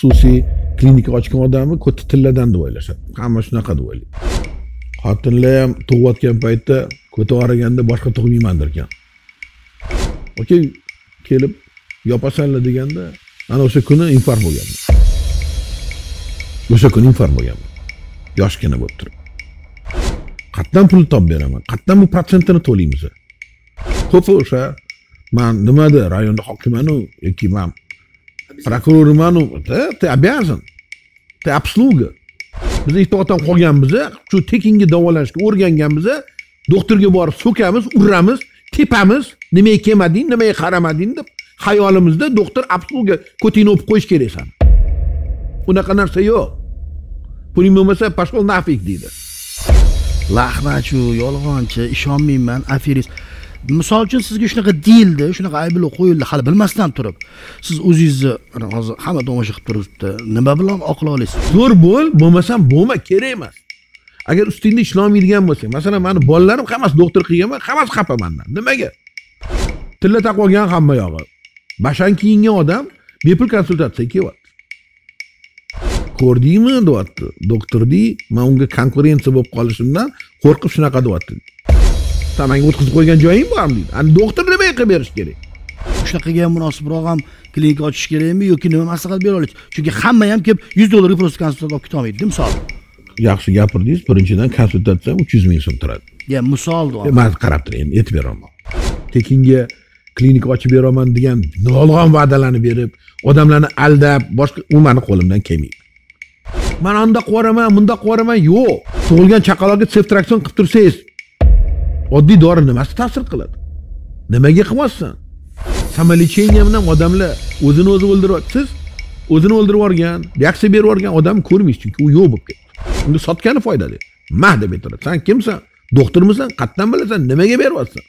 xususiy klinika ochgan odamni ko'ta tilladan deb o'ylashadi hamma shunaqa deb o'ylaydi xotinlar ham tug'ayotgan paytda ko'ta boshqa tug'mayman derkan aka kelib yopasanlar deganda ana o'sha kuni infarkt bo'lganman o'sha kuni infarkt bo'lganman yoshgina bo'lib turib qayerdan pulni topib beraman qayerdan bu protsentini to'laymiz ko'pi o'sha man nimada rayonda hokimanu yoki man prokuror romanov ты обязан ты обслуга biz itoatdan qolganmiz biza shu tekinga davolashni o'rganganmiz doktorga borib so'kamiz uramiz tepamiz nimaga kelmading nimaga qaramading deb xayolimizda doktor обслуга ko'tingni o'pib qo'yish kerak san unaqa narsa yo'q puling bo'lmasa pashkol nafik deydi lahnachu yolg'onchi ishonmayman aferist misol uchun sizga shunaqa deyildi shunaqa ayblov qo'yildi hali bilmasdan turib siz o'zingizni hozir hamma tomosha qilib turibdi nima bilan oqila olasiz zo'r bo'l bo'lmasam bo'lma kerak emas agar ustingda ishlolmaydigan bo'lsang masalan mani bolalarim hammasi doktor qilganman hammasi xafa mandan nimaga tilla taqib olgan hamma yog'i bashang kiyingan odam bepul konsultatsiyaga kelyapti ko'rdingmi deyapti doktor man unga konkurensiya bo'lib qolishimdan qo'rqib shunaqa deyapti tamanga o'tkazib qo'ygan joying bormi deydi ani doktor nima qilib berishi kerak shunaqaga ham munosibroq ham klinika ochish kerakmi yoki nima maslahat bera olasiz chunki hamma ham kelib yuz dollarga просто konsultatsiya olib ketolmaydida misol yaxshi gapirdingiz birinchidan konsultatsiya uch yuz ming so'm turadi yo misol e, man qarab turing endi aytib beraman tekinga klinika ochib beraman degan yolg'on va'dalarni berib odamlarni aldab boshqa u mani qo'limdan kelmaydi man undoq qilib yuboraman bundoq qilib yuboraman yo'q tug'ilgan chaqaloqqa seftraksiyon qilib tursangiz oddiy dori nimasi ta'sir qiladi nimaga qilyapsan самолечением bilan odamlar o'zini o'zi o'ldiryapti siz o'zini o'ldirib yuborgan reaksiya berib yuborgan odamni ko'rmaysiz chunki u yo'q bo'lib ketdi unda sotgani foydali mah deb aytiladi san kimsan doktormisan qayerdan bilasan nimaga beryapsan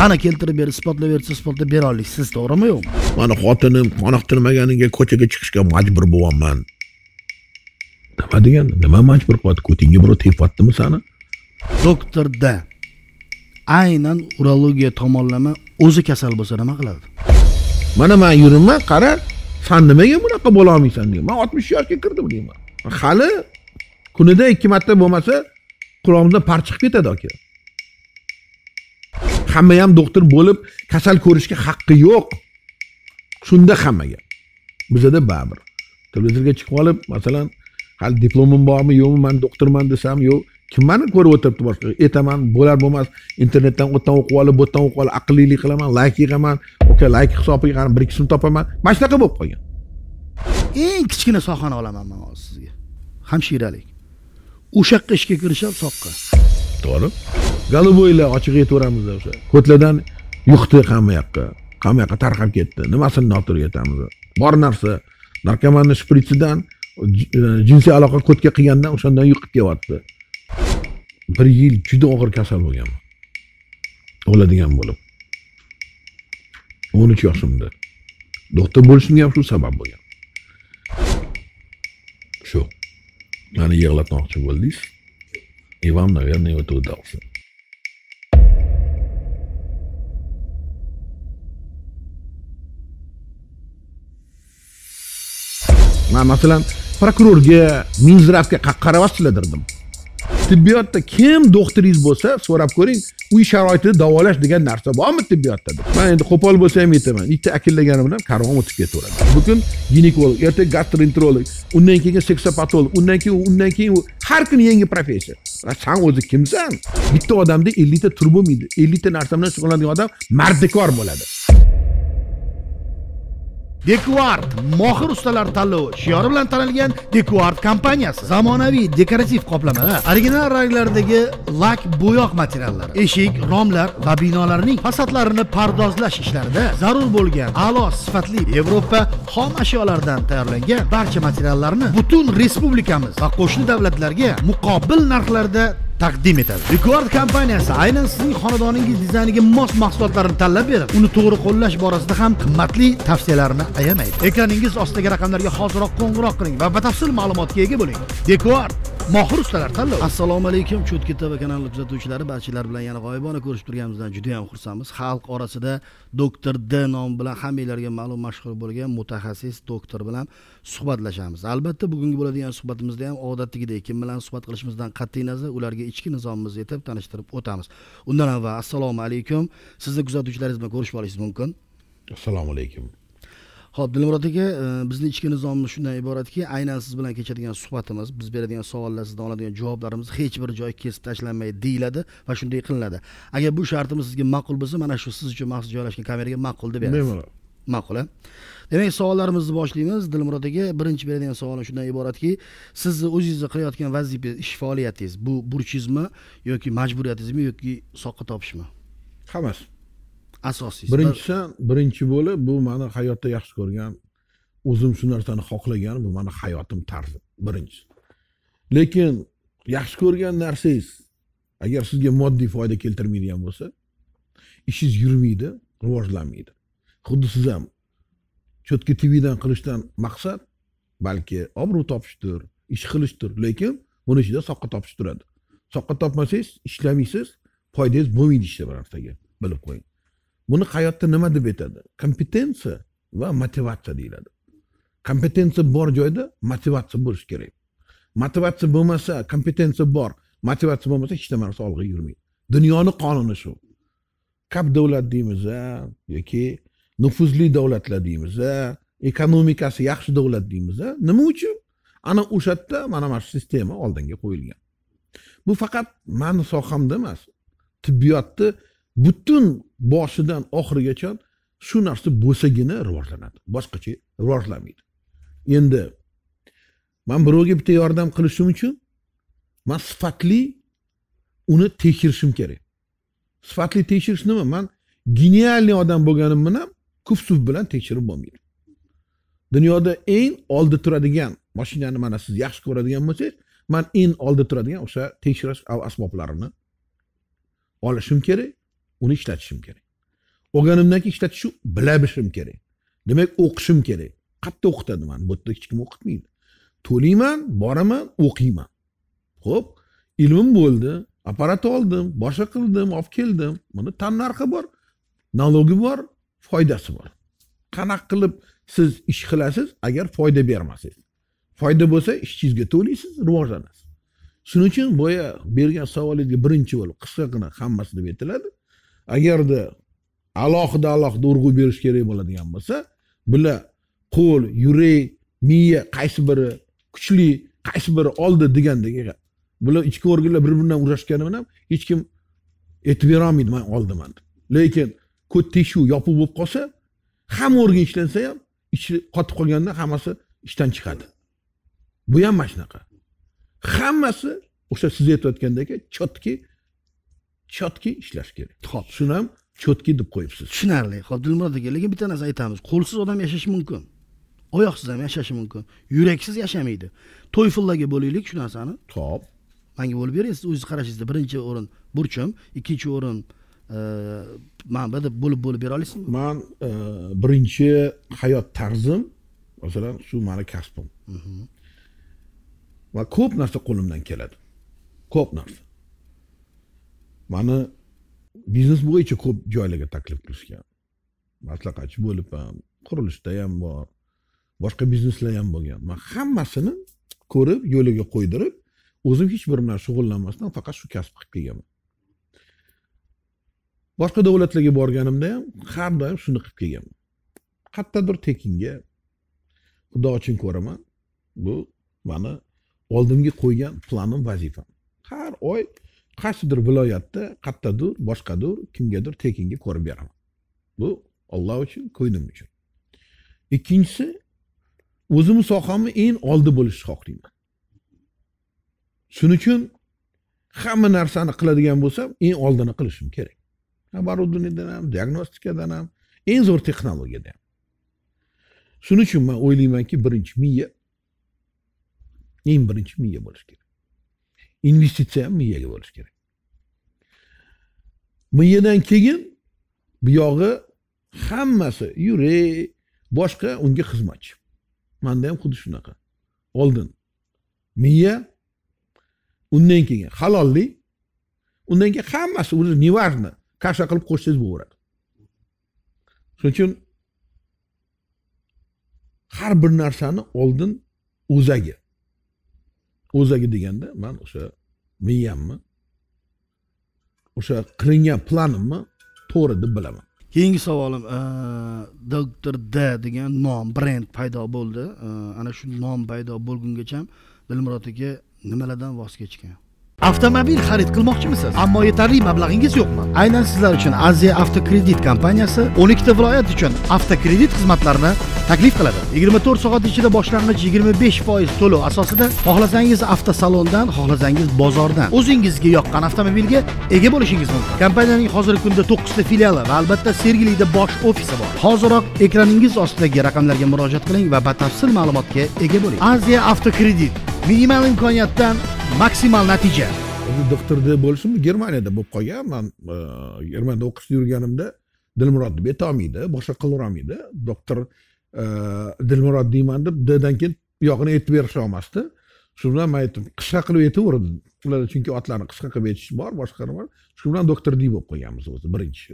qani keltirib ber isbotlab bersa isbotlab bera olasiz siz to'g'rimi yo'qmi mani xotinim qoniqtirmaganiga ko'chaga chiqishga majbur bo'lyapman nima degani nima majbur qilyapti ko'tingga birov tepyaptimi sani doktorda aynan urologiya tomonlama o'zi kasal bo'lsa nima qiladi mana man yuribman qara san nimaga bunaqa bo'lolmaysan deyman man oltmish yoshga kirdim deyman hali kunida ikki marta bo'lmasa qulog'imdan par chiqib ketadi aka hamma ham doktor bo'lib kasal ko'rishga haqqi yo'q shunda hammaga bizada baribir televizorga chiqib olib masalan hali diplomim bormi yo'qmi man doktorman desam yo'q kimmani ko'rib o'tiribdi boshqa aytaman bo'lar bo'lmas internetdan yerdan o'qib olib bu yerdan o'qib olib aqllilik qilaman layk yig'aman o'ka layk hisobiga qarab bir ikkisini topaman mana shunaqa bo'lib qolgan eng kichkina sohani olaman man hozir sizga hamshiralik o'sha yoqqa ishga kirishadi soqqa to'g'ri голубойlar ochiq aytaveramiz o'sha ko'tladan yuqdi hamma yoqqa hamma yoqqa tarqab ketdi nimasini noto'g'ri aytamiz bor narsa narkomanni shpritsidan jinsiy aloqa ko'tga qilgandan o'shandan yuqib kelyapti bir yil juda og'ir kasal bo'lganman o'ladigan bo'lib o'n uch yoshimda doktor bo'lishimga ham shu sabab bo'lgan shu mani yig'latmoqchi bo'ldingiz и вам наверное это удался man masalan prokurorga minzdravga qaramay sildirdim tibbiyotda kim doktoringiz bo'lsa so'rab ko'ring uy sharoitida davolash degan narsa bormi tibbiyotda man endi qo'pol bo'lsa ham aytaman ikkita akillagani bilan karvon o'tib ketaveradi bugun ginekolog ertaga gastroenterolog undan keyin seksopatolog undan keyin undan keyin har kuni yangi professiya san o'zi kimsan bitta odamda ellikta turbi bo'lmaydi ellikta narsa bilan shug'ullanadigan odam mardikor bo'ladi Dekuart mohir ustalar tanlovi shiori bilan tanilgan Dekuart kompaniyasi. Zamonaviy dekorativ qoplamalar, original ranglardagi lak bo'yoq materiallari, eshik, romlar va binolarning fasadlarini pardozlash ishlarida zarur bo'lgan a'lo sifatli Yevropa xom ashyolaridan tayyorlangan barcha materiallarni butun respublikamiz va qo'shni davlatlarga muqobil narxlarda taqdim etadi rekord kompaniyasi aynan sizning xonadoningiz dizayniga mos mahsulotlarni tanlab berib uni to'g'ri qo'llash borasida ham qimmatli tavsiyalarini ayamaydi ekraningiz ostidagi raqamlarga hozirroq qo'ng'iroq qiling va batafsil ma'lumotga ega bo'ling dekord mohir ustalar tanlov assalomu alaykum cho'tka tv kanali kuzatuvchilari barchalar bilan yana g'oyibona ko'rishib turganimizdan juda yam xursandmiz xalq orasida doktor d nomi bilan hammanglarga ma'lum mashhur bo'lgan mutaxassis doktor bilan suhbatlashamiz albatta bugungi bo'ladigan suhbatimizda ham odatdagidek kim bilan suhbat qilishimizdan qat'iy nazar ularga ichki nizomimizni etib tanishtirib o'tamiz undan avval assalomu alaykum sizni kuzatuvchilaringiz bilan ko'rishib olishingiz mumkin assalomu alaykum ho'p dilmurod aka e, bizni ichki nizomimiz shundan iboratki aynan siz bilan kechadigan suhbatimiz biz beradigan savollar sizdan oladigan javoblarimiz hech bir joyi kesib tashlanmaydi deyiladi va shunday qilinadi agar bu shartimiz sizga ma'qul bo'lsa mana shu siz uchun maxsus joylashgan kameraga ma'qul deb berasiz bemalol a demak savollarimizni boshlaymiz dilmurod aka birinchi beradigan savolim shundan iboratki sizni o'zingizni qilayotgan vazifangiz ish faoliyatingiz bu burchingizmi yoki majburiyatingizmi yoki soqqa topishmi hammasi asosiysi birinchisi birinchi bo'lib bu mani hayotda yaxshi ko'rgan o'zim shu narsani xohlagan bu mani hayotim tarzi birinchi lekin yaxshi ko'rgan narsangiz agar sizga moddiy foyda keltirmaydigan bo'lsa ishingiz yurmaydi rivojlanmaydi xuddi siz ham четко tvdan qilishdan maqsad balki obro' topishdir ish qilishdir lekin buni ichida soqqa topish turadi soqqa topmasangiz ishlamaysiz foydangiz bo'lmaydi ishda bir narsaga bilib qo'ying buni hayotda nima deb aytadi kompetensiya va motivatsiya deyiladi kompetensiya bor joyda motivatsiya bo'lishi kerak motivatsiya bo'lmasa kompetensiya bor motivatsiya bo'lmasa hech narsa olg'a yurmaydi dunyoni qonuni shu kap davlat deymiz yoki nufuzli davlatlar deymiz ekonomikasi yaxshi davlat deymiz nima uchun ana o'sha yerda mana mana shu sistema oldinga qo'yilgan bu faqat mani sohamda emas tibbiyotni butun boshidan oxirigacha shu narsa bo'lsagina rivojlanadi boshqacha rivojlanmaydi endi man birovga bitta yordam qilishim uchun man sifatli uni tekshirishim kerak sifatli tekshirish nima man genialniy odam bo'lganim bilan kuf suf bilan tekshirib bo'lmaydi dunyoda eng oldi turadigan mashinani mana siz yaxshi ko'radigan bo'lsangiz man eng oldi turadigan o'sha tekshirish asboblarini olishim kerak uni ishlatishim kerak o'lganimdan keyin ishlatishni bila bilishim kerak demak o'qishim kerak qayerda o'qitadi mani bu yerda hech kim o'qitmaydi to'layman boraman o'qiyman ho'p ilmim bo'ldi apparat oldim boshqa qildim olib keldim buni tannarxi bor налоgi bor foydasi bor qanaqa qilib siz ish qilasiz agar foyda bermasangiz foyda bo'lsa ishchingizga to'laysiz rivojlanasiz shuning uchun boya bergan savolingizga birinchi bo'lib qisqagina hammasini aytiladi agarda alohida alohida urg'u berish kerak bo'ladigan bo'lsa bular qo'l yurak miya qaysi biri kuchli qaysi biri oldi degandek bular ichki organlar bir biri bilan urashgani bilan hech kim aytib berolmaydi man oldiman lekin ko'z teshuv yopiq bo'lib qolsa hamma organ ishlansa ham ichi qotib qolganda hammasi ishdan chiqadi bu ham mana shunaqa hammasi o'sha siz aytayotgandek chotki chotki ishlash kerak ho'p shuni ham chotki deb qo'yibsiz tushunarli ho'p dilmurod aka lekin bitta narsa aytamiz qo'lsiz odam yashashi mumkin oyoqsiz ham yashashi mumkin yuraksiz yashamaydi to'yfullarga bo'laylik shu narsani ho'p manga bo'lib siz o'zingizni qarashingizda birinchi o'rin burchim ikkinchi o'rin mana bir bo'lib bo'lib bera olasizmi man e, birinchi hayot tarzim masalan shu mani kasbim mhm. va ko'p narsa qo'limdan keladi ko'p narsa mani biznes bo'yicha ko'p joylarga taklif qilishgan maslahatchi bo'lib ham qurilishda ham bor boshqa bizneslar ham bo'lgan man hammasini ko'rib yo'liga qo'ydirib o'zim hech bir bilan shug'ullanmasdan faqat shu kasbni qilib kelganman boshqa davlatlarga borganimda ham har doim shuni qilib kelganman qayerdadir tekinga xudo uchun ko'raman bu mani oldimga qo'ygan planim vazifam har oy qaysidir viloyatda qayerdadir boshqadir kimgadir tekinga ko'rib beraman bu olloh uchun ko'nglim uchun ikkinchisi o'zimni sohamni eng oldi bo'lishni xohlayman shuning uchun hamma narsani qiladigan bo'lsam eng oldini qilishim kerak оборудованиядан ham diagnostikadan ham eng zo'r texnologiyada ham shuning uchun man o'ylaymanki birinchi miya eng birinchi miya bo'lishi kerak investitsiya ham miyaga bo'lishi kerak miyadan keyin buyog'i hammasi yurak boshqa unga xizmatchi manda ham xuddi shunaqa oldin miya undan keyin halollik undan keyin hammasi уже неважно kasha qilib qo'shsangiz bo'laveradi shuning uchun har bir narsani oldin o'zagi o'zagi deganda man o'sha miyamni o'sha qilingan planimni to'g'ri deb bilaman keyingi savolim e, doktor d degan nom brend paydo bo'ldi e, ana shu nom paydo bo'lgungacha dilmurod aka nimalardan voz kechgan avtomobil xarid qilmoqchimisiz ammo yetarli mablag'ingiz yo'qmi aynan sizlar uchun aziya avtokredit kompaniyasi 12 ta viloyat uchun avtokredit xizmatlarini taklif qiladi 24 soat ichida boshlang'ich 25 foiz to'lov asosida xohlasangiz avtosalondan xohlasangiz bozordan o'zingizga yoqqan avtomobilga ega bo'lishingiz mumkin kompaniyaning hozirgi kunda 9 ta filiali va albatta sergelida bosh ofisi bor hoziroq ekraningiz ostidagi raqamlarga murojaat qiling va batafsil ma'lumotga ega bo'ling aziya avtokredit minimal imkoniyatdan maksimal natija endi doktorda bo'lishim germaniyada bo'lib qolgan man e, germaniyada o'qishda yurganimda dilmurod deb aytolmaydi boshqa qilolmaydi doktor e, dilmurod deyman deb ddan keyin uyog'ini aytib berisha olmasdi shu bilan man aytdim qisqa qilib aytaverdi ularda chunki otlarni qisqa qilib aytish bor boshqa bor shu bilan doktor deb bo'lib qolganmiz o'zi birinchi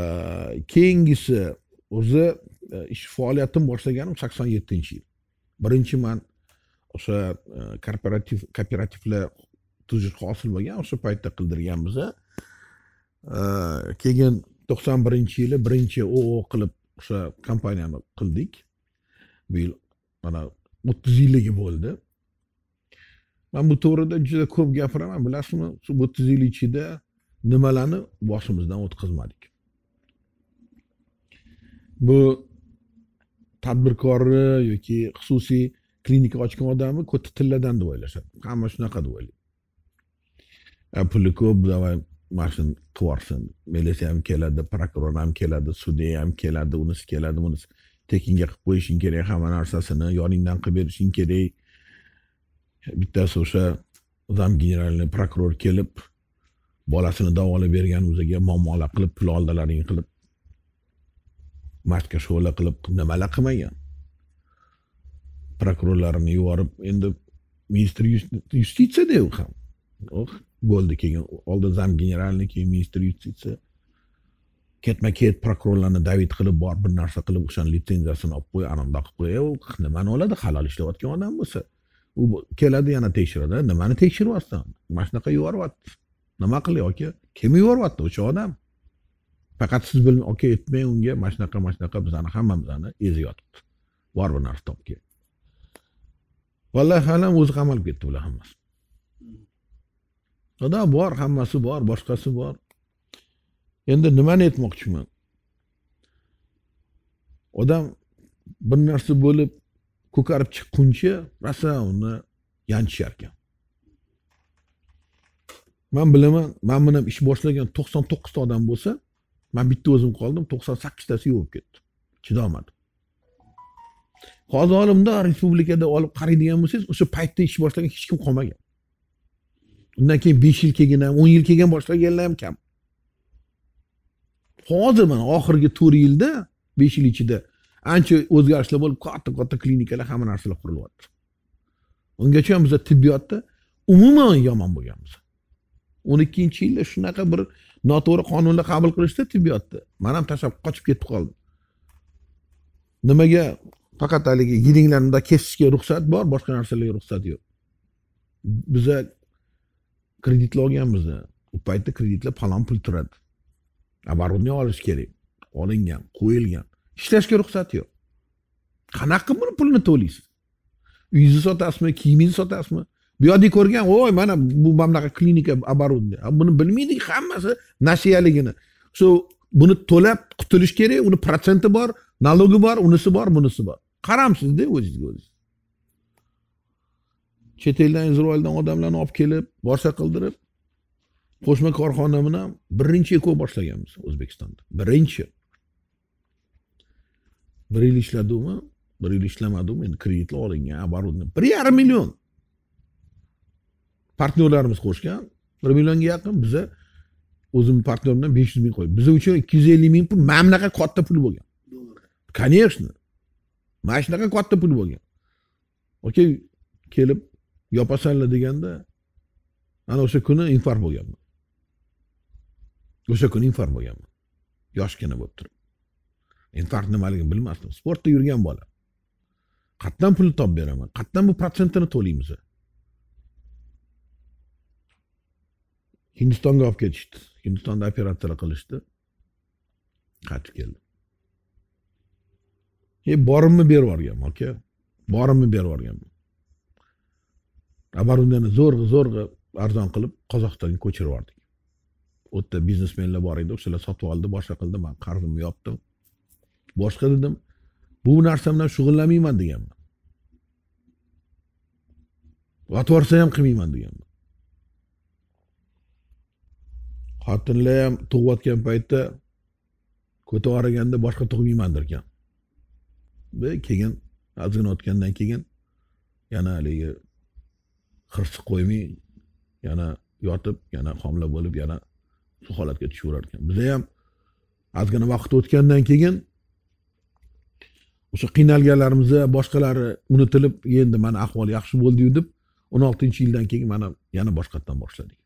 e, keyingisi o'zi ish faoliyatim boshlaganim sakson yettinchi yil birinchi man o'sha e, korporativ kooperativlar tuzish hosil bo'lgan o'sha paytda qildirganmiz e, keyin to'qson birinchi yili birinchi oo qilib o'sha kompaniyani qildik bu yil mana o'ttiz yilligi bo'ldi man bu to'g'rida juda ko'p gapiraman bilasizmi shu o'ttiz yil ichida nimalarni boshimizdan o'tkazmadik bu tadbirkorni yoki xususiy klinika ochgan odamni ko'ta tilladan deb o'ylashadi hamma shunaqa deb o'ylaydi puli ko'p давай mashina qilib yuborsin militsiya ham keladi prokuror ham keladi sudya ham keladi unisi keladi bunisi tekinga qilib qo'yishing kerak hamma narsasini yoningdan qilib berishing kerak bittasi o'sha zam generalniy prokuror kelib bolasini davolab bergan o'ziga muammolar qilib pul oldilaring qilib mashka sho'la qilib nimalar qilmagan prokurorlarini yuborib endi ministr yustitsiya deyu ham oh, bo'ldi keyin oldin zam generalni keyin ministr yustitsiya ketma ket prokurorlarni david qilib bor bir narsa qilib o'shani litsenziyasini olib qo'y andoq qilib qo'y u nimani oladi halol ishlayotgan odam bo'lsa u keladi yana tekshiradi nimani tekshiryapsan mana shunaqa yuboryapti nima qilay aka kim yuboryapti o'sha odam faqat siz bilmay aka aytmang unga mana shunaqa mana shunaqa bizani hammamizni ezib yotibdi bor bir narsa topib kel vallohu alam o'zi qamalib ketdi bular hammasi xudo bor hammasi bor boshqasi bor endi nimani aytmoqchiman odam bir narsa bo'lib ko'karib chiqquncha rosa uni yanchishar ekan man bilaman man bilan ish boshlagan to'qson to'qqizta odam bo'lsa man bitta o'zim qoldim to'qson sakkiztasi yo'q bo'lib ketdi chidolmadim hozir respublikada olib qaraydigan bo'lsangiz o'sha paytda ish boshlagan hech kim qolmagan undan keyin besh yil keyin ham o'n yil kelgan boshlaganlar ham kam hozir mana oxirgi to'rt yilda besh yil ichida ancha o'zgarishlar bo'lib katta katta klinikalar hamma narsalar qurilyapti ungacha ham biza tibbiyotda umuman yomon bo'lganmiz o'n ikkinchi yilda shunaqa bir noto'g'ri qonunlar qabul qilishdi tibbiyotda man ham tashlab qochib ketib qoldim nimaga faqat haligi yedinglar bunda kesishga ruxsat bor boshqa narsalarga ruxsat yo'q biza kreditlar olganmiz u paytda kreditlar falon pul turadi оборудование olish kerak olingan qo'yilgan ishlashga ruxsat yo'q qanaqa qilib buni pulini to'laysiz uyingizni sotasizmi kiyimingizni sotasizmi bu yoqda ko'rgan voy mana bu bunaqa klinika оборудование buni bilmaydi hammasi nasiyaligini so buni to'lab qutulish kerak uni protsenti bor налоги bor unisi bor bunisi bor qaramsizda o'zizga o'zingiz chet eldan izroildan odamlarni olib kelib borsa qildirib qo'shma korxona bilan birinchi eko boshlaganmiz o'zbekistonda birinchi bir yil ishladimi bir yil ishlamadimi endi kreditlar olingan оборудование bir yarim million partnyorlarimiz qo'shgan bir millionga yaqin biza o'zimni partnyorimdan besh yuz ming qo'yib biza uchun ikki yuz ellik ming pul mana bunaqa katta pul bo'lgan конечно mana shunaqa katta pul bo'lgan aka kelib yopasanlar deganda ana o'sha kuni infarkt bo'lganman o'sha kuni infarkt bo'lganman yoshgina bo'lib turib infarkt nimaligini bilmasdim sportda yurgan bola qayerdan pulni topib beraman qayerdan bu protsentini to'laymiz hindistonga olib ketishdi hindistonda operatsiyalar qilishdi qaytib keldim e borimni berib yuborganman aka borimni berib yuborganman оборудованияni zo'rg'a zo'rg'a arzon qilib qozog'istonga ko'chirib yubordik u yerda biznesmenlar bor edi o'shalar sotib oldi boshqa qildi man qarzimni yopdim boshqa dedim bu narsa bilan shug'ullanmayman deganman otvorsa ham qilmayman deganman xotinlar ham tug'yotgan paytda ko'ta oraganda boshqa tug'mayman derkan keyin ozgina o'tgandan keyin yana haligi hirsi qo'ymay yana yotib yana homila bo'lib yana shu holatga tushaverar ekan bizda ham ozgina vaqt o'tgandan keyin o'sha qiynalganlarimizni boshqalari unutilib endi mana ahvol yaxshi bo'ldiyu deb o'n oltinchi yildan keyin mana yana boshqatdan boshladik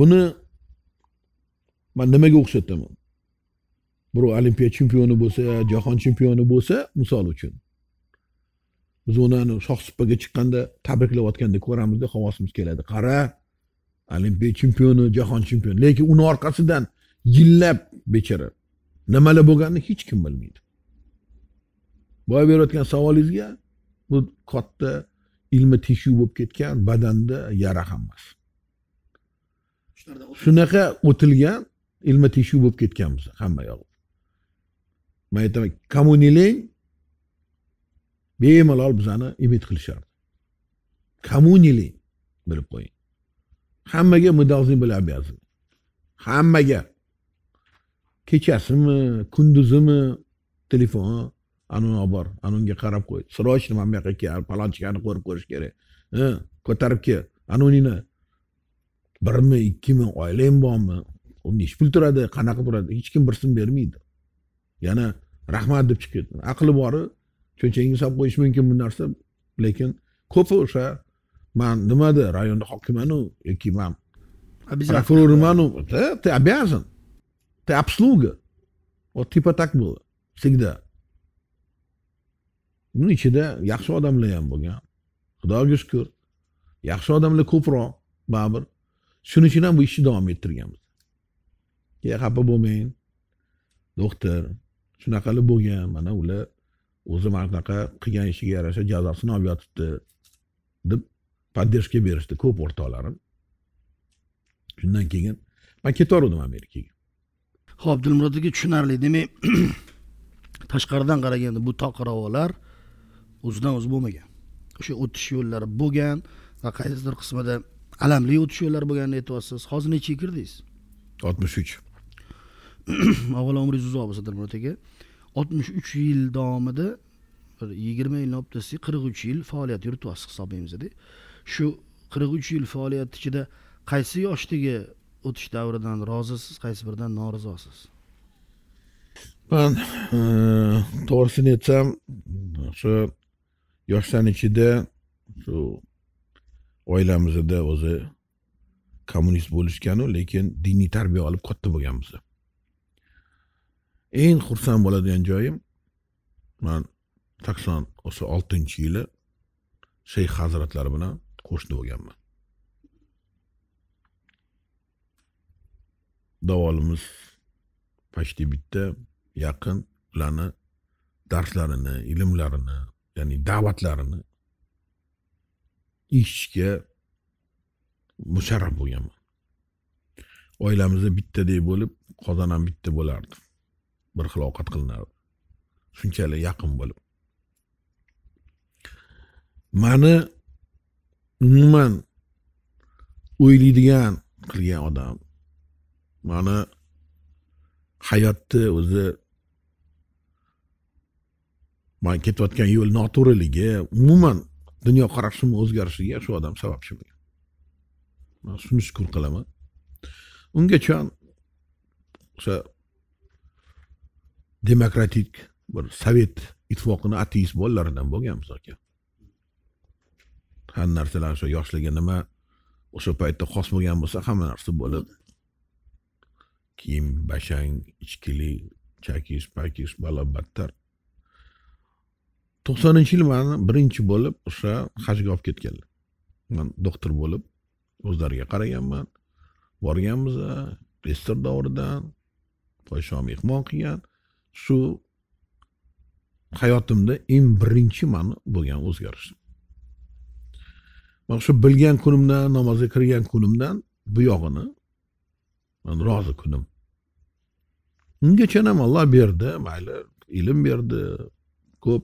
buni man nimaga o'xshataman birov olimpiya chempioni bo'lsa jahon chempioni bo'lsa misol uchun biz uni shoh supaga chiqqanda tabriklayotganda ko'ramizda havosimiz keladi qara olimpiya chempioni jahon chempioni lekin uni orqasidan yillab bechora nimalar bo'lganini hech kim bilmaydi boya berayotgan savolingizga bu katta ilmi teshuv bo'lib ketgan badanda yara hammasi shunaqa o'tilgan ilmi teshuv bo'lib ketganmiz hamma yog'i Поэтому кому не bemalol bizani umid qilishardi кому bilib qo'ying hammaga мы должны были обязаны hammaga kechasimi kunduzimi telefon anavi bor anaviga qarab qo'y срочно mana bu yoqqa kel palonchikani ko'rib ko'rish kerak ko'tarib kel anavingni birmi ikkimi oilang bormi u nechi pul turadi qanaqa turadi hech kim bir so'm bermaydi yana rahmat deb chiqib ketdi aqli bori cho'nchagiga solib qo'yish mumkin bu narsa lekin ko'pi o'sha man nimada rayonni hokimanu yoki man прокурорыману ты, ты обязан ты обслуга вот типа так было всегда uni ichida yaxshi odamlar ham bo'lgan xudoga shukur yaxshi odamlar ko'proq baribir shuning uchun ham bu ishni davom ettirganmiz keyin xafa bo'lmang doktor shunaqa qilib bo'lgan mana ular o'zi mana shunaqa qilgan ishiga yarasha jazosini olib yotibdi deb поддержка berishdi ko'p o'rtoqlarim shundan keyin man ketaverdim amerikaga ho'p dilmurod aka tushunarli demak tashqaridan qaraganda bu toqiravolar o'zidan o'zi bo'lmagan o'sha o'tish yo'llari bo'lgan va qaysidir qismida alamli o'tish yo'llari bo'lganini aytyapsiz hozir nechiga kirdingiz oltmish uch avvalo umringiz uzoq bo'lsin dilmurod aka oltmish uch yil davomida bir yigirma yilni olib tashlasak qirq uch yil faoliyat yurityapsiz hisoblaymizda shu qirq uch yil faoliyat ichida qaysi yoshdagi o'tish davridan rozisiz qaysi biridan norozisiz man to'g'risini e, aytsam shu yoshlarni ichida shu oilamizda o'zi kommunist bo'lishganu lekin diniy tarbiya olib katta bo'lganmiz eng xursand bo'ladigan joyim man sakson oltinchi yili shayx hazratlari bilan qo'shni bo'lganman davolimiz почти bitta yaqin ularni darslarini ilmlarini ya'ni da'vatlarini eshitishga musharraf bo'lganman oilamizda bittadek bo'lib ham bitta bo'lardi bir xil ovqat qilinardi shunchalik yaqin bo'lib mani umuman o'ylaydigan qilgan odam mani hayotni o'zi man ketayotgan yo'l noto'g'riligi umuman dunyoqarashimni o'zgarishiga shu odam sababchi bo'lgan man shuni shukur qilaman ungacha o'sha demokratik bir sovet ittifoqini ateist bolalaridan bo'lgan misol uchun hamma narsalar o'sha yoshligi nima o'sha paytda xos bo'lgan bo'lsa hamma narsa bo'ladi kiyim bashang ichkilik chakish pakish balo battar to'qsoninchi yil mani birinchi bo'lib o'sha hajga olib ketganlar man doktor bo'lib o'zlariga qaraganman borganmiz restor davridan poyshom mehmon qilgan shu hayotimda eng birinchi mani bo'lgan o'zgarish man shu bilgan kunimdan namozga kirgan kunimdan buyog'ini man rozi kunim ungacha ham alloh berdi mayli ilm berdi ko'p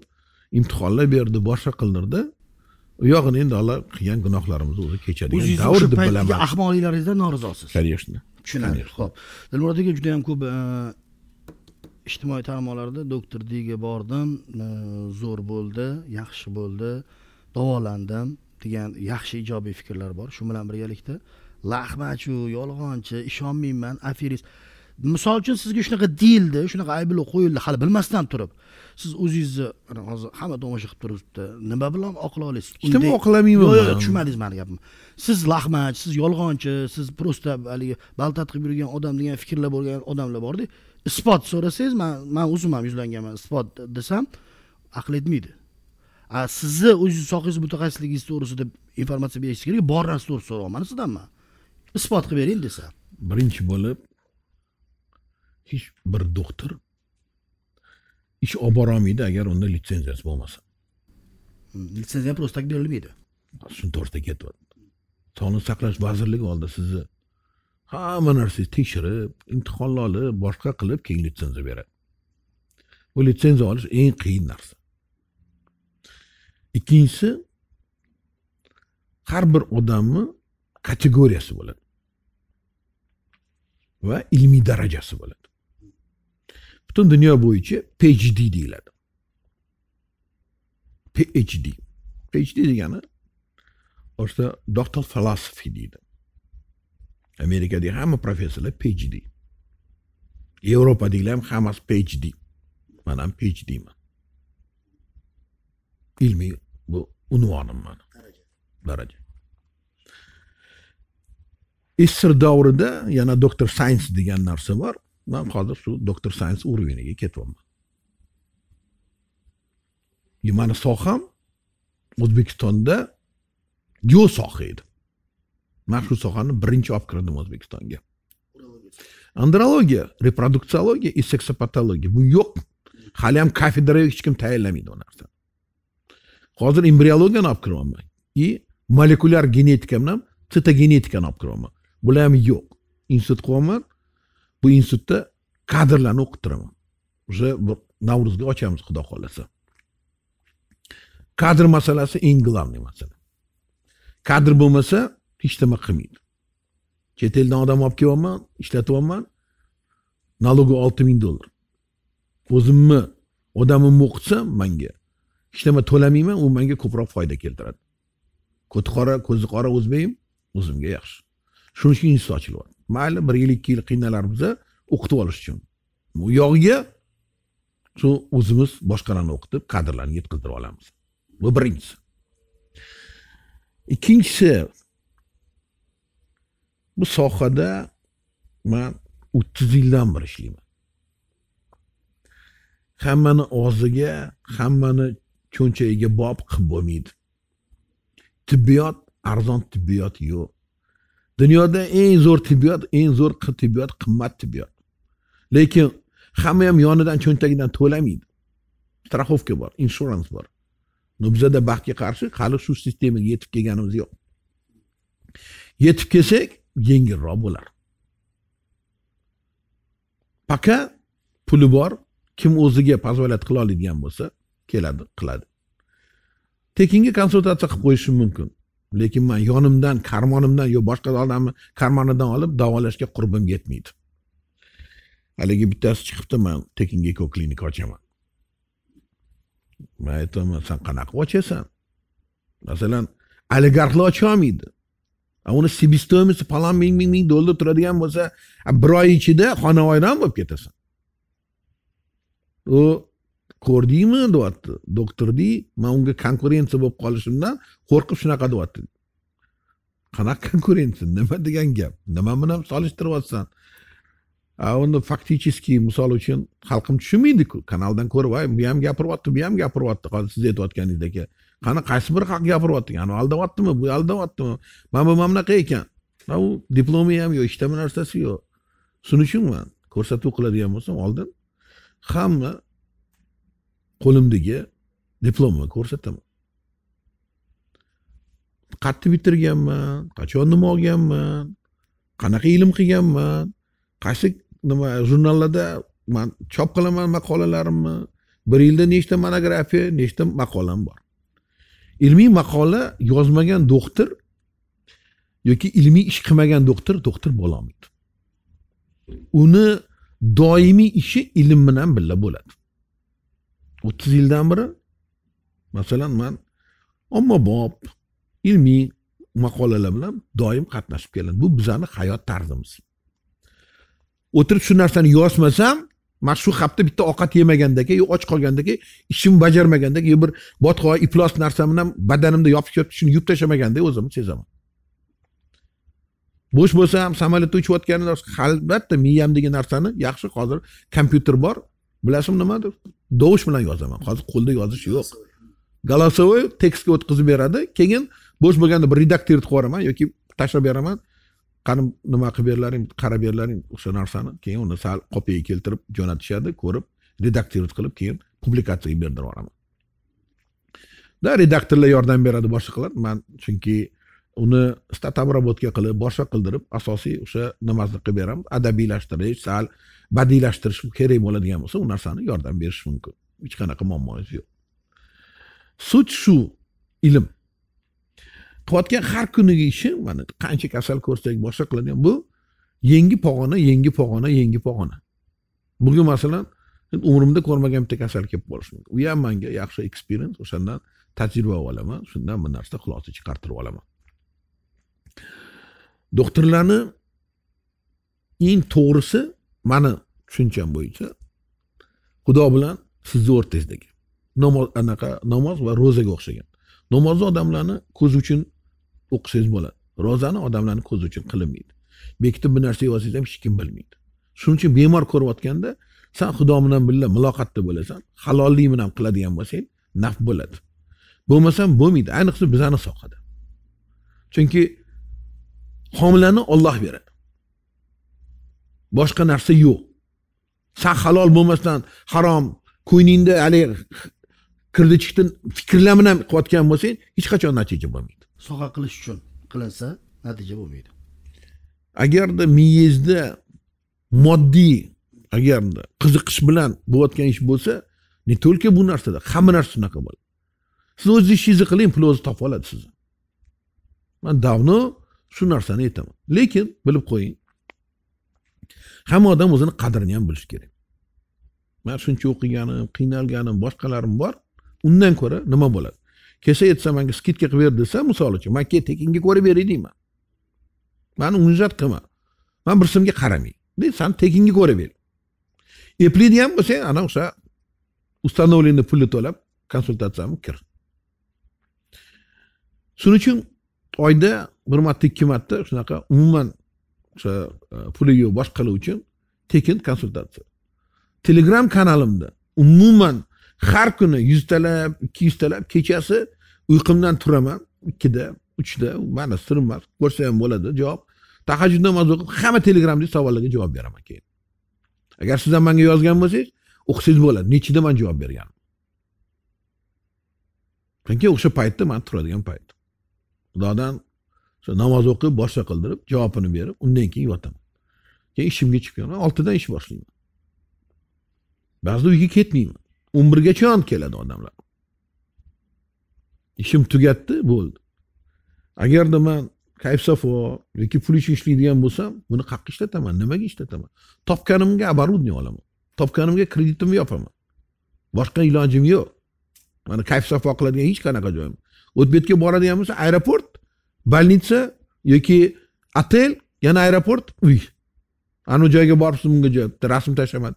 imtihonlar berdi boshqa qildirdi u yog'ini endi alloh qilgan gunohlarimizni o'zi kechadi davr deb bilaman ahmoqliklaringizdan norozisiz конечно tushunarli ho'p dilmurod aka juda yam ko'p e, ijtimoiy tarmoqlarda doktor diga bordim zo'r bo'ldi yaxshi bo'ldi davolandim degan yaxshi ijobiy fikrlar bor shu bilan birgalikda lahmachu yolg'onchi ishonmayman aferist misol uchun sizga shunaqa deyildi shunaqa ayblov qo'yildi hali bilmasdan turib siz o'zingizni hozir hamma tomosha qilib turibdi nima bilan oqila olasiz hech nima oqlamayman yo'q yo'q tushunmadingiz mani gapimni siz lahmach siz yolg'onchi siz просто haligi baltat qilib yurgan odam degan fikrlar bo'lgan odamlar borda isbot so'rasangiz man man o'zim ham yuzlanganman isbot desam aql etmaydi a sizni o'zingiz sohangiz mutaxassisligingiz to'g'risida informatsiya berishingiz kerak bor narsa to'g'risida so'rayapman sizdan man isbot qilib bering desa birinchi bo'lib hech bir doktor ish olib borolmaydi agar unda litsenziyasi bo'lmasa hmm, litsenziya просто так berilmaydi to'g'risida ketyapti sog'liqni saqlash vazirligi oldida sizni hamma narsangizni tekshirib imtihonlar olib boshqa qilib keyin litsenziya beradi bu litsenziya olish eng qiyin narsa ikkinchisi har bir odamni kategoriyasi bo'ladi va ilmiy darajasi bo'ladi butun dunyo bo'yicha phd deyiladi phd phd degani o'sha doctor philosophy deydi amerikadagi hamma professorlar phd yevropadagilar ham hammasi phd man ham phd ilmiy bu unvonim mani daraja isr davrida yana doktor sayns degan narsa bor man hozir shu doktor sayns уровеньiga ketyapman mani soham o'zbekistonda yo'q soha edi mashhur shu sohani birinchi olib kirdim o'zbekistonga andrologiya reproduksiologiya и seksopatologiya bu yo'q hali ham kafedraga hech kim tayinlamaydi bu narsani hozir embriologiyani olib kiryapman и molekulyar genetika bilan sitogenetikani olib kiryapman bular ham yo'q institut qilyapman bu institutda kadrlarni o'qitiraman уже navruzga ochamiz xudo xohlasa kadr masalasi eng главный masala kadr bo'lmasa hech nima qilmaydi chet eldan odam olib kelyapman ishlatyapman налоги olti ming dollar o'zimni odamimni o'qitsam manga hech nima to'lamayman u manga ko'proq foyda keltiradi ko'ti qora ko'zi qora o'zbekim o'zimga yaxshi shuning uchun institut ochilyapti mayli bir yil ikki yil qiynalarmiz o'qitib olish uchun u yog'iga shu o'zimiz boshqalarni o'qitib kadrlarni yetkazdirib olamiz bu birinchisi ikkinchisi bu sohada man o'ttiz yildan beri ishlayman hammani og'ziga hammani cho'nchagiga bob qilib bo'lmaydi tibbiyot arzon tibbiyot yo'q dunyoda eng zo'r tibbiyot eng zo'r tibbiyot qimmat tibbiyot lekin hamma ham yonidan cho'ntagidan to'lamaydi страховка bor insurans bor но bizada baxtga qarshi hali shu sistemaga yetib kelganimiz yo'q yetib kelsak yengilroq bo'lar paka puli bor kim o'ziga pozvolat qila oladigan bo'lsa keladi qiladi tekinga konsultatsiya qilib qo'yishim mumkin lekin man yonimdan karmonimdan yo boshqa odamni karmonidan olib davolashga qurbim yetmaydi haligi bittasi chiqibdi man tekinga klinika ochaman man aytaman san qanaqa ochasan masalan oligarxlar ocholmaydi uni себестоимости palon ming ming ming dollar turadigan bo'lsa bir oy ichida xonavayron bo'lib ketasan u ko'rdingmi deyapti doktordi man unga konkurensiya bo'lib qolishimdan qo'rqib shunaqa deyapti qanaqa konkurensiya nima degan gap nima bilan solishtiryapsan uni фактически misol uchun xalqim tushunmaydiku kanaldan ko'rib voy bu ham gapiryapti bu ham gapiryapti hozir siz aytayotganingizdek qani qaysi biri haq gapiryapti ani aldayaptimi bu aldayaptimi mana bu mana bunaqa ekan u diplomi ham yo'q hech narsasi yo'q shuning uchun man ko'rsatuv qiladigan bo'lsam oldin hamma qo'limdagi diplomni ko'rsataman qayerda bitirganman qachon nima olganman qanaqa ilm qilganman qaysi nima jurnallarda man chop qilaman maqolalarimni bir yilda nechta monografiya nechta maqolam bor ilmiy maqola yozmagan doktor yoki ilmiy ish qilmagan doktor doktor bo'lolmaydi uni doimiy ishi ilm bilan birga bo'ladi o'ttiz yildan beri masalan man ommabop ilmiy maqolalar bilan doim qatnashib keladi bu bizani hayot tarzimiz o'tirib shu narsani yozmasam man shu hafta bitta ovqat yemagandagi yo och qolgandagi ishimni bajarmagandagi yo bir botqoq iflos narsa bilan badanimda yopib yotib shuni yuvib tashlamaganda o'zimni sezaman bo'sh bo'lsa ham samolyotda uchayotganlar albatta miyamdagi narsani yaxshi hozir kompyuter bor bilasizmi nimadir dovush bilan yozaman hozir qo'lda yozish yo'q голосовой tekstga o'tkazib beradi keyin bo'sh bo'lganda bir redaktor qilib yuboraman yoki tashlab beraman qani nima qilib berlaring qarab berlaring o'sha narsani keyin uni sal qopiyaga keltirib jo'natishadi ko'rib redaktirovat qilib keyin publikatsiyaga berdirib yuboraman да redaktorlar yordam beradi boshqa qiladi man chunki uni stat обработка qilib boshqa qildirib asosiy o'sha nimasini qilib beramiz adabiylashtirish sal badiylashtirish kerak bo'ladigan bo'lsa u narsani yordam berish mumkin hech qanaqa muammosi yo'q sut shu ilm qilayotgan har kunigi ishi mana qancha kasal ko'rsak boshqa qiladigan bu yangi pog'ona yangi pog'ona yangi pog'ona bugun masalan umrimda ko'rmagan bitta kasal kelib qolishi mumkin u ham manga yaxshi eksperiens o'shandan tajriba olaman shundan bir narsa xulosa chiqartirib olaman doktorlarni eng to'g'risi mani tushuncham bo'yicha xudo bilan sizni o'rtangizdagi namoz anaqa namoz va ro'zaga o'xshagan namozni odamlarni ko'zi uchun o'qisangiz bo'ladi ro'zani odamlarni ko'zi uchun qilinmaydi bekitib bir narsa yozsangiz ham hech kim bilmaydi shuning uchun bemor ko'rayotganda san xudo bilan birga muloqotda bo'lasan halollik bilan qiladigan bo'lsang naf bo'ladi bo'lmasam bo'lmaydi ayniqsa bizani sohada chunki homilani olloh beradi boshqa narsa yo'q san halol bo'lmasdan harom ko'nglingda haligi kirdi chiqdi fikrlar bilan qilayotgan bo'lsang hech qachon natija bo'lmaydi sog'a qilish uchun qilinsa natija bo'lmaydi agarda miyangizda moddiy agarda qiziqish bilan bo'layotgan ish bo'lsa не только bu narsada hamma narsa shunaqa bo'ladi siz o'z ishingizni qiling pul o'zi topib oladi sizni man давно shu narsani aytaman lekin bilib qo'ying hamma odam o'zini qadrini ham bilishi kerak man shuncha o'qiganim qiynalganim boshqalarim bor undan ko'ra nima bo'ladi kelsa aytsa manga skidka qilib ber desa misol uchun man ket tekinga ko'ra beray deyman mani unjat qilma man bir so'mga qaramay san tekinga ko'ra ber eplaydigan bo'lsang ana o'sha установленный pulni to'lab konsultatsiyamga kir shuning uchun oyda bir marta ikki marta shunaqa umuman o'sha puli yo'q boshqalar uchun tekin konsultatsiya telegram kanalimda umuman har kuni yuztalab ikki yuztalab kechasi uyqumdan turaman ikkida uchda mani sir emas ko'rsa ham bo'ladi javob tahajjud namoz o'qib hamma telegramdagi savollarga javob beraman keyin agar siz ham manga yozgan bo'lsangiz o'qisangiz bo'ladi nechida man javob berganim chunki o'sha paytda man turadigan payt xudodan shu namoz o'qib boshqa qildirib javobini berib undan keyin yotaman keyin ishimga chiqaman oltidan ish boshlayman ba'zida uyga ketmayman o'n birgacha keladi odamlar ishim tugatdi bo'ldi agarda man kayf safo yoki pul uchun ishlaydigan bo'lsam buni qayerga ishlataman nimaga ishlataman topganimga оборудование olaman topganimga kreditimni yopaman boshqa ilojim yo'q mana kayf safo qiladigan hech qanaqa joyim o'tbetga boradigan bo'lsa aeroport больница yoki otel yana aeroport uy anavi joyga boribsiz bunga joy bitta rasm tashlaman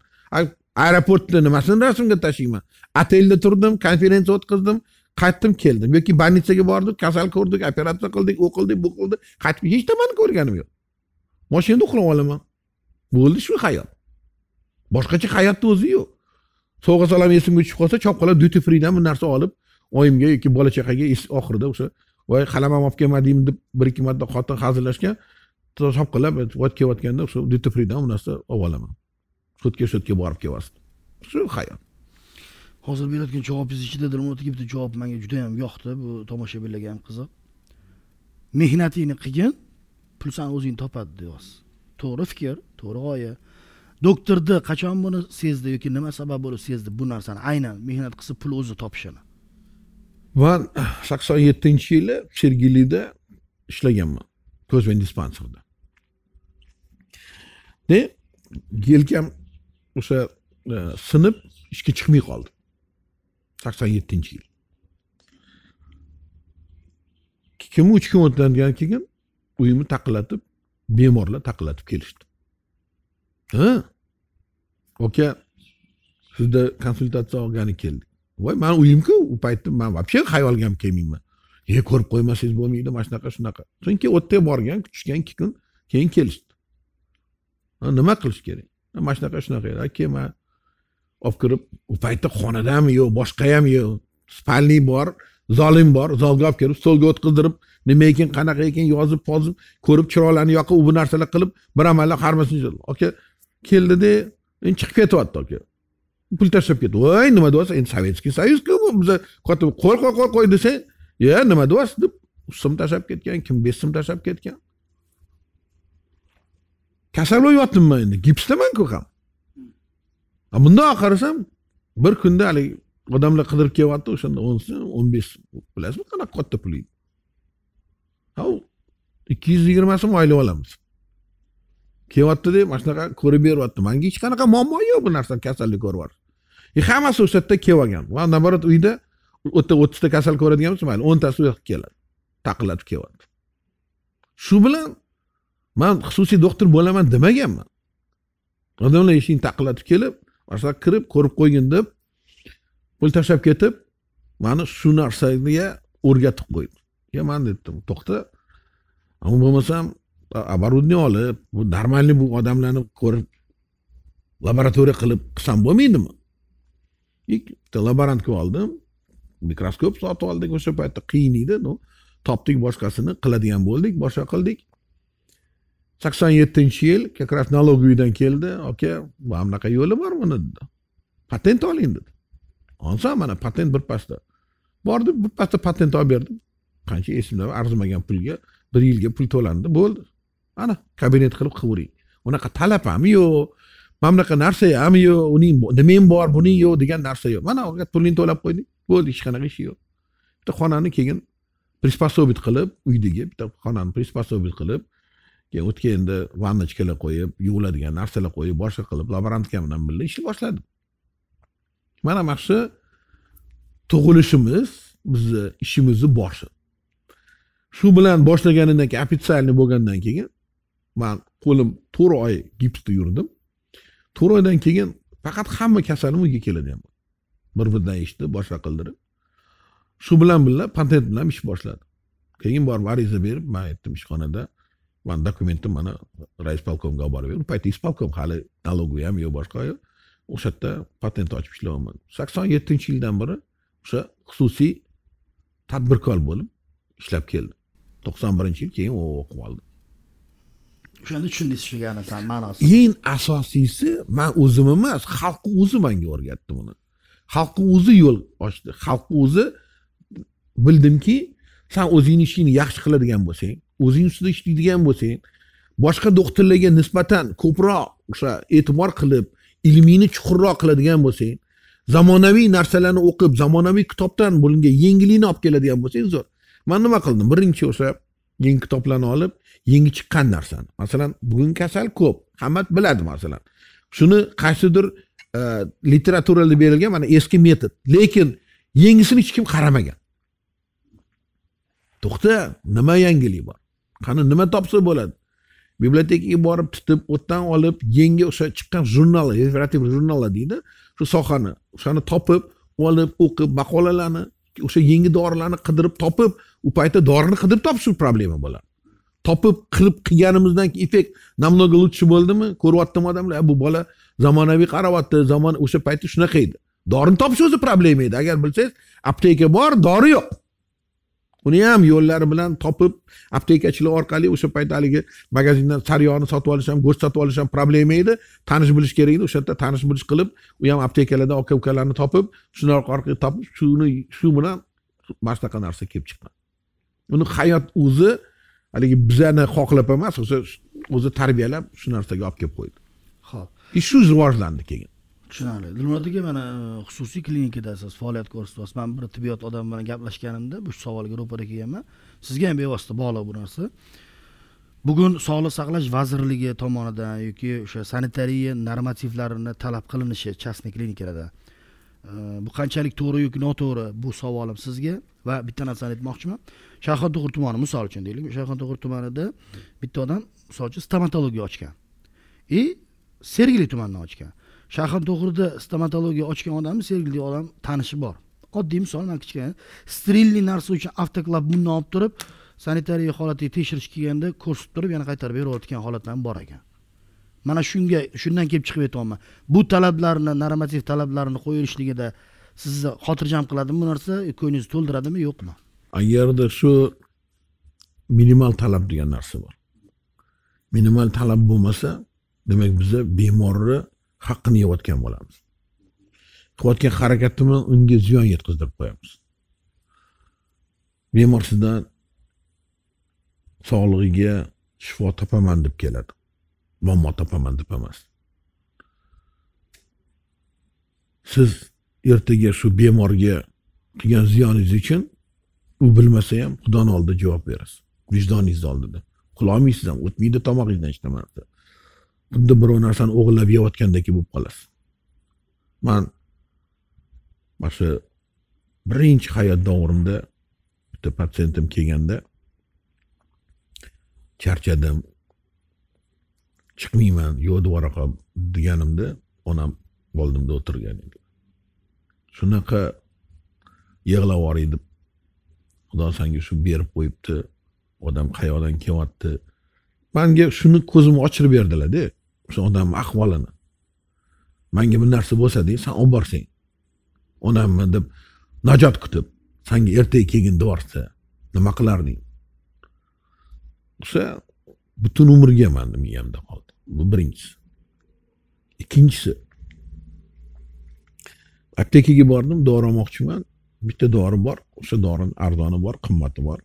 aeroportni nimasini rasmga tashiyman otelda turdim konferensiya o'tkazdim qaytdim keldim yoki больницаga bordik kasal ko'rdik operatsiya qildik u qildik bu qildik qaytib hech nimani ko'rganim yo'q moshinada uxlab olaman bo'ldi shu hayot boshqacha hayotni o'zi yo'q sovg'a salom esimga tushib qolsa chopqalab duty freedan bir narsa olib oyimga yoki bola chaqaga oxirida o'sha voy qalamam olib kelmadingmi deb bir ikki marta xotin hazillashgan voy kelayotganda o'sha duty freedan bu narsa olib olaman sudga sudga borib kelyapsiz shu hayot hozir berayotgan javobingiz ichida dilmodga bitta javob menga juda yam yoqdi bu tomoshabinlarga ham qiziq mehnatingni qilgin pul sani o'zing topadi deyapsiz to'g'ri fikr to'g'ri g'oya doktorni qachon buni sezdi yoki nima sabab bo'lib sezdi bu narsani aynan mehnat qilsa pul o'zi topishini man sakson yettinchi yili sergelida ishlaganman ko'zmen dispanserda yelkam o'sha e, sinib ishga chiqmay qoldi sakson yettinchi yil ikki kun uch kun o'tgandan keyin uyimni taqillatib bemorlar taqillatib kelishdi aka sizda konsultatsiya olgani keldik voy mani uyimku u paytda man вообще xayolga ham kelmayman e ko'rib qo'ymasangiz bo'lmaydi mana shunaqa shunaqa so'ng keyin u yerda borgan kutishgan ikki kun keyin kelishdi nima qilish kerak mana shunaqa shunaqa edi aka olib kirib u paytda xonadami yo'q ham yo'q spalniy bor zolim bor zolga olib kelib stolga o'tqizdirib nima ekan qanaqa ekan yozib pozib ko'rib chiroqlarni yoqib u bu narsalar qilib bir amallab harmasini aka keldida endi chiqib ketyapti aka pul tashlab ketdi voy nima deyapsan endi sovetskiy soyuzku bu biza qo'y qo'y desang ye nima deyapsiz deb uch so'm tashlab ketgan kim besh so'm tashlab ketgan kasal bo'lib yotibman endi gipsdamanku ham mundoq qarasam bir kunda haligi odamlar qidirib kelyapti o'shanda o'n so'm o'n besh so'm bilasizmi qanaqa katta pul edi ha ikki yuz yigirma so'm oylik olamiz kelyapti deb mana shunaqa ko'rib beryapti manga hech qanaqa muammo yo'q bu narsani kasallik ko'rib yuborish и e, hammasi o'sha yerda kelib olgan va наоборот uyda o'tta o'ttizta kasal ko'radigan bo'lsa mayli o'ntasi u yoqqa keladi taqillatib kelyapti shu bilan man xususiy doktor bo'laman demaganman odamlar eshikni taqillatib kelib mana shunaqa kirib ko'rib qo'ygin deb pul tashlab ketib mani shu narsaga o'rgatib qo'ydi ya man dedim to'xta bo'lmasam оборудование olib bu нормальный bu odamlarni ko'rib laboratoriya qilib qilsam bo'lmaydimi и bitta laborantka oldim mikroskop sotib oldik o'sha paytda qiyin edi ну topdik boshqasini qiladigan bo'ldik boshqa qildik sakson yettinchi yil как uydan keldi aka mana bunaqa yo'li bor buni dedi patent oling dedi olsam mana patent bir bordi bir pasda patent olib berdim qancha esimda arzimagan pulga bir yilga pul to'landi bo'ldi mana kabinet qilib qilavering unaqa talab ham yo'q mana bunaqa narsa ham yo'q uning nimang bor buning yo'q degan narsa yo'q mana pulingni to'lab qo'yding bo'ldi hech qanaqa ishi yo'q bitta xonani keyin приспособить qilib uydagi bitta xonani приспособить qilib ga o'tga endi vannochkalar qo'yib yuviladigan narsalar qo'yib boshqa qilib laborantka bilan birga ishni boshladim mana mana shu tug'ilishimiz bizni ishimizni boshi shu bilan boshlaganidan keyin официальный bo'lgandan keyin man qo'lim to'rt oy gipsda yurdim to'rt oydan keyin faqat hamma kasalim uyga keladigan bo'ldi bir biridan eshitib boshqa qildirib shu bilan birga patent bilan ish boshladim keyin borib ariza berib man aytdim ishxonada man dokumentim mana rais polkomga olib borib u paytda ispolkom hali налоговый ham yo'q boshqa o'sha yerda patent ochib ishlayapman sakson yettinchi yildan beri o'sha xususiy tadbirkor bo'lib ishlab keldim to'qson birinchi yil keyin o'qib oldim o'shanda tushundingiz shu narsani ma'nosini eng asosiysi man o'zim emas xalqni o'zi manga o'rgatdi buni xalqni o'zi yo'l ochdi xalqni o'zi bildimki san o'zingni ishingni yaxshi qiladigan bo'lsang o'zing ustida ishlaydigan bo'lsang boshqa doktorlarga nisbatan ko'proq o'sha e'tibor qilib ilmingni chuqurroq qiladigan bo'lsang zamonaviy narsalarni o'qib zamonaviy kitobdan bunga yangilikni olib keladigan bo'lsang zo'r man nima qildim birinchi o'sha yangi kitoblarni olib yangi chiqqan narsani masalan bugun kasal ko'p hamma biladi masalan shuni qaysidir e, literaturada berilgan mana eski metod lekin yangisini hech kim qaramagan to'xta nima yangilik bor qani nima topsa bo'ladi bibliotekaga borib titib o'tdan olib yangi o'sha chiqqan jurnal jurnallar deydi shu sohani o'shani topib olib o'qib maqolalarni o'sha yangi dorilarni qidirib topib u paytda dorini qidirib topish problema bo'ladi topib qilib qilganimizdan keyin effekt намного лучше bo'ldimi ko'ryaptimi odamlar bu bola zamonaviy qarayapti zamon o'sha paytda shunaqa edi dorini topish o'zi problema edi agar bilsangiz apteka bor dori yo'q uni ham yo'llari bilan topib aptekachilar orqali o'sha payt haligi magazindan sariyog'ni sotib olish ham go'sht sotib olish ham problema edi tanish bilish kerak edi o'sha yerda tanish bilish qilib u ham aptekalardan aka ukalarni topib shular orqali topib shuni shu bilan mana shunaqa narsa kelib chiqqan uni hayot o'zi haligi bizani xohlab emas o'sha o'zi tarbiyalab shu narsaga olib kelib qo'ydi ho'p shu rivojlandi keyin tushunarli dilmurodaka mana e, xususiy klinikada siz faoliyat ko'rsatyapsiz man bir tibbiyot odami bilan gaplashganimda bu savolga ro'para kelganman sizga ham bevosita bog'liq bu narsa bugun sog'liqni saqlash vazirligi tomonidan yoki o'sha sanitariya normativlarini talab qilinishi частный klinikalarda e, bu qanchalik to'g'ri yoki noto'g'ri bu savolim sizga va bitta narsani aytmoqchiman tug'ur tumani misol uchun deylik tug'ur tumanida bitta odam misol uchun stomatologiya ochgan и sergeli tumanidan ochgan to'g'rida stomatologiya ochgan odamni sergeli odam tanishi bor oddiy misol man kichkina sterilniy narsa uchun avtoklab bundan olib turib sanitariya holatiga tekshirish kelganda ko'rsatib turib yana qaytarib berayotgan holatlar bor ekan mana shunga shundan kelib chiqib aytyapman bu talablarni normativ talablarni qo'yilishligida sizni xotirjam qiladimi bu narsa ko'nglingizni to'ldiradimi yo'qmi agarda shu minimal talab degan narsa bor minimal talab bo'lmasa demak biza bemorni haqqini yeyotgan bo'lamiz qilayotgan harakatimiz unga ziyon yetkazdirib qo'yamiz bemor sizdan sog'lig'iga shifo topaman deb keladi muammo topaman deb emas siz ertaga shu bemorga qilgan ziyoningiz uchun u bilmasa ham xudoni oldida javob berasiz vijdoningizni oldida qilolmaysiz ham o'tmaydi tomog'ingizdan hech narsa xuddi birov narsani o'g'irlab yeyotgandek bo'lib qolasiz man mana shu birinchi hayot davrimda bitta patsientim kelganda charchadim chiqmayman yo'q varaqa deganimda onam oldimda o'tirgan edi shunaqa yig'lab deb xudo sanga shu berib qo'yibdi odam qayoqdan kelyapti manga shuni ko'zimni ochirib berdilarda shu odamni ahvolini manga bir narsa bo'lsa deng san olib borsang onamni deb najot kutib sanga ertaga kelgin divorsa nima qilarding o'sha butun umrga mani miyamda qoldi bu birinchisi ikkinchisi aptekaga bordim dori olmoqchiman bitta dori bor o'sha dorini arzoni bor qimmati bor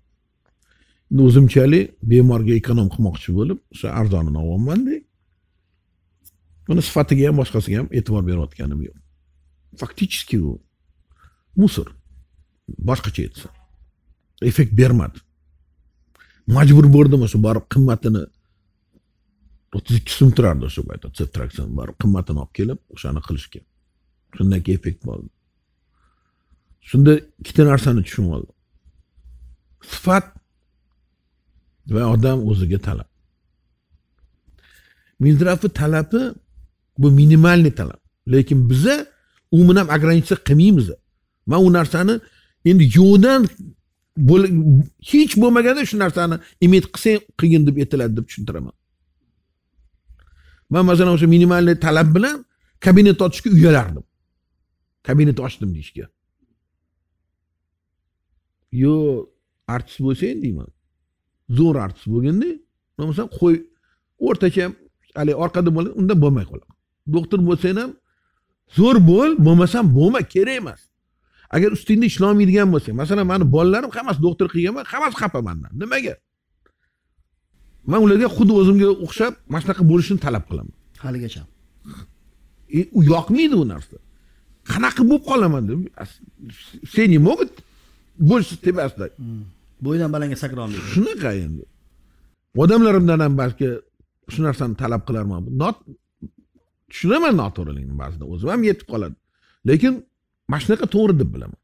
endi o'zimchalik bemorga ekonom qilmoqchi bo'lib o'sha arzonini olyapmanda uni sifatiga ham boshqasiga ham e'tibor berayotganim yo'q faktически u musor boshqacha aytsa effekt bermadi majbur bo'ldim o'sha borib qimmatini o'ttiz ikki so'm turardi o'sha paytda subtraksion borib qimmatini olib kelib o'shani qilishga shundan keyin effekt bo'ldi shunda ikkita narsani tushunib oldim sifat va odam o'ziga talab mizrafi talabi bu minimalniy talab lekin biza u bilan ham ограничиться qilmaymiz man u narsani endi yo'qdan hech bo'lmaganda shu narsani umid qilsang qilgin deb aytiladi deb tushuntiraman man masalan o'sha minimalniy talab bilan kabinet ochishga uyalardim kabinet ochdim deyishga yo artist bo'lsang deyman zo'r artist bo'lganda bo'lmasam qo'y o'rtacha haligi orqada bo'ladi unda bo'lmay qoladi doktor bo'lsang ham zo'r bo'l bo'lmasam bo'lma kerak emas agar ustingda ishlolmaydigan bo'lsang masalan mani bolalarim hammasi doktor qilganman hammasi xafa mandan nimaga man ularga xuddi o'zimga o'xshab mana shunaqa bo'lishini talab qilaman haligacha e, u yoqmaydi u narsa qanaqa bo'lib qolaman deb все не могут больше тебя bo'ydan balandga sakra olmaydi shunaqa endi odamlarimdan ham balki shu narsani talab qilarman tushunaman noto'g'rilikni ba'zida o'zim ham yetib qoladi lekin mana shunaqa to'g'ri deb bilaman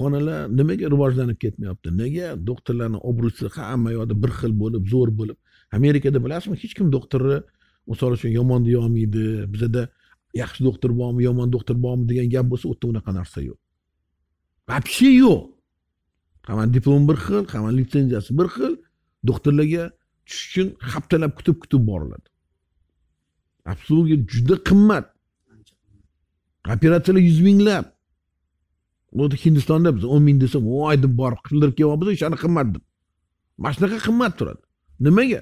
xonalar nimaga rivojlanib ketmayapti nega doktorlarni obro'si hamma yoqda bir xil bo'lib zo'r bo'lib amerikada bilasizmi hech kim doktorni misol uchun yomon deya olmaydi bizada yaxshi doktor bormi yomon doktor bormi degan gap bo'lsa u yerda unaqa narsa yo'q вообще yo'q hamma diplom bir xil hamma litsenziyasi bir xil doktorlarga tushish uchun haftalab kutib kutib boriladi обслуги juda qimmat operatsiyalar yuz minglab o'zi hindistonda biz o'n ming desam voy deb borib qildirib kelyapmiz o'shani qimmat deb mana shunaqa qimmat turadi nimaga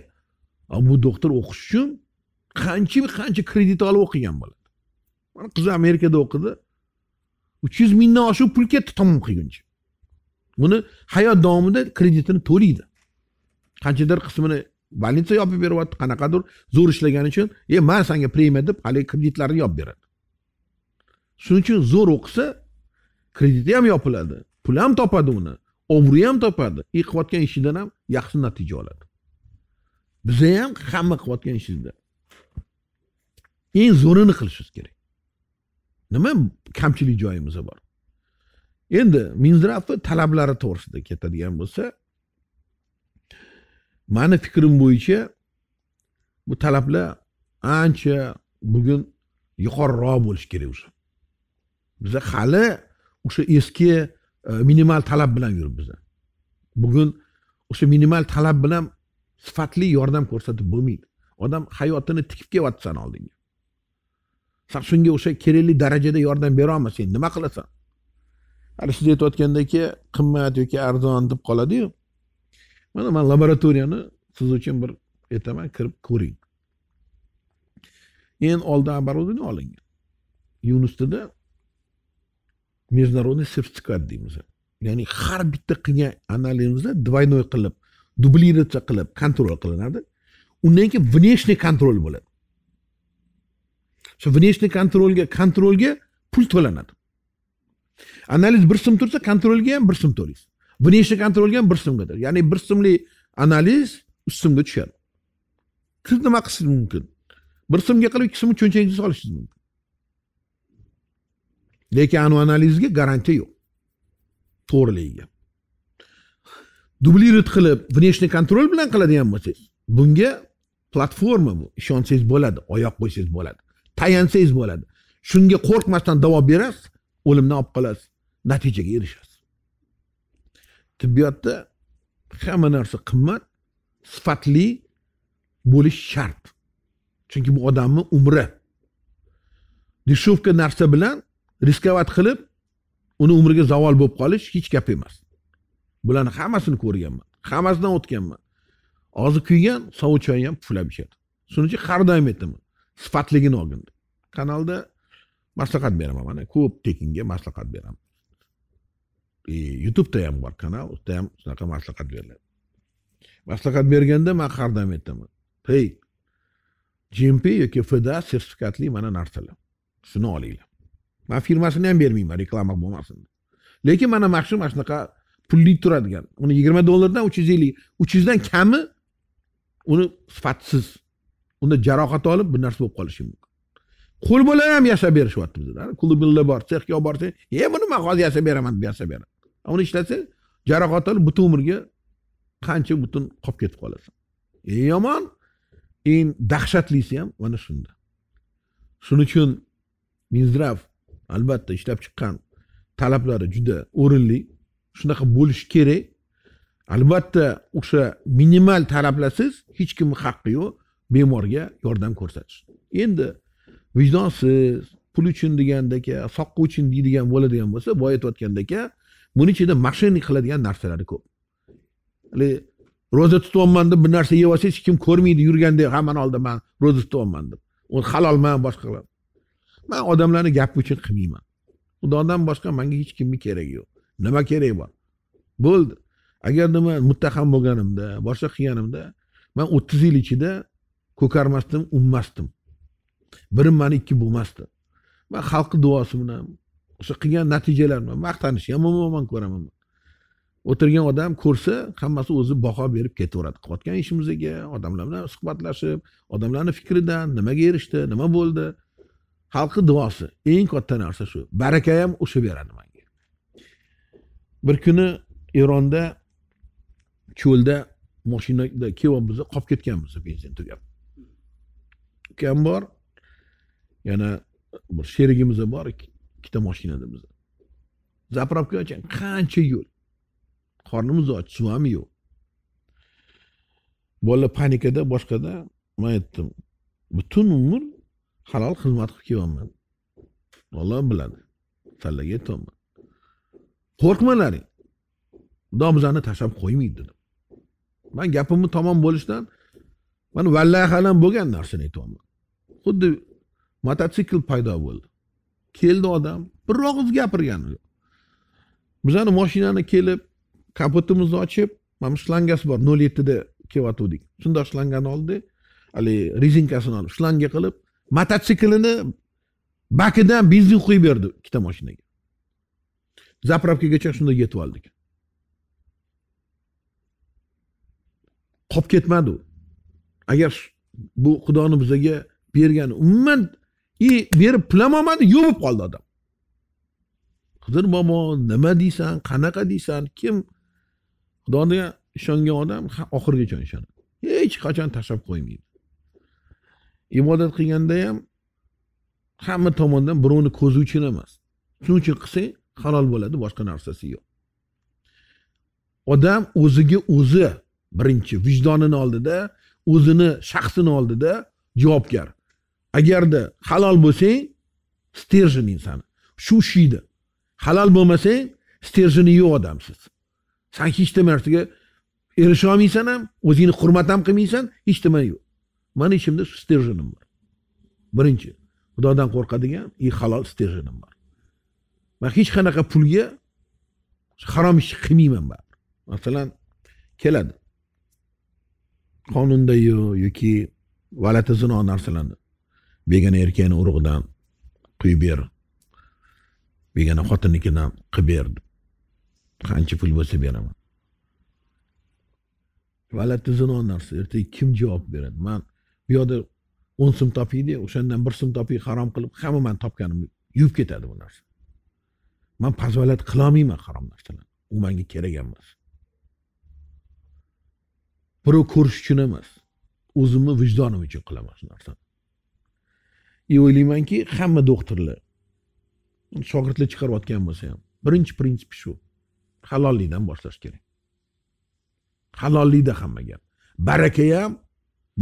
bu doktor o'qish uchun qancha qancha kredit olib o'qigan bo'ladi mana qizi amerikada o'qidi uch yuz mingdan oshiq pul ketdi tamom qilguncha buni hayot davomida kreditini to'laydi qanchadir qismini больница yopib beryapti qanaqadir zo'r ishlagani uchun e man sanga premiya deb haligi kreditlarni yopib beradi shuning uchun zo'r o'qisa krediti ham yopiladi pul ham topadi uni obro'i ham topadi и qilayotgan ishidan ham yaxshi natija oladi biza ham hamma qilayotgan ishimizda eng zo'rini qilishimiz kerak nima kamchilik joyimiz bor endi minzdravni talablari to'g'risida ketadigan bo'lsa mani fikrim bo'yicha bu talablar ancha bugun yuqoriroq bo'lishi kerak o'zi biza hali o'sha eski e, minimal talab bilan yuribmiz bugun o'sha minimal talab bilan sifatli yordam ko'rsatib bo'lmaydi odam hayotini tikib kelyapti sani oldingga san shunga o'sha kerakli darajada yordam berolmasang nima qilasan hali siz aytayotgandek qimmat yoki arzon deb qoladiyu mana man laboratoriyani siz uchun bir aytaman kirib ko'ring eng oldin оборудование olingan yunustida международный sertifikat deymiz ya'ni har bitta qilgan analizimizda двойной qilib dubliratsiya qilib kontrol qilinadi undan keyin внешний kontrol bo'ladi shu внешний kontrolga kontrolga pul to'lanadi analiz bir so'm tursa kontrolga ham bir so'm to'laysiz bir nechta kontrol ham bir so'mgadir ya'ni bir so'mlik analiz uch so'mga tushadi siz nima qilishingiz mumkin bir so'mga qilib ikki so'm cho'nchagingizga solishingiz mumkin lekin anavi analizga garantiya yo'q to'g'riligiga dublirit qilib внешний kontrol bilan qiladigan bo'lsangiz bunga platforma bu ishonsangiz bo'ladi oyoq qo'ysangiz bo'ladi tayansangiz bo'ladi shunga qo'rqmasdan davo berasiz o'limdan olib qolasiz natijaga erishasiz tibbiyotda hamma narsa qimmat sifatli bo'lish shart chunki bu odamni umri deshevka narsa bilan riskovat qilib uni umriga zavol bo'lib qolish hech gap emas bularni hammasini ko'rganman hammasidan o'tganman og'zi kuygan sovuq choyni ham puflab ichadi shuning uchun har doim aytaman sifatligini olgin kanalda maslahat beraman mana ko'p tekinga maslahat beraman и da ham bor kanal u ham shunaqa maslahat beriladi maslahat berganda man har doim aytaman hey gmp yoki fda sertifikatli mana narsalar shuni olinglar man firmasini ham bermayman reklama bo'lmasin lekin mana mana shu mana shunaqa pulli turadigan uni yigirma dollardan uch yuz ellik uch yuzdan kami uni sifatsiz unda jarohat olib bir narsa bo'lib qolishi mumkin qo'l bilan ham yasab berishyapti bizlar klubinglar bor sexga olib borsang e buni man hozir yasab beraman deb yasab beradi uni ishlatsang jarohat olib butun umrga qancha butun qolib ketib qolasan eng yomon eng dahshatlisi ham mana shunda shuning uchun minzdrav albatta ishlab chiqqan talablari juda o'rinli shunaqa bo'lishi kerak albatta o'sha minimal talablarsiz hech kimni haqqi yo'q bemorga yordam ko'rsatish endi vijdonsiz pul uchun deganda aka soqqa uchun deydigan bo'ladigan bo'lsa boya aytayotgandek buni ichida mashina qiladigan narsalari ko'p hali ro'za tutyapman deb bir narsa yeb olsangiz kim ko'rmaydi yurganda ha man oldiman ro'za tutyapman deb u halolman boshqa man odamlarni gapi uchun qilmayman xudodan boshqa manga hech kimni keragi yo'q nima kerak bor bo'ldi agar nima muttaham bo'lganimda boshqa qilganimda man o'ttiz yil ichida ko'karmasdim unmasdim birim mani ikki bo'lmasdi man xalqni duosi bilan o'sha qilgan natijalarni maqtanishni ham umuman ko'raman o'tirgan odam ko'rsa hammasi o'zi baho berib ketaveradi qilayotgan ishimizga odamlar bilan suhbatlashib odamlarni fikridan nimaga erishdi nima bo'ldi xalqni duosi eng katta narsa shu baraka ham o'sha beradi manga bir kuni eronda cho'lda moshinada kelyapmiz qolib ketganmiz benzin tugab ukam bor yana bir sherigimiz bor ikkita moshinada biza zapravkagacha qancha yo'l qornimiz och suv ham yo'q bolalar panikada boshqada man aytdim butun umr halol xizmat qilib kelyapman olloh biladi sallaga aytyapman qo'rqmalaring xudo bizani tashlab qo'ymaydi dedim man gapimni tamom bo'lishidan mana vallahi alam bo'lgan narsani aytyapman xuddi mototsikl paydo bo'ldi keldi odam bir og'iz gapirgani yo'q bizani moshinani kelib kapotimizni ochib mana bu shlangasi bor nol yettida kelyotgandik shundoq shlangani oldi haligi rezinkasini olib shlanga qilib mototsiklini bakidan benzin quyib berdi ikkita moshinaga zapravkagacha shunda yetib oldik qolib ketmadi u agar bu xudoni bizaga bergan umuman и berib pulam yuvib qoldi odam qidir momo nima deysan qanaqa deysan kim xudoga ishongan odam oxirigacha ishonadi hech qachon tashlab qo'ymaydi ibodat qilganda ham hamma tomondan birovni ko'zi uchun emas shuning uchun qilsang halol bo'ladi boshqa narsasi yo'q odam o'ziga o'zi birinchi vijdonini oldida o'zini shaxsini oldida javobgar agarda halol bo'lsang stержень insan. shu shidi. halol bo'lmasang sterjini yo'q odamsiz san hech nima narsaga erisha olmaysan ham o'zingni hurmat ham qilmaysan hech nima yo'q mani ichimda shu bor birinchi xudodan qo'rqadigan и halol sterjinim bor man hech qanaqa pulga harom ish qilmayman baribir masalan keladi qonunda yo'q yoki valatizino narsalarni begona erkakni urug'idan quyib ber begona xotinnikidan qilib ber qancha pul bo'lsa beraman albatta zino narsa ertaga kim javob beradi man bu yoqda o'n so'm topaydi o'shandan bir so'm topay harom qilib hamma men topganimni yuvib ketadi bu narsa man pazvalat qilolmayman harom narsalarni u manga kerak emas birov ko'rish uchun emas o'zimni vijdonim uchun qilaman shu narsani и o'ylaymanki hamma doktorlar shogirdlar chiqarayotgan bo'lsa ham birinchi prinsipi shu halollikdan boshlash kerak halollikda hamma gap baraka ham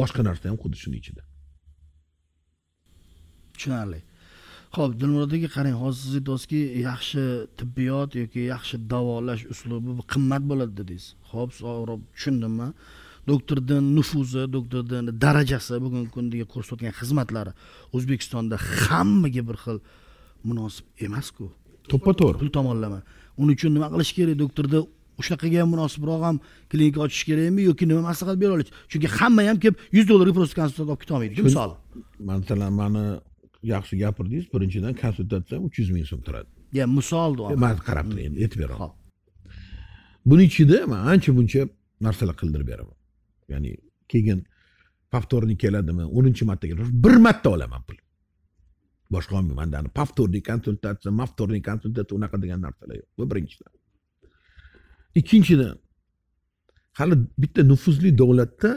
boshqa narsa ham xuddi shuni ichida tushunarli ho'p dilmurod aka qarang hozir siz aytyapsizki yaxshi tibbiyot yoki yaxshi davolash uslubi qimmat bo'ladi dedingiz ho'p tushundim man doktordan nufuzi doktordan darajasi bugungi kundagi ko'rsatgan xizmatlari o'zbekistonda hammaga bir xil munosib emasku to'ppa to'g'ri pul tomonlama uning uchun nima qilish kerak doktorni o'shanaqaga ham munosibroq ham klinika ochish kerakmi yoki nima maslahat bera olasiz chunki hamma ham kelib yuz dollarga просто konsultatsiya olib ketolmaydiku misol masalan mani yaxshi gapirdingiz birinchidan konsultatsiya uch yuz ming so'm turadi ya misol e, man qarab turing endi aytib beraman buni ichida man ancha buncha narsalar qildirib beraman ya'ni keyin повторный keladimi o'ninchi marta keladi bir marta olaman pul boshqa manda повторный konsultatsiya mavtorniy konsultatsiya unaqa degan narsalar yo'q bu birinchidan ikkinchidan hali bitta nufuzli davlatda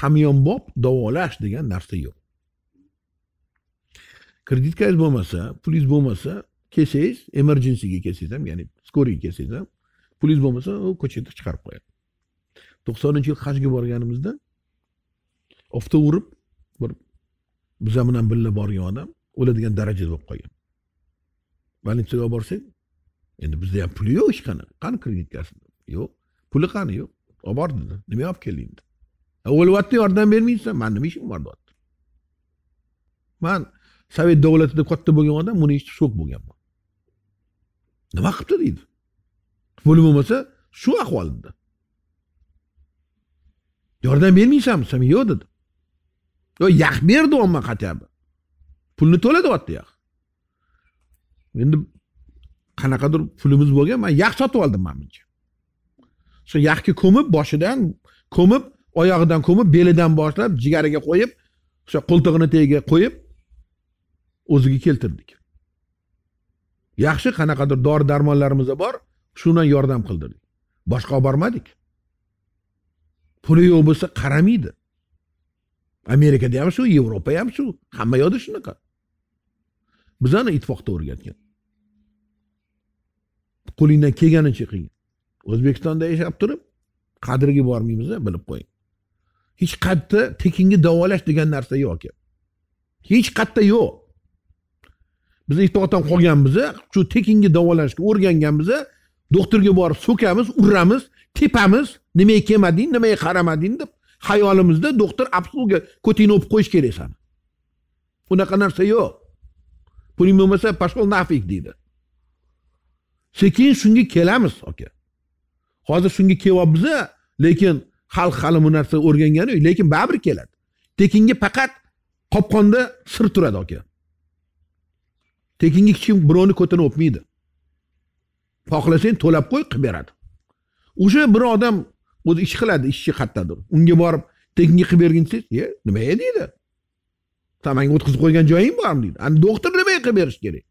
hamyonbop davolash degan narsa yo'q kreditkangiz bo'lmasa pulingiz bo'lmasa kelsangiz emergensiga kelsangiz ham ya'ni skoriy kelsangiz ham pulingiz bo'lmasa u ko'chaga chiqarib qo'yadi to'qsoninchi yil hajga borganimizda ofta urib bir biza bilan birga borgan odam o'ladigan darajada bo'lib qolgan больницаga olib borsak endi bizda ham puli yo'q hech qanaqa qani kreditkasi yo'q puli qani yo'q olib bor dedi nima olib kelding dedi o'lyapti yordam bermaysan mani nima ishim bor deyapti man sovet davlatida katta bo'lgan odam buni eshitib shok bo'lganman nima qilibdi deydi puli bo'lmasa shu ahvolda yordam bermaysanmi yo'q dedi yo yax berdi omma qatyapti pulni to'ladi yaq. endi qanaqadir pulimiz bo'lgan man yax sotib oldim man bunga shu yaxga ko'mib boshidan ko'mib oyog'idan ko'mib belidan boshlab jigariga qo'yib o'sha qo'ltig'ini tagiga qo'yib o'ziga keltirdik yaxshi qanaqadir dori darmonlarimiz bor shundan yordam qildirdik boshqa olib bormadik puli yo'q bo'lsa qaramaydi amerikada ham shu yevropa ham shu hamma yoqda shunaqa bizani ittifoqda o'rgatgan qo'lingdan kelganicha qilgin o'zbekistonda yashab turib qadriga bormaymiz bilib qo'ying hech qayerda tekinga davolash degan narsa yo'q aka hech qayerda yo'q biz ittifoqdan qolganmiz shu tekinga davolashga o'rganganmiz doktorga borib so'kamiz uramiz tepamiz nimaga kelmading nimaga qaramading deb hayolimizda doktor обслуга ko'tingni olib qo'yish kerak sani unaqa narsa yo'q puling bo'lmasa пошел нафиг deydi sekin shunga kelamiz aka hozir shunga kelyapmiz lekin xalq hali bu narsa o'rgangani yo'q lekin baribir keladi tekinga faqat qopqonda sir turadi aka tekinga kim birovni ko'tini o'pmaydi xohlasang to'lab qo'y qilib beradi o'sha bir odam o'zi ish qiladi ishchi qayerdadir unga borib tekinga qilib bergin desangiz e nimaga deydi tamanga o'tkazib qo'ygan joying bormi deydi ana doktor nima qilib berishi kerak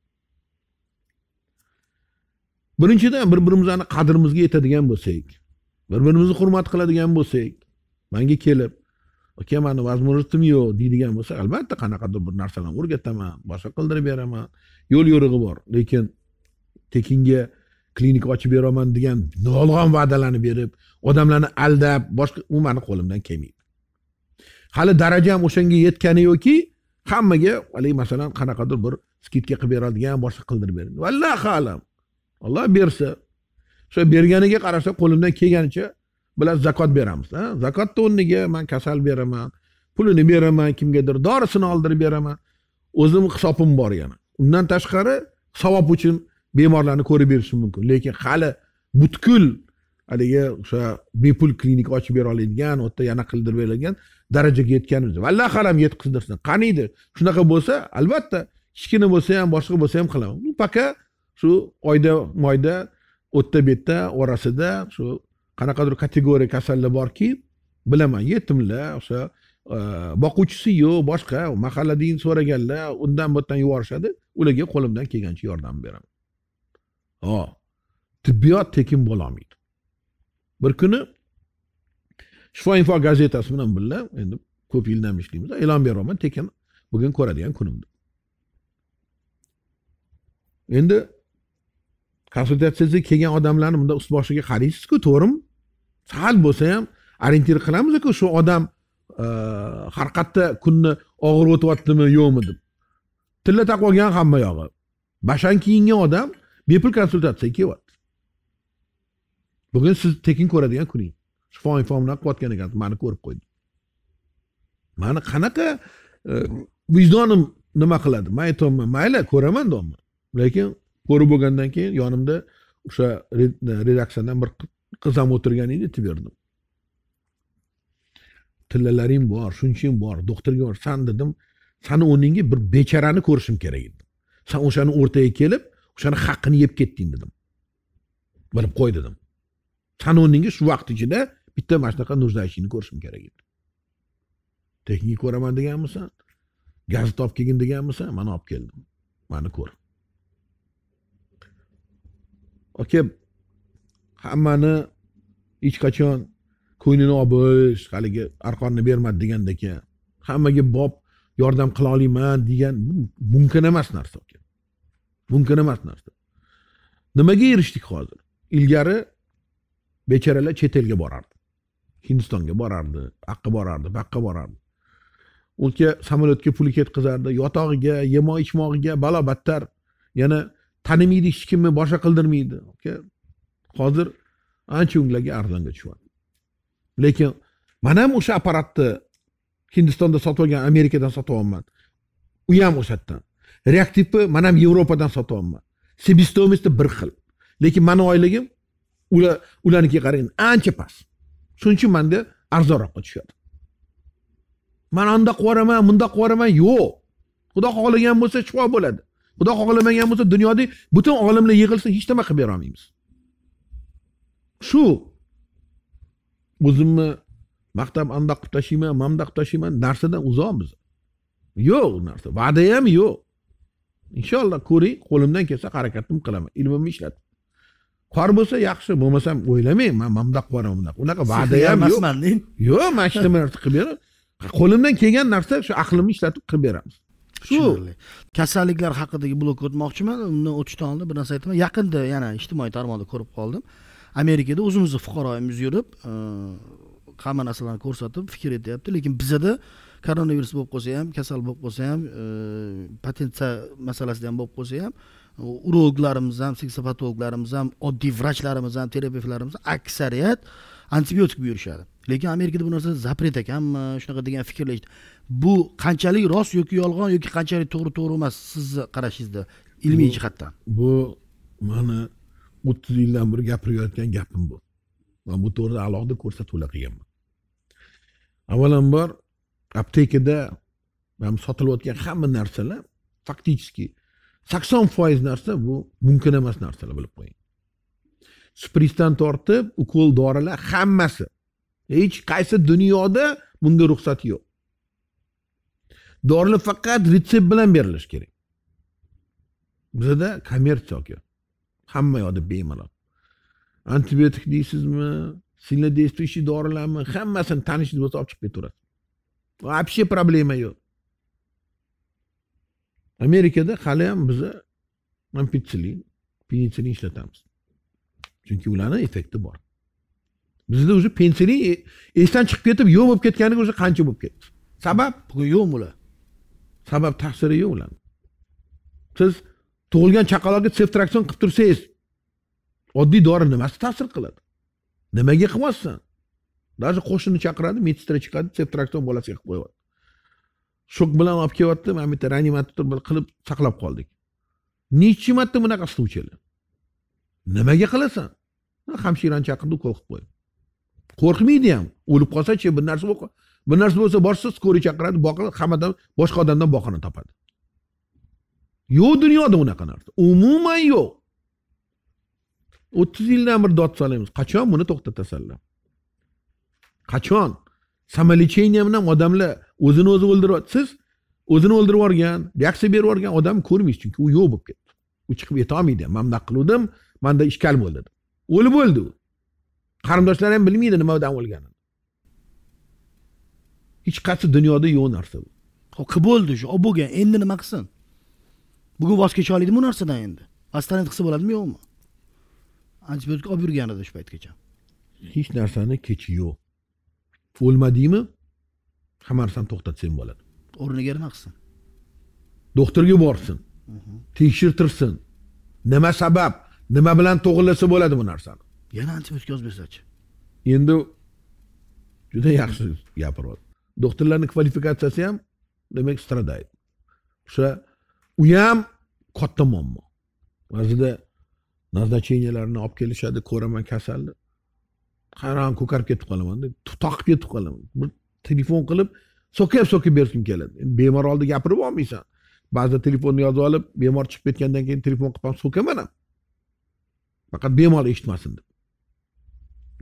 birinchidan bir birimizni qadrimizga yetadigan bo'lsak bir birimizni hurmat qiladigan bo'lsak manga kelib aka mani возможностim yo'q deydigan bo'lsa albatta qanaqadir bir narsalarni o'rgataman boshqa qildirib beraman yo'l yo'rig'i bor lekin tekinga klinika ochib beraman degan yolg'on va'dalarni berib odamlarni aldab boshqa u mani qo'limdan kelmaydi hali darajam o'shanga yetgani yo'qki hammaga haligi masalan qanaqadir bir skidka qilib beradigan boshqa qildirib beradi vallohu alam olloh bersa o'sha berganiga qarasa qo'limdan kelganicha bular zakot beramiz zakotni o'rniga man kasal beraman pulini beraman kimgadir dorisini oldirib beraman o'zim hisobim bor yana undan tashqari savob uchun bemorlarni ko'rib berishim mumkin lekin hali butkul haligi o'sha bepul klinika ochib bera oladigan u yerda yana qildirib beradigan darajaga yetganimiz vallohu alam yetkazdirsin qaniydi shunaqa bo'lsa albatta kichkina bo'lsa ham boshqa bo'lsa ham qilaman ну пока shu oyda moyda u bu yerda orasida shu qanaqadir kategoriya kasallar borki bilaman yetimlar o'sha e, boquvchisi yo'q boshqa mahalladan so'raganlar undan yerdan yuborishadi ularga qo'limdan kelgancha yordam beraman ho tibbiyot tekin bo'lolmaydi bir kuni shifo info gazetasi bilan birga endi ko'p yildan ishlaymiz e'lon beryapman tekin bugun ko'radigan kunim deb endi konsultatsiyaga kelgan odamlarni bunday ust boshiga qaraysizku to'g'rimi sal bo'lsa ham orientir qilamiz-ku shu odam e, qatta kunni og'ir o'tyaptimi yo'qmi deb tilla taqib olgan hamma yog'i bashang kiyingan odam bepul konsultatsiya kelyapti bugun siz tekin ko'radigan kuning shifo informdan qilayotgan ekansiz mani ko'rib qo'ydi mani qanaqa e, vijdonim nima qiladi man aytyapman mayli ko'raman domni lekin ko'rib bo'lgandan keyin yonimda o'sha e, redaksiyadan bir qiz ham o'tirgan edi aytib berdim tillalaring bor shunchang bor doktorga san dedim sani o'rningga bir bechorani ko'rishim kerak edi san o'shani o'rtaga kelib o'shani haqqini yeb ketding dedim bilib qo'y dedim san o'rningga shu vaqt ichida bitta mana shunaqa нуждающийni ko'rishim kerak edi texnik ko'raman deganmisan gazeta olib kelgin deganmisan mana olib keldim mani ko'r aka hammani hech qachon ko'nglini obish haligi arqonni bermadi deganda hammaga bob yordam qila olaman degan mumkin emas narsa mumkin emas narsa nimaga erishdik hozir ilgari bechoralar chet elga borardi hindistonga borardi buyoqqa borardi buyoqqa borardi u yerga samolyotga puli ketkazardi yotog'iga yemoq ichmog'iga balo battar yana tanimaydi hech kimni boshqa qildirmaydi hozir ancha unlarga arzonga tushyapti lekin man ham o'sha apparatni hindistonda sotib olgan amerikadan sotib olyapman u ham o'sha yerdan reaktivni man ham yevropadan sotyapman себестоимости bir xil lekin mani oyligim ular ularnikiga qaraganda ancha past shuning uchun manda arzonroqqa tushadi man undaq qilib yuboraman bundoq qilib yuboraman yo'q xudo xohlagan bo'lsa shifo bo'ladi xudo xohlamagan bo'lsa dunyoda butun olimlar yig'ilsa hech nima qilib berolmaymiz shu o'zimni maqtab andoq qilib tashlayman mana bundoq qilib tashlayman narsadan uzoqmiz yo'q narsa va'da ham yo'q inshaalloh ko'ring qo'limdan kelsa harakatim qilaman ilmimni ishlatib qor bo'lsa yaxshi bo'lmasam o'ylamang man mamdoq qoraman bunaqa unaqa va'da ham yo'q yo'q mana shu narsa qilib beraman qo'limdan kelgan narsa shu aqlimni ishlatib qilib beramiz shu kasalliklar haqidagi blok o'tmoqchiman undan o'tishdan oldin bir narsa aytaman yaqinda yana ijtimoiy tarmoqda ko'rib qoldim amerikada o'zimizni fuqaroyimiz yurib hamma narsalarni ko'rsatib fikr aytyapti lekin bizada koronavirus bo'lib qolsa ham kasal bo'lib qolsa ham e, potensiya masalasida ham bo'lib qolsa ham urologlarimiz ham seksopatologlarimiz ham oddiy vrachlarimiz ham terapevtlarimiz aksariyat antibiotik buyurishadi lekin amerikada bu narsa запрет ekanmi shunaqa degan fikrlar bu qanchalik rost yoki yolg'on yoki qanchalik to'g'ri to'g'ri emas sizni qarashingizda ilmiy jihatdan bu mani o'ttiz yildan beri gapirayotgan gapim bu man bu to'g'rida alohida ko'rsatuvlar qilganman avvalambor aptekada sotilayotgan hamma narsalar фактически sakson foiz narsa bu mumkin emas narsalar bilib qo'ying spritsdan tortib ukol dorilar hammasi hech qaysi dunyoda bunga ruxsat yo'q dorilar faqat retsept bilan berilishi kerak bizada kommersiya hamma yoqda bemalol antibiotik deysizmi сильнодействующий dorilarmi hammasini tanishingiz bo'lsa olib chiqib ketaverasiz Вообще problema yo'q. Amerikada hali ham biz ampitsilin, penitsilin ishlatamiz. Chunki ularni effekti bor. Bizda уже pensilin esdan chiqib ketib, yo'q bo'lib ketganiga уже qancha bo'lib ketdi. Sabab yo'q ular. Sabab ta'siri yo'q ularni. Siz tug'ilgan chaqaloqqa seftraksion qilib tursangiz, oddiy dori nimasi ta'sir qiladi? Nimaga qilyapsan? даже qo'shini chaqiradi meditsitra chiqadi septrakton bolasiga qilib qo'yadi shok bilan olib kelyapti mana bitta reanimator bir qilib saqlab qoldik nechi marta bunaqa случайlar nimaga qilasan hamshirani chaqirdi ukol qilib qo'ydi qo'rqmaydi ham o'lib qolsachi bir narsa bir narsa bo'lsa borsa skoriy chaqiradi boqadi hammadan boshqa odamdan boqini topadi yo'q dunyoda unaqa narsa umuman yo'q o'ttiz yildan bir dod solamiz qachon buni to'xtatasanlar qachon самолечением bilan odamlar o'zini o'zi o'ldiryapti siz o'zini o'ldirib yuborgan reaksiya berib yuborgan odamni ko'rmaysiz chunki u yo'q bo'lib ketdi u chiqib yetolmaydi man bunaqa qiluvdim manda ishkal bo'ldi deb o'lib o'ldi u qarindoshlar ham bilmaydi nimadan o'lganini hech qaysi dunyoda yo'q narsa bu qilib bo'ldi shu olib bo'lgan endi nima qilsin bugun voz kecha oladimi u narsadan endi astranit qilsa bo'ladimi yo'qmi antibiotik olib yurgan edi shu paytgacha hech narsani kechi yo'q o'lmadingmi hamma narsani to'xtatsang bo'ladi o'rniga nima qilsin doktorga yuborsin mhm. tekshirtirsin nima sabab nima bilan to'g'irlasa bo'ladi bu narsani yana antibiotik yozib bersachi endi juda yaxshi gapiryapti doktorlarni kvalifikatsiyasi ham demak страдает o'sha u ham katta muammo ba'zida назначенияларni olib kelishadi ko'raman kasalni qayrog'im ko'karib ketib qolaman toqib ketib qolaman bir telefon qilib so'kib so'kib bergim keladi bemor oldi gapirib olmaysan ba'zida telefonni yozib olib bemor chiqib ketgandan keyin telefon qilib ham so'kaman ham faqat bemor eshitmasin deb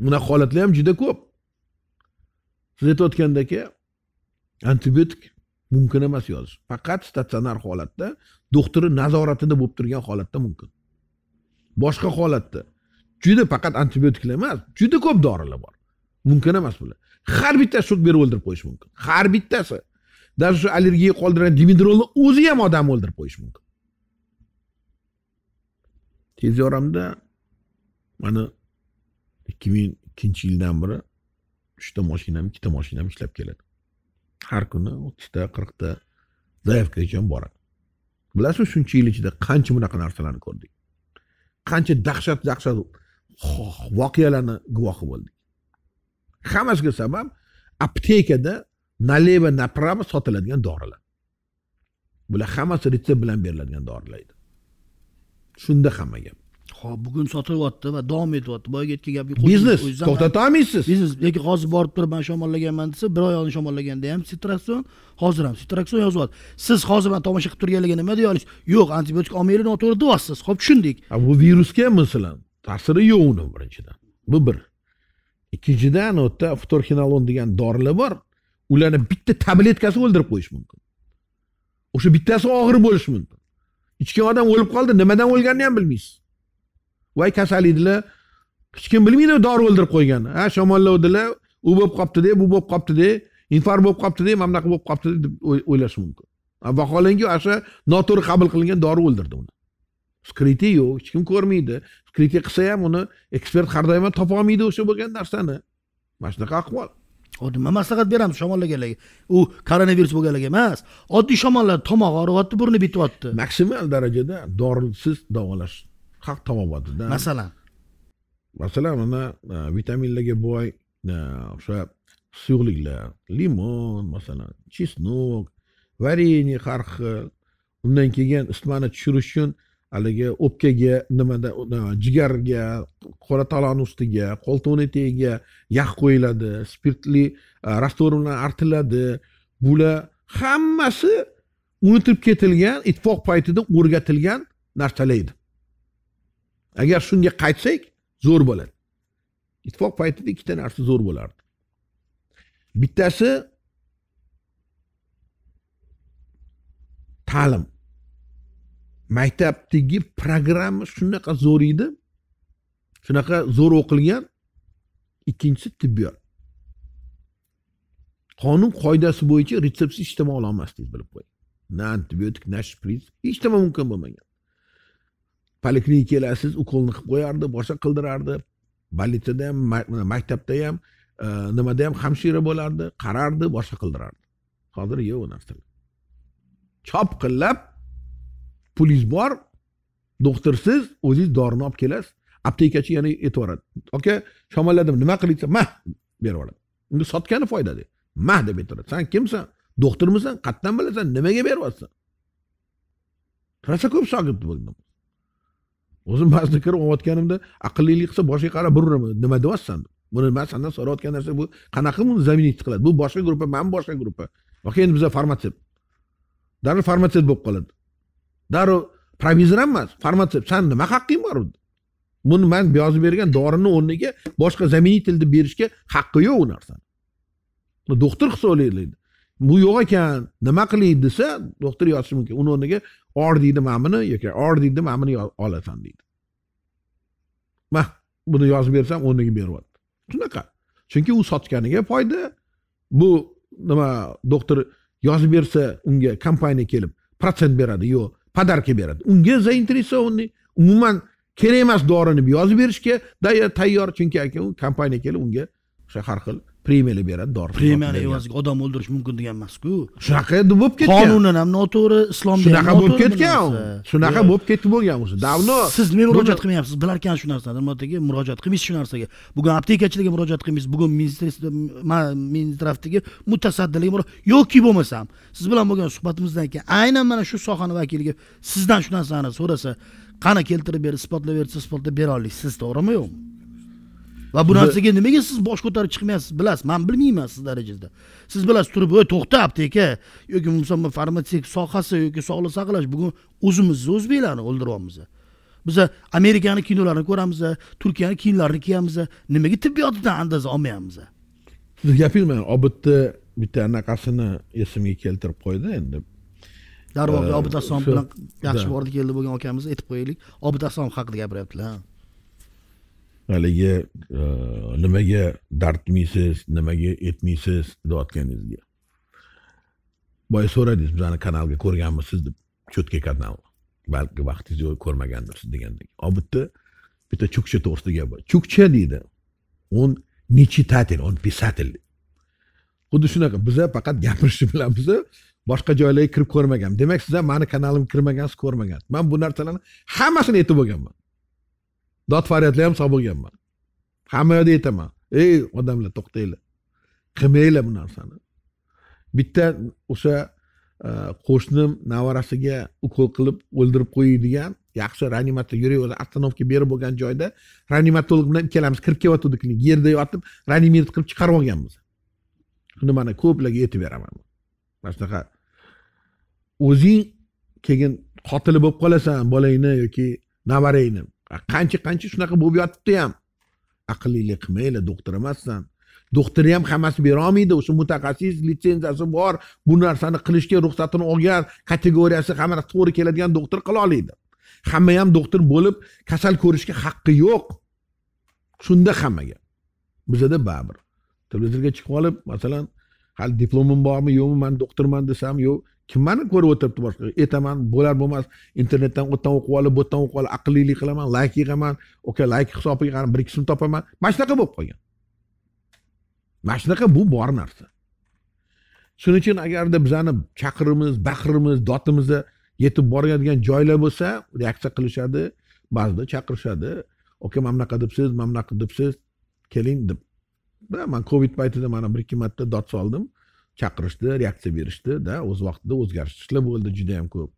bunaqa holatlar ham juda ko'p siz aytayotgandek antibiotik mumkin emas yozish faqat statsionar holatda doktori nazoratida bo'lib turgan holatda mumkin boshqa holatda juda faqat antibiotiklar emas juda ko'p dorilar bor mumkin emas bular har bittasi sud berib o'ldirib qo'yishi mumkin har bittasi даже shu allergiya qoldiradigan dimidrolni o'zi ham odamni o'ldirib qo'yishi mumkin tez yordamda mana ikki ming ikkinchi yildan beri uchta moshinam ikkita moshinam ishlab keladi har kuni o'ttizta qirqta zaявкагacham boradi bilasizmi shuncha yil ichida qancha bunaqa narsalarni ko'rdik qancha dahshat dahshat voqealarni guvohi bo'ldik hammasiga sabab aptekada налево направо sotiladigan dorilar bular hammasi retsept bilan beriladigan dorilar edi shunda hamma gap ho'p bugun sotilyapti va davom etyapti boyagi aytgan gapga biznes olmaysiz biznes lekin hozir borib turib man shamollaganman desa bir oyog'ini shamollaganda ham sitraksion hozir ham sitraksion yozyapti siz hozir man tomosha qilib turganligini nima deya olasiz yo'q antibiotik olmanglar noto'g'ri deyapsiz ho'p tushundik bu virusga masalan ta'siri yo'q uni birinchidan bu bir ikkinchidan u yerda ftorxinolon degan dorilar bor ularni bitta tabletkasi o'ldirib qo'yishi mumkin o'sha bittasi og'ir bo'lishi mumkin ichgan odam o'lib qoldi nimadan o'lganini ham bilmaysiz voy edilar hech kim bilmaydi dori o'ldirib qo'yganini ha shamollovdilar u bo'lib qolibdida bu bo'lib qolibdida infarkt bo'lib qolibdida mana bunaqa bo'lib qolibdi deb o'ylashi mumkin vaholanki o'sha noto'g'ri qabul qilingan dori o'ldirdi uni skriti yo'q hech kim ko'rmaydi skriti qilsa ham uni ekspert har doim topolmaydi o'sha bo'lgan narsani mana shunaqa ahvol nima maslahat beramiz shamollaganlarga u koronavirus bo'lganlarga emas oddiy shamollar tomog'i og'riyapti burni bityapti maksimal darajada dorisiz davolash haq tabobatida masalan masalan mana e, vitaminlarga boy e, o'sha suyuqliklar limon masalan chesnok varenye har xil undan keyin isitmani tushirish uchun haligi o'pkaga nimada jigarga qora talon ustiga qo'ltiqni etegiga yax qo'yiladi spirtli rastvor bilan artiladi bular hammasi unutilib ketilgan ittifoq paytida o'rgatilgan narsalar edi agar shunga qaytsak zo'r bo'ladi ittifoq paytida ikkita narsa zo'r bo'lardi bittasi ta'lim maktabdagi programma shunaqa zo'r edi shunaqa zo'r o'qilgan ikkinchisi tibbiyot qonun qoidasi bo'yicha retseptsiz hech nima ololmasdingiz bilib qo'ying na antibiotik na shpris hech nima mumkin bo'lmagan poliklinikaga kelasiz ukolni qilib qo'yardi boshqa qildirardi больницада ham maktabda ham e, nimada ham hamshira bo'lardi qarardi boshqa qildirardi hozir yo'q u narsalar chopqillab pulingiz bor doktorsiz o'zingiz dorini olib kelasiz aptekachi yana aytib yuboradi aka shamolladim nima qilay desa mah berib yuboradi unga sotgani foydali mah deb aytadi san kimsan doktormisan qayerdan bilasan nimaga beryapsan rosa ko'p shogird bo'ldim o'zim ba'zida kirib olayotganimda aqllilik qilsa boshiga qarab bir nima deyapsan buni man sandan so'rayotgan narsa bu qanaqa buni заменить qiladi bu boshqa gruppa man boshqa gruppa oka endi biza farmatsevt darrov farmatsevt bo'lib qoladi darrov provizor ham emas farmatsevt sani nima haqqing bor buni man yozib bergan dorini o'rniga boshqa заменитель berishga haqqi yo'q u narsani doktor qilsa o'ylaydi bu yo'q ekan nima qilay desa doktor yozishi mumkin uni o'rniga or deydi mana buni yoki or deydi mana buni olasan deydi ma buni yozib bersam o'rniga beryapti shunaqa chunki u sotganiga foyda bu nima doktor yozib bersa unga kompaniya kelib protsent beradi yo'q подарка beradi unga заинтересованный umuman kerak emas dorini yozib berishga tayyor chunki u kompaniya kelib unga o'sha har xil premiyalar beradi dori premiyani evaziga odam o'ldirish mumkin degan emasku shunaqa bo'lib ketgan qonunan ham noto'g'ri islomda shunaqa bo'lib ketgan shunaqa bo'lib ketib bo'lgan o'zi давно siz nima murojaat qilmayapsiz bilarkan shu narsani nimat aka murojaat qilmaysiz shu narsaga bugun aptekachilarga murojaat qilmaysiz bugun minstravdagi mutasaddilarga yoki bo'lmasam siz bilan bo'lgan suhbatimizdan keyin aynan mana shu sohani vakiliga sizdan shu narsani so'rasa qani keltirib ber isbotlab bersa isbotlab bera olasiz to'g'rimi yo'qmi va bu narsaga nimaga siz bosh ko'tarib chiqmayapsiz bilasiz man bilmayman siz darajada siz bilasiz turib voy to'xta apteka yoki bo'lmasam farmatsevt sohasi yoki sog'liq saqlash bugun o'zimizni o'zbeklarni o'ldiryapmiz biza amerikani kinolarini ko'ramiz turkiyani kiyimlarini kiyamiz nimaga tibbiyotidan andaza olmayapmiz siz gapingizman obidni bitta anaqasini esimga keltirib qo'ydi endi darvoqe obid assom bilan yaxshi bordi keldi bo'lgan akamiz aytib qo'yaylik obid assom haqida gapiryaptilar haligi e, nimaga dartmisiz nimaga etmaysiz deyotganingizga boya so'radingiz bizani kanalga ko'rganmisiz deb cho'tka kanal balki vaqtingiz yo'q ko'rmagandirsiz degandek a bu bitta chukcha to'g'risida gap bor chukcha deydi он не читатель он писатель xuddi shunaqa biza faqat gapirishni bilamiz boshqa joylarga kirib ko'rmagan demak sizlar mani kanalimga kirmagansiz ko'rmagan man bu narsalarni hammasini aytib bo'lganman dod faryodlar ham sog' bo'lganman hamma yoqda aytaman ey odamlar to'xtanglar qilmanglar bu narsani bitta o'sha e, qo'shnim nevarasiga ukol qilib o'ldirib qo'yadigan yaxshi reanimatsiya yurak o'zi остановка berib bo'lgan joyda reanimatolog bilan ikkalamiz kirib kelyotgandik yerda yotib reanimировать qilib chiqarib olganmiz shuni mana ko'plarga aytib beraman mana shunaqa o'zing keyin qotili bo'lib qolasan bolangni yoki navarangni qancha qancha shunaqa bo'lib yotibdi ham aqllilik qilmanglar doktor emassan doktori ham hammasi berolmaydi o'sha mutaxassis litsenziyasi bor bu narsani qilishga ruxsatini olgan kategoriyasi hamma to'g'ri keladigan doktor qila oladi hamma ham doktor bo'lib kasal ko'rishga haqqi yo'q shunda hammaga bizada baribir televizorga chiqib olib masalan hali diplomim bormi yo'qmi man doktorman desam yo'q kimmani ko'rib o'tiribdi boshqa aytaman bo'lar bo'lmas internetdan yerdan o'qib olib bu yerdan o'qib olib aqllilik qilaman layk yig'aman o'ka layk hisobiga qarab bir ikkisini topaman mana shunaqa bo'lib qolgan mana shunaqa bu bor narsa shuning uchun agarda bizani chaqirimiz baqirimiz dotimizni yetib boradigan joylar bo'lsa reaksiya qilishadi ba'zida chaqirishadi oka mana bunaqa debsiz mana bunaqa debsiz keling deb man covid paytida mana bir ikki marta dot soldim chaqirishdi reaksiya да o'z vaqtida o'zgarishlar bo'ldi juda yam ko'p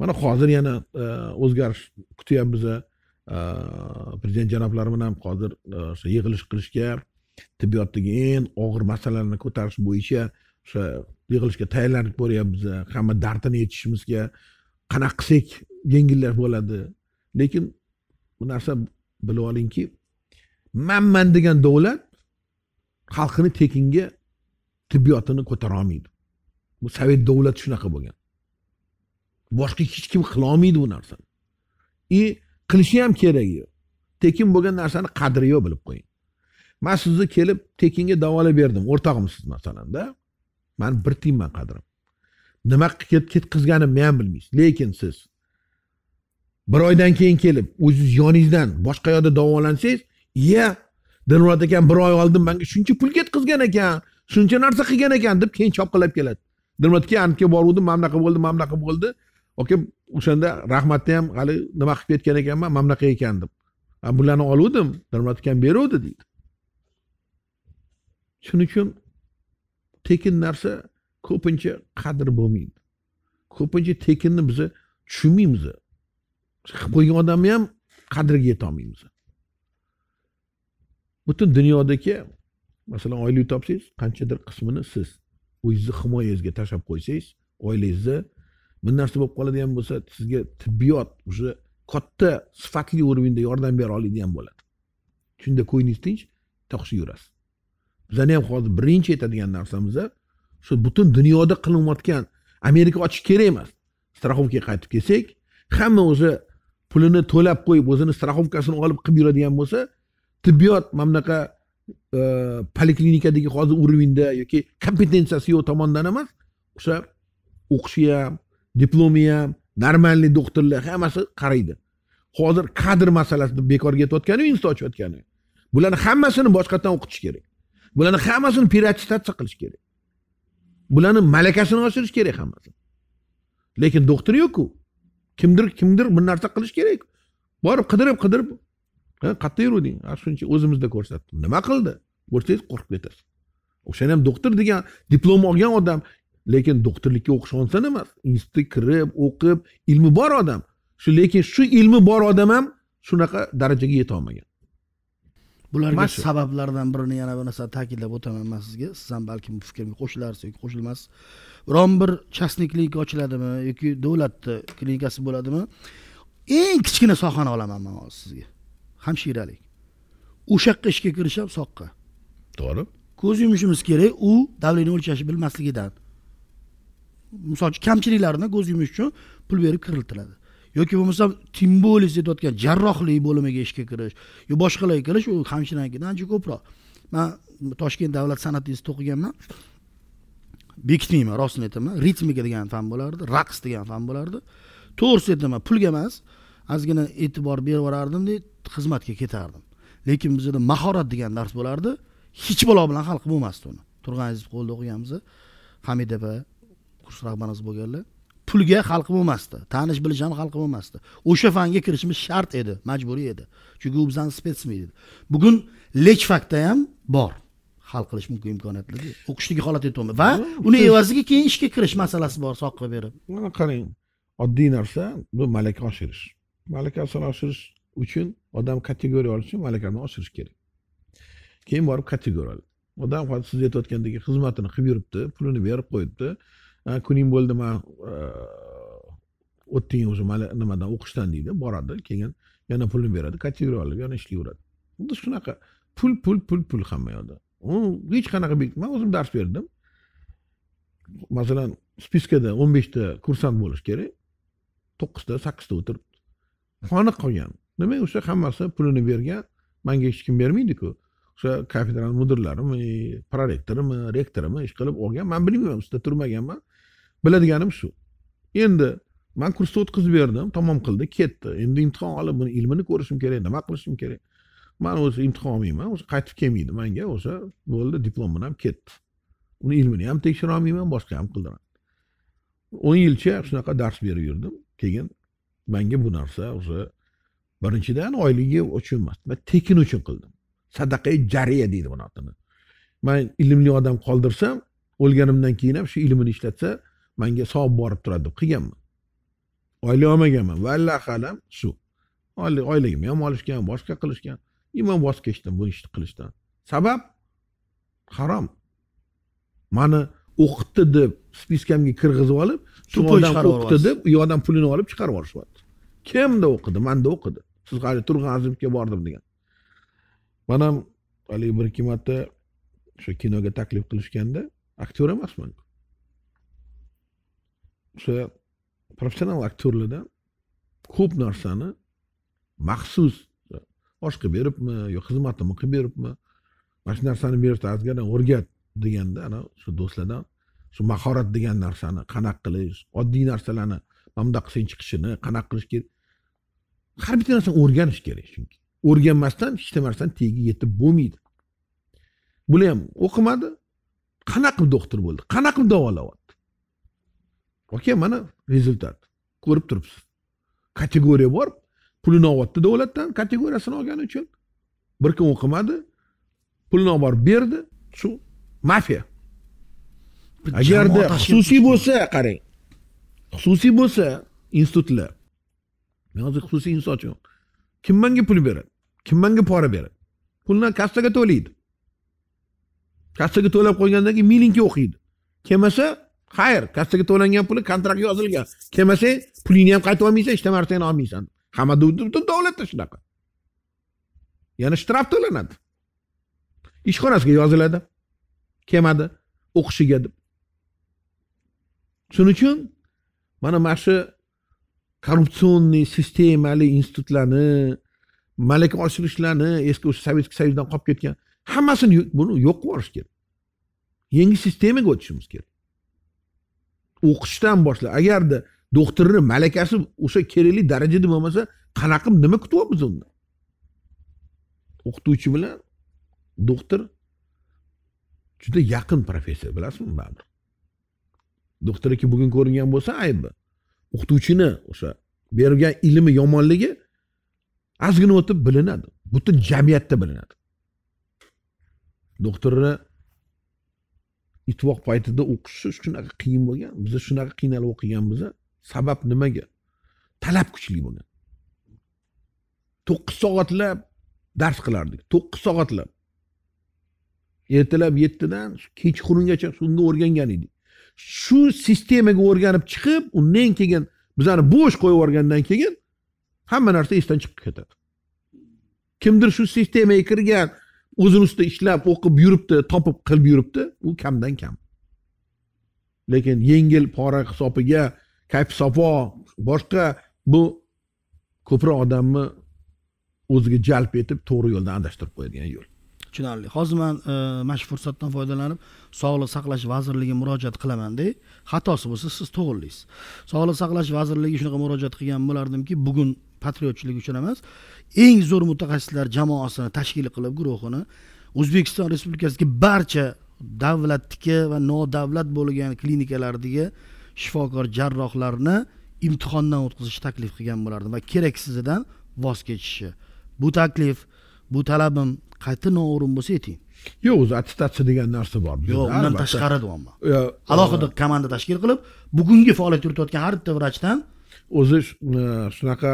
mana hozir yana e, o'zgarish kutyapmiz e, prezident janoblari bilan hozir e, o'sha yig'ilish qilishga tibbiyotdagi eng og'ir masalalarni ko'tarish bo'yicha o'sha yig'ilishga tayyorlanib boryapmiz hamma dardini yechishimizga qanaqa qilsak yengillar bo'ladi lekin bu narsa bilib olingki manman degan davlat xalqini tekinga tibbiyotini ko'tara olmaydi bu sovet davlati shunaqa bo'lgan boshqa hech kim qilolmaydi bu narsani и qilishi ham keragi yo'q tekin bo'lgan narsani qadri yo'q bilib qo'ying man sizni kelib tekinga davolab berdim o'rtog'imsiz masalanda man bir tiyinman qadrim nima ketkazganimni ham bilmaysiz lekin siz bir oydan keyin kelib o'zingiz yoningizdan boshqa yoqda davolansangiz iya dilmurod akam bir oy oldin manga shuncha pul ketkazgan ekan shuncha narsa qilgan ekan deb keyin chopqilab keladi dilmodga anaqa boruvdim mana bunaqa bo'ldi mana bunaqa bo'ldi oka o'shanda rahmatni ham hali nima qilib ketgan ekanman mana bunaqa ekan deb bularni oluvdim dirmat akam beruvdi deydi shuning uchun tekin narsa ko'pincha qadr bo'lmaydi ko'pincha tekinni biza tushunmaymiz qilib qo'ygan odamni ham qadriga yetolmaymiz butun dunyodagi masalan oylik topsangiz qanchadir qismini siz o'zingizni himoyangizga tashlab qo'ysangiz oilangizni bir narsa bo'lib qoladigan bo'lsa sizga tibbiyot уже katta sifatli уровеньda yordam bera oladigan bo'ladi shunda ko'nglingiz tinch toqishib yurasiz bizani ham hozir birinchi aytadigan narsamiz shu butun dunyoda qilinayotgan amerika ochish kerak emas страховкаga qaytib kelsak hamma o'zi pulini to'lab qo'yib o'zini страховкасini olib qilib yuradigan bo'lsa tibbiyot mana bunaqa poliklinikadagi hozir уровеньda yoki kompetensiyasi yo'q tomondan emas o'sha o'qishi ham diplomi ham нормальный doktorlar hammasi qaraydi hozir kadr masalasini bekorga ketayotgani insta ochayotgani bularni hammasini boshqatdan o'qitish kerak bularni hammasini переаттestatsiya qilish kerak bularni malakasini oshirish kerak hammasini lekin doktor yo'qku kimdir kimdir bir narsa qilish kerak borib qidirib qidirib qat'iy urading shuncha o'zimizda ko'rsatdim nima qildi ko'rsangiz qo'rqib ketasiz o'shani ham doktor degan diplom olgan odam lekin doktorlikka o'qish oson emas institutga kirib o'qib ilmi bor odam shu lekin shu ilmi bor odam ham shunaqa darajaga yetolmagan bularga sabablardan birini yana bir narsani ta'kidlab o'taman man sizga siz ham balkim bu fikrimga qo'shilarsiz yoki qo'shilmassiz biron bir частный klinika ochiladimi yoki davlatni klinikasi bo'ladimi eng kichkina sohani olaman man hozir sizga hamshiralik o'sha yoqqa ishga kirish ham soqqa to'g'ri ko'z yumishimiz kerak u давление o'lchashni bilmasligidan misol uchun kamchiliklarini ko'z yumish uchun pul berib kiriltiradi yoki bo'lmasam тем более aytayotgan jarrohlik bo'limiga ishga kirish yo boshqalarga kirish u hamshiranikidan ancha ko'proq man toshkent davlat san'at institutida o'qiganman bekitmayman rostini aytaman ritmika degan fan bo'lardi raqs degan fan bo'lardi to'g'risini aytaman pulga emas ozgina e'tibor berib deydi xizmatga ketardim lekin bizda mahorat degan dars bo'lardi hech balo bilan hal qilib bo'lmasdi uni turgan azizov qo'lida o'qiganmiz hamid opa kurs rahbarimiz bo'lganlar pulga hal qilib bo'lmasdi tanish bilish ham hal qilib bo'lmasdi o'sha fanga kirishimiz shart edi majburiy edi chunki u bizani spetsmi edi bugun lechfakda ham bor hal qilish mumkin imkoniyatlar o'qishligi holat yetolmaydi va uni evaziga keyin ishga kirish masalasi bor soqqa qilib berib qarang oddiy narsa bu malaka oshirish malakasini oshirish uchun odam kategoriya olish uchun malakani oshirish kerak keyin borib kategoriya oladi odam hozir siz aytayotgandek xizmatini qilib yuribdi pulini berib qo'yibdi kuning bo'ldi man e, o'tding o'zi nimadan o'qishdan deydi boradi keyin yana pulni beradi kategoriya olib yana ishlayveradi xuddi shunaqa pul pul pul pul hamma yoqda u hech qanaqa man o'zim dars berdim masalan spiskada o'n beshta kursant bo'lishi kerak to'qqizta sakkizta o'tiribdi qoniq qolgan nima o'sha hammasi pulini bergan manga hech kim bermaydiku o'sha kafedrani mudirlarimi prorektorimi rektorimi ish qilib olgan man bilmayman ustida turmaganman biladiganim shu endi man kursni o'tkazib berdim tamom qildi ketdi endi imtihon olib buni ilmini ko'rishim kerak nima qilishim kerak man o'zi imtihon olmayman o'sha qaytib kelmaydi manga o'sha bo'ldi diplomim ham ketdi uni ilmini ham tekshira olmayman boshqa ham qildiman o'n yilcha shunaqa dars berib yurdim keyin manga bu narsa o'sha birinchidan oyligi uchun emas man tekin uchun qildim sadaqa jariya deydi buni otini man ilmli odam qoldirsam o'lganimdan keyin ham shu ilmini ishlatsa manga savob borib turadi deb qilganman oylik olmaganman va alam shu oyligimni ham olishgan boshqa qilishgan и man voz kechdim bu ishni qilishdan sabab harom mani o'qitdi deb spiskamga kirgizib olib shu odam o'qitdi deb u yoqdan pulini olib chiqarib yuborishyapti kimda o'qidi manda o'qidi siz hali turg'azovga bordim degan man ham haligi bir ikki marta o'sha kinoga taklif qilishganda aktyor emasman o'sha professional aktyorlardan ko'p narsani maxsus osh qilib beribmi yo xizmatimni qilib beribmi mana shu narsani bu yerda ozgina o'rgat deganda ana shu do'stlardan shu mahorat degan narsani qanaqa qilish oddiy narsalarni mana bundoq qilsang chiqishini qanaqa qilish kerak har bitta narsani o'rganish kerak chunki o'rganmasdan hech narsani tagiga yetib bo'lmaydi bular ham o'qimadi qanaqa qilib doktor bo'ldi qanaqa qilib davolayapti aka mana rezultat ko'rib turibsiz kategoriya bor pulini olyapti davlatdan kategoriyasini olgani uchun bir kun o'qimadi pulini olib borib berdi shu mafiya agarda xususiy bo'lsa qarang xususiy bo'lsa institutlar men hozir xususiy inson yo'q kim manga pul beradi kim manga pora beradi pulni kassaga to'laydi kassaga to'lab qo'ygandan keyin meningki o'qiydi kelmasa xayr kassaga to'langan puli kontrakt yozilgan kelmasang pulingni ham qaytib olmaysan ishdan narsani olmaysan hamma davlatda shunaqa yana shtraf to'lanadi ishxonasiga yoziladi kelmadi o'qishiga deb shuning uchun mana mana shu korrupsionniy sistemali institutlarni malaka oshirishlarni eski o'sha sovetskiy союзdan qolib ketgan hammasini buni yo'q qilib yuborish kerak yangi sistemaga o'tishimiz kerak o'qishdan boshlab agarda doktorni malakasi o'sha kerakli darajada bo'lmasa qanaqa nima kutyapmiz undan o'qituvchi bilan doktor juda yaqin professor bilasizmi baribir aka bugun ko'ringan bo'lsa aybi o'qituvchini o'sha bergan ilmi yomonligi ozgina o'tib bilinadi butun jamiyatda bilinadi doktorni itvoq paytida o'qishi shunaqa qiyin bo'lgan biza shunaqa qiynalib o'qiganmiz sabab nimaga talab kuchli bo'lgan to'qqiz soatlab dars qilardik to'qqiz soatlab ertalab yettidan kechqurungacha shunga o'rgangan edik shu sistemaga o'rganib chiqib undan keyin bizani bo'sh qo'yib yuborgandan keyin hamma narsa esdan chiqib ketadi kimdir shu sistemaga kirgan o'zini ustida ishlab o'qib yuribdi topib qilib yuribdi u kamdan kam lekin yengil pora hisobiga kayf safo boshqa bu ko'proq odamni o'ziga jalb etib to'g'ri yo'ldan adashtirib qo'yadigan yo'l tushunarli hozir man e, mana shu fursatdan foydalanib sog'liq saqlash vazirligiga murojaat qilamanda xatosi bo'lsa siz to'g'rilaysiz sog'liq saqlash vazirligi shunaqa murojaat qilgan bo'lardimki bugun patriotchilik uchun emas eng zo'r mutaxassislar jamoasini tashkil qilib guruhini o'zbekiston respublikasidagi barcha davlatniki va nodavlat bo'lgan klinikalardagi shifokor jarrohlarni imtihondan o'tkazishni taklif qilgan bo'lardim va keraksizidan voz kechishi bu taklif bu talabim qayta noo'rin bo'lsa ayting yo'q o'zi attestatsiya degan narsa bor yo'q undan tashqari deyapman alohida komanda tashkil qilib bugungi faoliyat yuritayotgan har bitta vrachdan o'zi e, shunaqa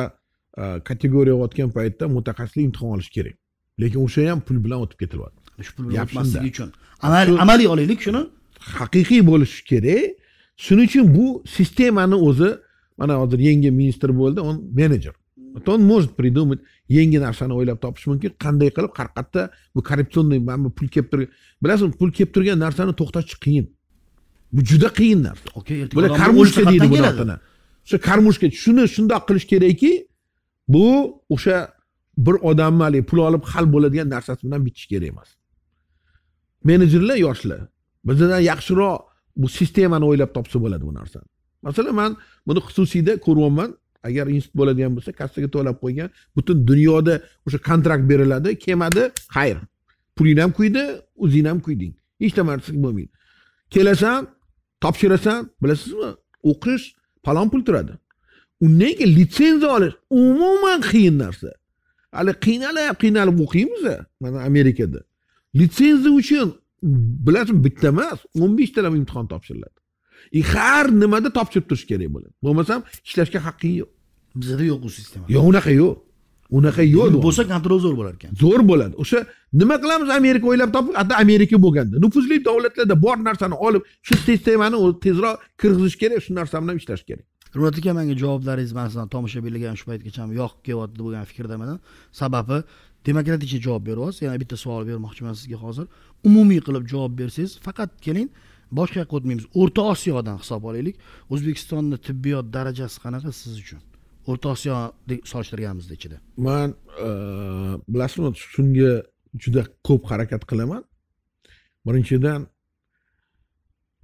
e, kategoriya olayotgan paytda mutaxassislik imtihon olish kerak lekin o'sha ham pul bilan o'tib ketilyapti shu pul bilan o'tmasligi uchun amaliy olaylik shuni haqiqiy bo'lishi kerak shuning uchun bu sistemani o'zi mana hozir yangi ministr bo'ldi он менеджер вот он может придумать yangi narsani o'ylab topish mumkin qanday qilib haqiqatda bu korrupsionniy mana bu pul kelib turgan bilasizmi pul kelib turgan narsani to'xtatish qiyin bu juda qiyin narsa bular karmushka deydi buni o'sha karmushka shuni shundoq qilish kerakki bu o'sha bir odamni haligi pul olib hal bo'ladigan narsasi bilan bitish kerak emas menejerlar yoshlar bizdan yaxshiroq bu sistemani o'ylab topsa bo'ladi bu narsani masalan man buni xususiyda ko'ryapman agar institut bo'ladigan bo'lsa kassaga to'lab qo'ygan butun dunyoda o'sha kontrakt beriladi kelmadi xayr puling ham quydi o'zing ham kuyding hech narsasi bo'lmaydi kelasan topshirasan bilasizmi o'qish falon pul turadi undan keyin litsenziya olish umuman qiyin narsa hali qiynalib qiynalib o'qiymiz mana amerikada litsenziya uchun bilasizmi bitta emas o'n beshtalab imtihon topshiriladi и har nimada topshirib turish kerak bo'ladi bo'lmasam ishlashga haqqing yo'q bizada yo'q u sistema yo'q unaqa yo'q unaqa yo'q bo'lsa kontrol zo'r bo'lar ekan zo'r bo'ladi o'sha nima qilamiz amerika o'ylab topib hatto amerika bo'lganda nufuzli davlatlarda bor narsani olib shu sistemani tezroq kirgizish kerak shu narsa bilan ishlash kerak hurmat aka manga javoblaringiz masalan tomoshabinlarga ham shu paytgacha yoqib kelyapti bo'lgan fikrdaman sababi demokratik javob beryapsiz yana bitta savol bermoqchiman sizga hozir umumiy qilib javob bersangiz faqat keling boshqa yoqqa o'tmaymiz o'rta osiyodan hisob olaylik o'zbekistonni tibbiyot darajasi qanaqa siz uchun o'rta osiyo solishtirganimizda ichida man e, bilasizmi shunga juda ko'p harakat qilaman birinchidan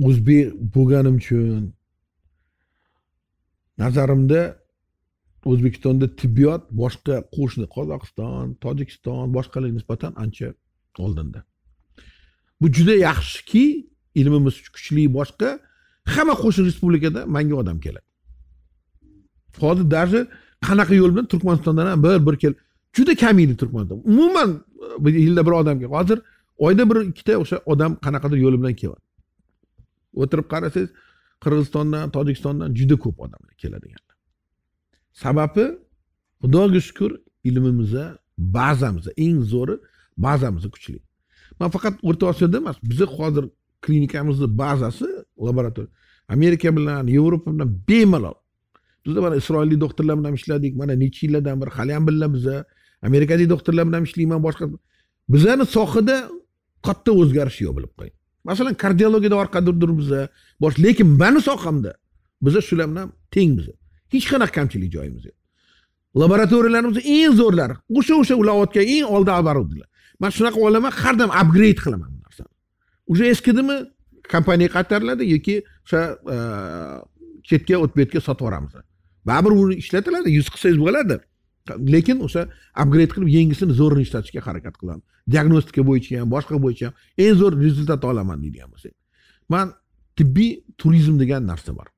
o'zbek bo'lganim uchun nazarimda o'zbekistonda tibbiyot boshqa qo'shni qozog'iston tojikiston boshqalarga nisbatan ancha oldinda bu juda yaxshiki ilmimiz kuchli boshqa hamma qo'shni respublikada manga odam keladi hozir даже qanaqa yo'l bilan turkmanistondan ham bir bir kel juda kam edi turkmaniston umuman e, yilda bir odam hozir oyda bir ikkita o'sha odam qanaqadir yo'li bilan kelyapti o'tirib qarasangiz qirg'izistondan tojikistondan juda ko'p odamlar keladiganlar sababi xudoga shukur ilmimizni bazamiz eng zo'ri bazamiz kuchli man faqat o'rta osiyoda emas biza hozir klinikamizni bazasi laboratoriya amerika bilan yevropa bilan bemalol bizda mana isroillik doktorlar bilan ishladik mana necha yillardan beri haliyam birga biza amerikalik doktorlar bilan ishlayman boshqa bizani sohada katta o'zgarish yo'q bilib qo'ying masalan kardiologiyada orqadadir biza bosh lekin mani sohamda biza shular bilan tengmiz hech qanaqa kamchilik joyimiz yo'q laboratoriyalarimiz eng zo'rlari o'sha o'sha olayotgan eng oldi оборудование man shunaqa olaman har doim upgrade qilaman уже eskidimi kompaniyaga qaytariladi yoki o'sha e, chetga o'tib yetga sotib yuboramiz baribir u ishlatiladi yuz qilsangiz bo'ladi lekin o'sha upgrade qilib yangisini zo'rini ishlatishga harakat qilamiz diagnostika bo'yicha ham boshqa bo'yicha ham eng zo'r rezultat olaman deydigan bo'lsak man tibbiy turizm degan narsa bor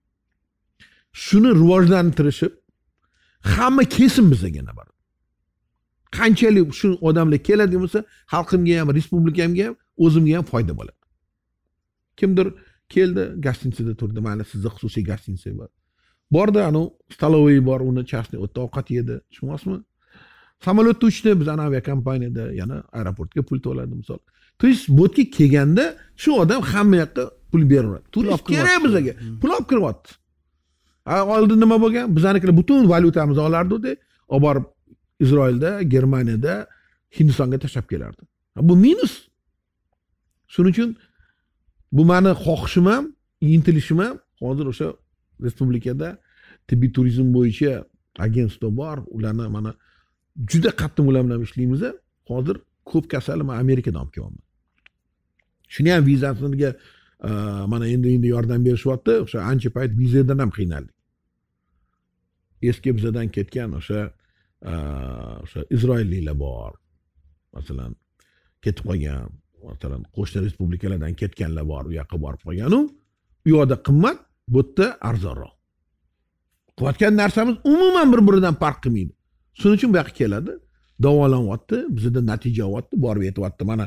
shuni rivojlantirishib hamma kesim bizdagina bor qanchalik shu odamlar keladigan bo'lsa xalqimga ham respublikamga ham o'zimga ham foyda bo'ladi kimdir keldi gostinitsada turdi mayli sizni xususiy gostinitsa bor bordi anavi столовый bor uni частный yerda ovqat yedi tushunyapsizmi samolyotda uchdi biz ana aviakompaniyada yana aeroportga pul to'ladi misol то есть botga kelganda shu odam hamma yoqqa pul beraveradi turist kerak bizaga pul olib kiryapti hmm. oldin nima bo'lgan bizanikilar butun valyutamizni olardida olib borib isroilda germaniyada hindistonga tashlab kelardi bu minus shuning uchun bu mani xohishim ham intilishim ham hozir o'sha respublikada tibbiy turizm bo'yicha agentstvo bor ularni mana juda qattiq ular bilan ishlaymiz hozir ko'p kasalni man amerikadan olib kelyapman shuni ham vizasiga e, mana endi endi yordam berishyapti o'sha ancha payt vizadan ham qiynaldik eski bizadan ketgan o'sha e, o'sha izroilliklar bor masalan ketib qolgan masalan qo'shni respublikalardan ketganlar bor u yoqqa borib qolganu u yoqda qimmat bu yerda arzonroq qilayotgan narsamiz umuman bir biridan farq qilmaydi shuning uchun bu yoqqa keladi davolanyapti bizada natija olyapti borib aytyapti mana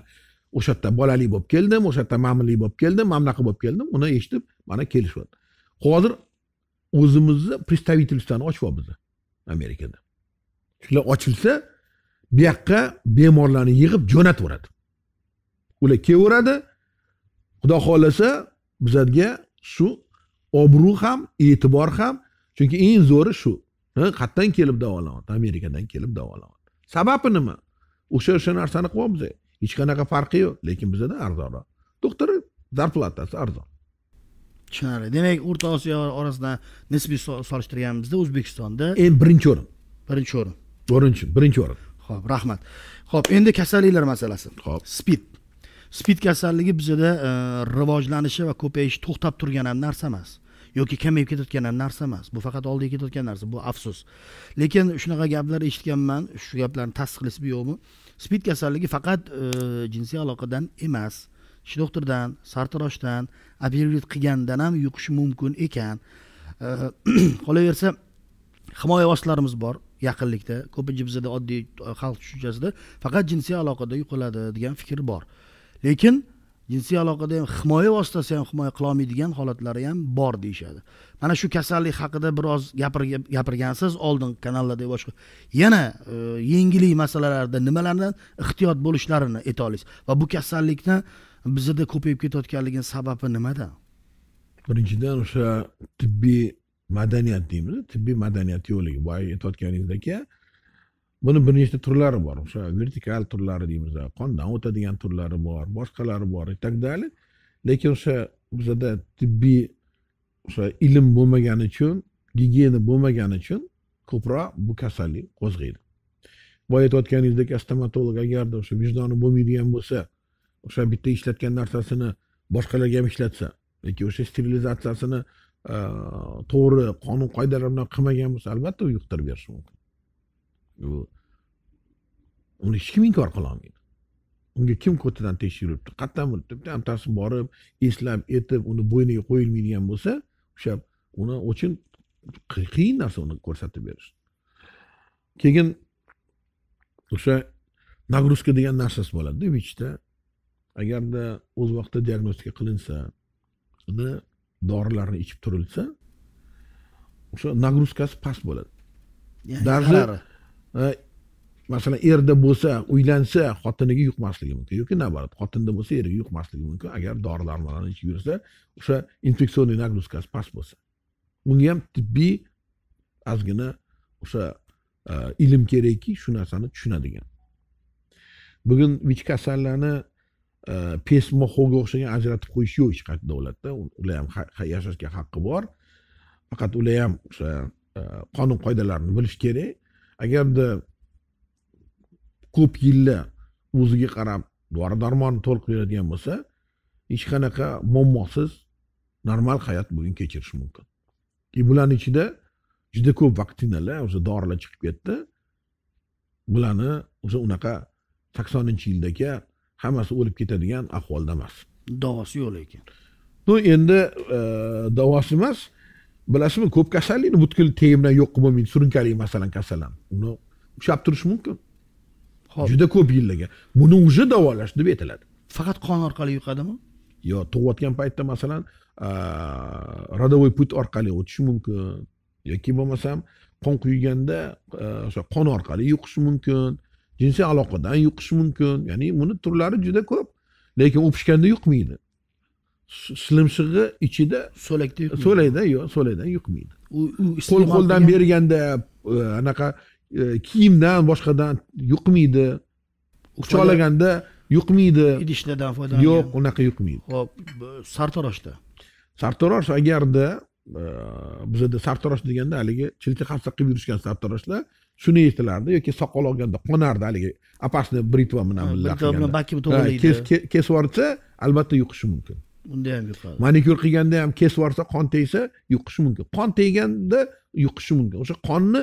o'sha yerda bolali bo'lib keldim o'sha yerda mamili bo'lib keldim mana bunaqa bo'lib keldim uni eshitib mana kelishyapti hozir o'zimizni представительствоni ochyapmiz amerikada shular ochilsa bu yoqqa bemorlarni yig'ib jo'natib yuboradi ular kelaveradi xudo xohlasa bizlarga shu obro' ham e'tibor ham chunki eng zo'ri shu qayerdan kelib davolanyapti amerikadan kelib davolanyapti sababi nima o'sha o'sha narsani qilyapmiz hech qanaqa farqi yo'q lekin bizada arzonroq doktor zarplatasi arzon tushunarli demak o'rta osiyo orasida nisbiy solishtirganimizda o'zbekistonda eng birinchi o'rin birinchi o'rin o'rinchi birinchi o'rin ho'p rahmat ho'p endi kasalliklar masalasi ho'p spid spid kasalligi bizada e, rivojlanishi va ko'payishi to'xtab turgan ham narsa emas yoki kamayib ketayotgan ham narsa emas bu faqat oldiga ketayotgan narsa bu afsus lekin shunaqa gaplar eshitganman shu gaplarni tasdiqlaysizmi yo'qmi spid kasalligi faqat e, jinsiy aloqadan emas tish doktordan sartaroshdan operirovat qilgandan ham yuqishi mumkin ekan e, qolaversa himoya vositalarimiz bor yaqinlikda ko'pincha bizada oddiy xalq tushunchasida faqat jinsiy aloqada yuqiladi degan fikr bor lekin jinsiy aloqada ham himoya vositasi ham himoya qilolmaydigan holatlari ham bor deyishadi mana shu kasallik haqida biroz gapirgansiz oldin kanallarda boshqa yana e, yengillik masalalarida nimalardan ehtiyot bo'lishlarini olasiz va bu kasallikni bizada ko'payib ketayotganligini sababi nimada birinchidan o'sha tibbiy madaniyat deymiz tibbiy madaniyat yo'qligi boya aytayotganingizdek buni bir nechta turlari bor o'sha vertikal turlari deymiz qondan o'tadigan turlari bor boshqalari bor и так далее lekin o'sha bizada tibbiy o'sha ilm bo'lmagani uchun gigiyena bo'lmagani uchun ko'proq bu kasallik qo'zg'aydi boya aytayotganingizdek stomatolog agarda o'sha vijdoni bo'lmaydigan bo'lsa o'sha bitta ishlatgan narsasini boshqalarga ham ishlatsa yoki o'sha sterilizatsiyasini to'g'ri qonun qoidalar bilan qilmagan bo'lsa albatta u yuqtirib berishi mumkin u uni hech kim inkor qilolmaydi unga kim ko'tadan tekshirib yuribdi qayerdan bilibdi bitta bittasi borib eslab etib uni bo'yniga qo'yilmaydigan bo'lsa o'sha uni uchun qiyin narsa uni ko'rsatib berish keyin o'sha nagruzka degan narsasi bo'ladida vichda agarda o'z vaqtida diagnostika qilinsa uni dorilarni ichib turilsa o'sha nagruzkasi past bo'ladi yani даже masalan erda bo'lsa uylansa xotiniga yuqmasligi mumkin yoki наоборот xotinda bo'lsa eriga yuqmasligi mumkin agar dorilarni ichib yursa o'sha infeksionniy nagрузкasi past bo'lsa bunga ham tibbiy ozgina o'sha e, ilm kerakki shu narsani tushunadigan bugun vich kasallarni e, pesmoxoga o'xshagan ajratib qo'yish yo'q hech qaysi davlatda ular ham yashashga haqqi bor faqat ular ham o'sha e, qonun qoidalarini bilish kerak agarda ko'p yillar o'ziga qarab dori darmonni to'liq beradigan bo'lsa hech qanaqa muammosiz normal hayot bo'lgan kechirishi mumkin и bularni ichida juda ko'p vaksinalar o'sha dorilar chiqib ketdi bularni o'sha unaqa saksoninchi yildaga hammasi o'lib ketadigan ahvolda emas davosi yo'q lekin bu endi e, davosi emas bilasizmi ko'p kasallikni butkul tegi yo'q qilib bo'lmaydi surunkali masalan kasallarni uni ushlab turish mumkin juda ko'p yillarga buni уже davolash deb aytiladi faqat qon orqali yuqadimi yo tug'ayotgan paytda masalan родовой put orqali o'tishi mumkin yoki bo'lmasam qon quyganda o'sha qon orqali yuqishi mumkin jinsiy aloqadan yuqishi mumkin ya'ni buni turlari juda ko'p lekin o'pishganda yuqmaydi shilimshig'i ichida so'lakda so'lakda yo'q so'lakdan yuqmaydi u qo'l qo'ldan berganda e, anaqa e, kiyimdan boshqadan yuqmaydi quchoqlaganda yuqmaydi idishlardan foydalan yo'q unaqa yuqmaydi hop sartaroshda sartarosh agarda e, bizada sartarosh deganda haligi chilka qapsaq qilib yurishgan sartaroshlar shuni aytilardi yoki soqol olganda qonardi haligi опасный britva bilan britva bilan bakini to'g'rilaydi kesib yuborsa albatta yuqishi mumkin bunda ham yuqadi manikyur qilganda ham kesib yuborsa qon tegsa yuqishi mumkin qon tegganda yuqishi mumkin o'sha qonni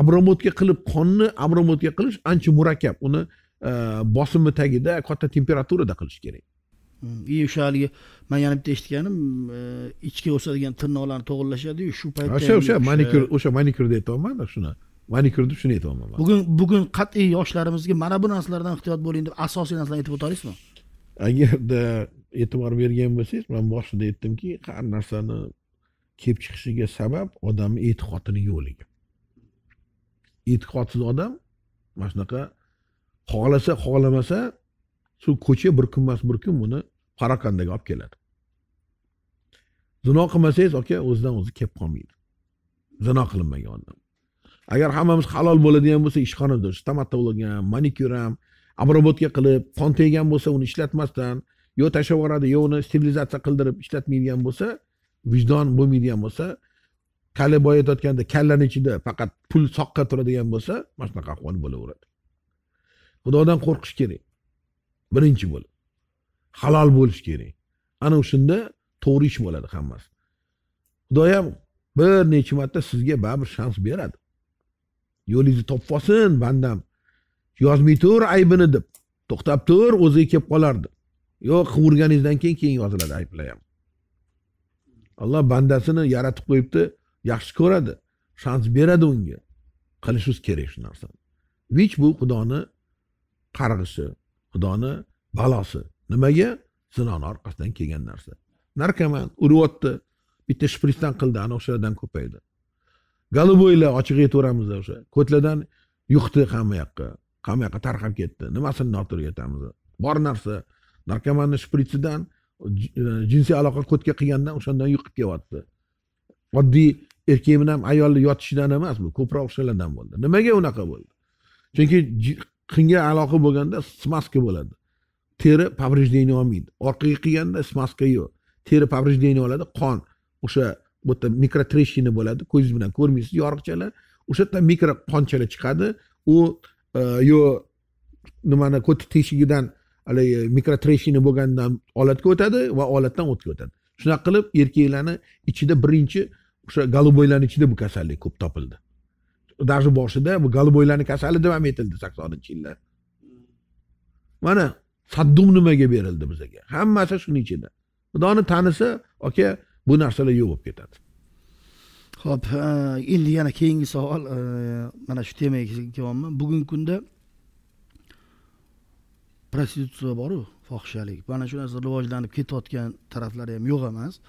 обработка qilib qonni обработка qilish ancha murakkab uni e, bosimi tagida katta temperaturada qilish kerak и hmm, o'sha haligi man yana bitta eshitganim e, ichga o'sadigan tirnoqlarni to'g'irlashadiyu shu paytda o'sha o'sha manikyur o'sha manikyurda aytyapmanda shuni deb shuni aytyapman bugun bugun qat'iy yoshlarimizga mana bu narsalardan ehtiyot bo'ling deb asosiy narsalarni aytib o'tolasizmi agarda e'tibor bergan bo'lsangiz man boshida aytdimki har narsani kelib chiqishiga sabab odamni e'tiqodini yo'qligi e'tiqodsiz odam mana shunaqa xohlasa xohlamasa shu ko'cha bir kun emas bir kun buni parokandaga olib keladi zino qilmasangiz aka o'zidan o'zi kelib qolmaydi zino qilinmagan odam agar hammamiz halol bo'ladigan bo'lsa ishxonada stomatolog ham manikyur ham обработка qilib qon tegan bo'lsa uni ishlatmasdan yo tashlab yuboradi yo uni sterilizatsiya qildirib ishlatmaydigan bo'lsa vijdon bo'lmaydigan bo'lsa kali boya aytayotganda kallani ichida faqat pul soqqa turadigan bo'lsa mana shunaqa ahvol bo'laveradi xudodan qo'rqish kerak birinchi bo'lib halol bo'lish kerak ana o'shanda to'g'ri ish bo'ladi hammasi xudoyam bir necha marta sizga baribir shans beradi yo'lingizni topib olsin bandam yozmay tur aybini deb to'xtab tur o'ziga kelib qolardi yo'q qovurganingizdan keyin keyin yoziladi ayblar ham alloh bandasini yaratib qo'yibdi yaxshi ko'radi shans beradi unga qilishingiz kerak shu narsani vich bu xudoni qarg'ishi xudoni balosi nimaga zinoni orqasidan kelgan narsa narkoman uryapti bitta shpritsdan qildi ana o'shalardan ko'paydi голубойlar ochiq aytaveramiz o'sha ko'tlardan yuqdi hamma yoqqa hamma tarqab ketdi nimasini noto'g'ri yetamiz bor narsa narkomanni shpritsidan e, jinsiy aloqa kodga qilgandan o'shandan yuqib kelyapti oddiy erkak bilan ayolni yotishidan emas bu ko'proq o'shalardan bo'ldi nimaga unaqa bo'ldi chunki qinga aloqa bo'lganda smaska bo'ladi teri повреждение olmaydi orqaga qilganda smaska yo'q teri повреждение oladi qon o'sha bu yerda mikrotreshina bo'ladi ko'zingiz bilan ko'rmaysiz yoriqchalar o'sha yerdan mikro qonchalar chiqadi u yo nimani ko'tik teshigidan haligi mikrotreshina bo'lganda olatga o'tadi va olatdan o'tga o'tadi shunaqa qilib erkaklarni ichida birinchi o'sha голубойlarni ichida bu kasallik ko'p topildi даже boshida bu голубойlarni kasali deb ham aytildi saksoninchi yillar mana saddum nimaga berildi bizaga hammasi shuni ichida xudoni tanisa aka bu narsalar yo'q bo'lib ketadi ho'p endi yana keyingi savol e, mana shu temaga kelyapman bugungi kunda prostitutsiya boru fohishalik mana shu narsa rivojlanib ketayotgan taraflari ham yo'q emas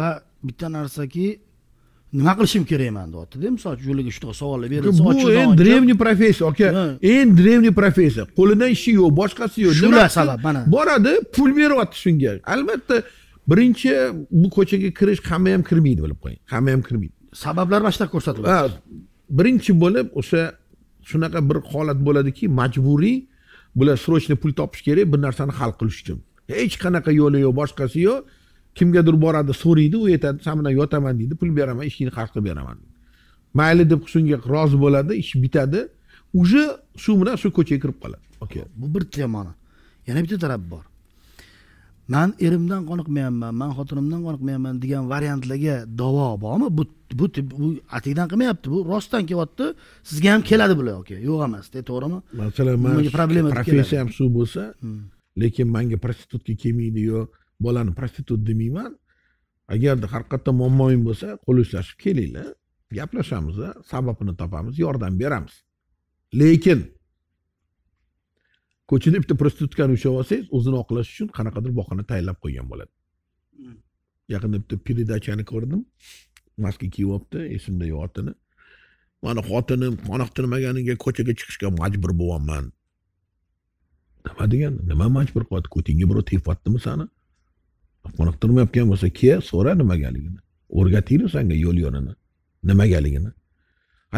va bitta narsaki nima qilishim kerak man deyaptida misol uchun yo'liga shunaqa savollar berilsa bu eng древний professiya aka eng древний professiya qo'lidan ishi yo'q boshqasi yo'q shular sabab mana boradi pul beryapti shunga albatta birinchi bu ko'chaga kirish hamma ham kirmaydi bilib qo'ying hamma ham kirmaydi sabablar mana shunaqa ko'rsatiladi birinchi bo'lib o'sha shunaqa bir holat bo'ladiki majburiy bular срочно pul topish kerak bir narsani hal qilish uchun hech qanaqa yo'li yo'q boshqasi yo'q kimgadir boradi so'raydi u aytadi san bilan yotaman deydi pul beraman ishingni hal qilib beraman mayli deb shunga rozi bo'ladi ish bitadi уже shu bilan shu ko'chaga kirib qoladi okay. bu bir mana yana bitta taraf bor man erimdan qoniqmayapman man xotinimdan qoniqmayapman degan variantlarga davo bormi bu bu bu atikdan qilmayapti bu rostdan kelyapti sizga ham keladi bular aka yo'q emas to'g'rimi masalan man problema professiyam shu bo'lsa hmm. lekin manga prostitutka kelmaydiyu bolani prostitut demayman agarda haqiqatda muammoing bo'lsa qo'l ushlashib kelinglar gaplashamiz sababini topamiz yordam beramiz lekin ko'chada bitta prostitutkani ushlab olsangiz o'zini oqlash uchun qanaqadir bohona tayinlab qo'ygan bo'ladi hmm. yaqinda bitta передачani ko'rdim maska kiyib olibdi esimda yo'q otini mani xotinim qoniqtirmaganiga ko'chaga chiqishga majbur bo'lyapman nima degani nima majbur qilyapti ko'tingga birov tepyaptimi sani qoniqtirmayotgan bo'lsa kel so'ra nimagaligini o'rgatinglar sanga yo'l yo'lini nimagaligini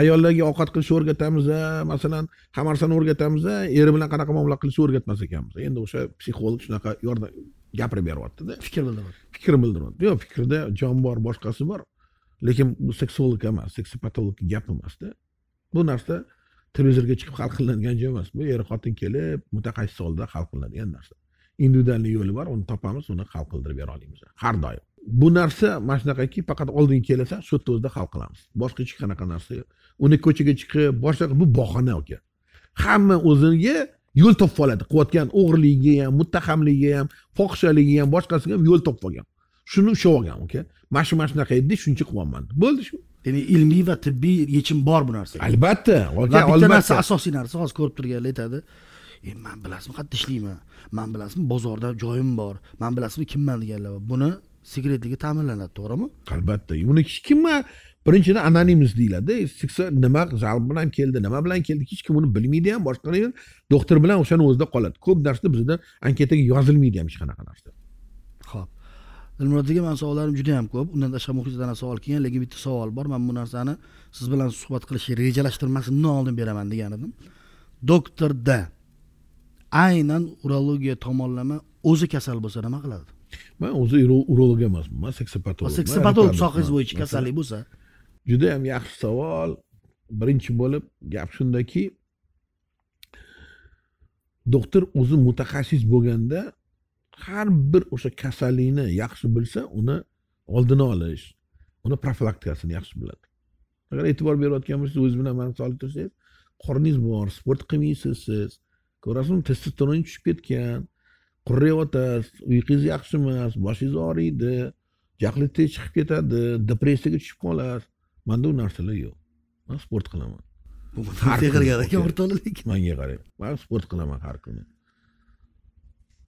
ayollarga ovqat qilishni o'rgatamiz masalan hamma narsani o'rgatamiz eri bilan qanaqa muomala qilishni o'rgatmas ekanmiz endi o'sha psixolog shunaqa yordam gapirib beryaptida fikr bildiryapti fikr bildiryapti yo'q fikrda jon bor boshqasi bor lekin bu seksolog emas seksopatolog gap emasda bu narsa televizorga chiqib hal qilinadigan joy emas bu er xotin kelib mutaxassis oldida hal qilinadigan narsa individualniy yo'li bor uni topamiz uni hal qildirib bera olamiz har doim bu narsa mana shunaqaki faqat oldinga kelasan sudni o'zida hal qilamiz boshqa hech qanaqa narsa yo'q uni ko'chaga chiqib boshqa bu bahona aka hamma o'ziga yo'l topib oladi qilayotgan o'g'riligiga ham muttahamligiga ham fohishaligiga ham boshqasiga ham yo'l topib olgan shuni ushlab olgan aka mana shu mana shunaqa edida shuncha qilyapman bo'ldi shu ya'ni ilmiy va tibbiy yechim bor bu narsaga albatta bitta narsa asosiy narsa hozir ko'rib turganlar aytadi e man bilasizmi qayerda ishlayman man bilasizmi bozorda joyim bor man bilasizmi kimman deganlar buni sigretligi ta'minlanadi to'g'rimi albatta uni hech birinchidan anonimus deyiladi chiqsa nima zal bilan keldi nima bilan keldi hech kim uni bilmaydi ham boshqa ham doktor bilan o'shani o'zida qoladi ko'p narsa bizda anketaga yozilmaydi ham hech qanaqa narsa ho'p dilmurod aka mani savollarim juda ham ko'p undan tashqari muxlislardan savol kelgan lekin bitta savol bor man bu narsani siz bilan suhbat qilishni rejalashtirmasimdan oldin beraman degan edim doktorda aynan urologiya tomonlama o'zi kasal bo'lsa nima qiladi man o'zi urolog emasman man seksopatolog seksopatolog sohangiz bo'yicha kasallik bo'lsa juda yam yaxshi savol birinchi bo'lib gap shundaki doktor o'zi mutaxassis bo'lganda har bir o'sha kasallikni yaxshi bilsa uni oldini olish uni profilaktikasini yaxshi biladi agar e'tibor berayotgan bo'lsangiz o'zingiz bilan mani solib tursangiz bor sport qilmaysiz siz ko'rasizmi testosteron tushib ketgan qurrayotasiz uyqungiz yaxshi emas boshingiz og'riydi jahlingiz chiqib ketadi depressiyaga tushib qolasiz manda u narsalar yo'q man sport qilaman qirgan ekan o'rtoqlar lekin manga qarang man sport qilaman har kuni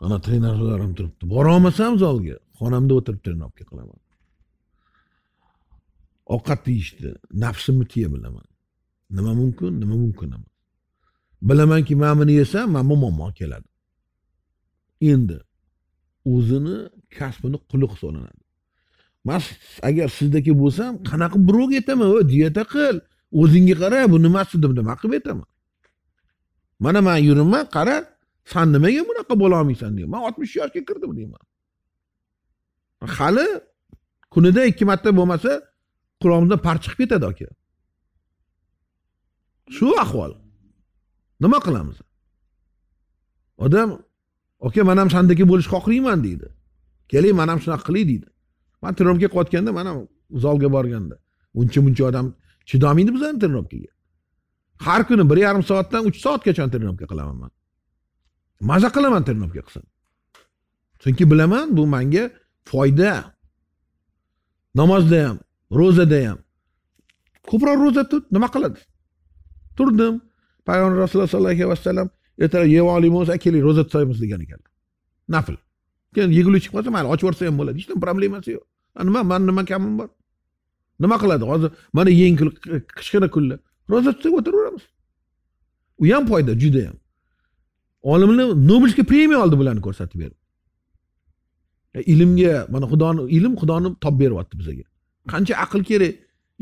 ana trenerlarim turibdi borolmasam zalga xonamda o'tirib trenovka qilaman ovqat yeyishni nafsimni tiya bilaman nima mumkin nima mumkin emas bilamanki man buni yesam mana bu muammo keladi endi o'zini kasbini quli hisoblanadi man agar sizdaki bo'lsam qanaqa birovga aytaman o dieta qil o'zingga qara bu nimasi deb nima qilib aytaman mana man yuribman qara san nimaga bunaqa bo'lolmaysan deyman man oltmish yoshga kirdim deyman hali kunida ikki marta bo'lmasa qulog'imizdan par chiqib ketadi aka shu ahvol nima qilamiz odam aka man ham sandaki bo'lishni xohlayman deydi keling man ham shunaqa qilay deydi man tirnovka qilayotganda mana zalga borganda uncha muncha odam chidolmaydi bizani tirnovkaga har kuni bir yarim soatdan uch soatgacha tirnovka qilaman man maza qilaman tirnovka qilsam chunki bilaman bu manga foyda namozda ham ro'zada ham ko'proq ro'za tut nima qiladi turdim payg'ambar rasululloh sollallohu alayhi vasallam ertalab yeb olib keling ro'za tutamiz degan ekanlar nafl keyin yegulik chiqib qolsa mayli ochib yuborsa ham bo'ladi hech nima problemasi yo'q nima mani nima kamim bor nima qiladi hozir mana yeng kichkina kunlar ro'za tutsak o'tiraveramiz u ham foyda juda ham. olimni nobelga premiya oldi bularni ko'rsatib berib e, ilmga mana xudoni ilm xudoni topib beryapti bizaga qancha aql kerak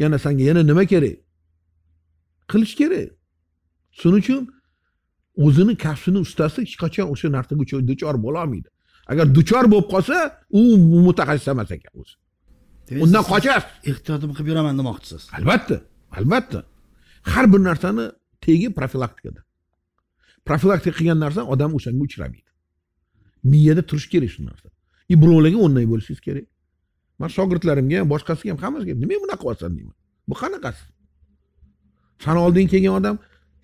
yana sanga yana nima kerak qilish kerak shuning uchun o'zini kasbini ustasi hech qachon o'sha narsaga duchor bo'lolmaydi agar duchor bo'lib qolsa u mutaxassis emas ekan o'zi undan qochasiz ehtiyotim qilib yuraman demoqchisiz albatta albatta har bir narsani tegi profilaktikada profilaktika qilgan narsa odam o'shanga uchramaydi miyada turishi kerak shu narsa и birovlarga o'rnak bo'lishingiz kerak man shogirdlarimga ham boshqasiga ham hammasiga nimaga bunaqa qilyapsan deyman bu qanaqasi sani olding kelgan odam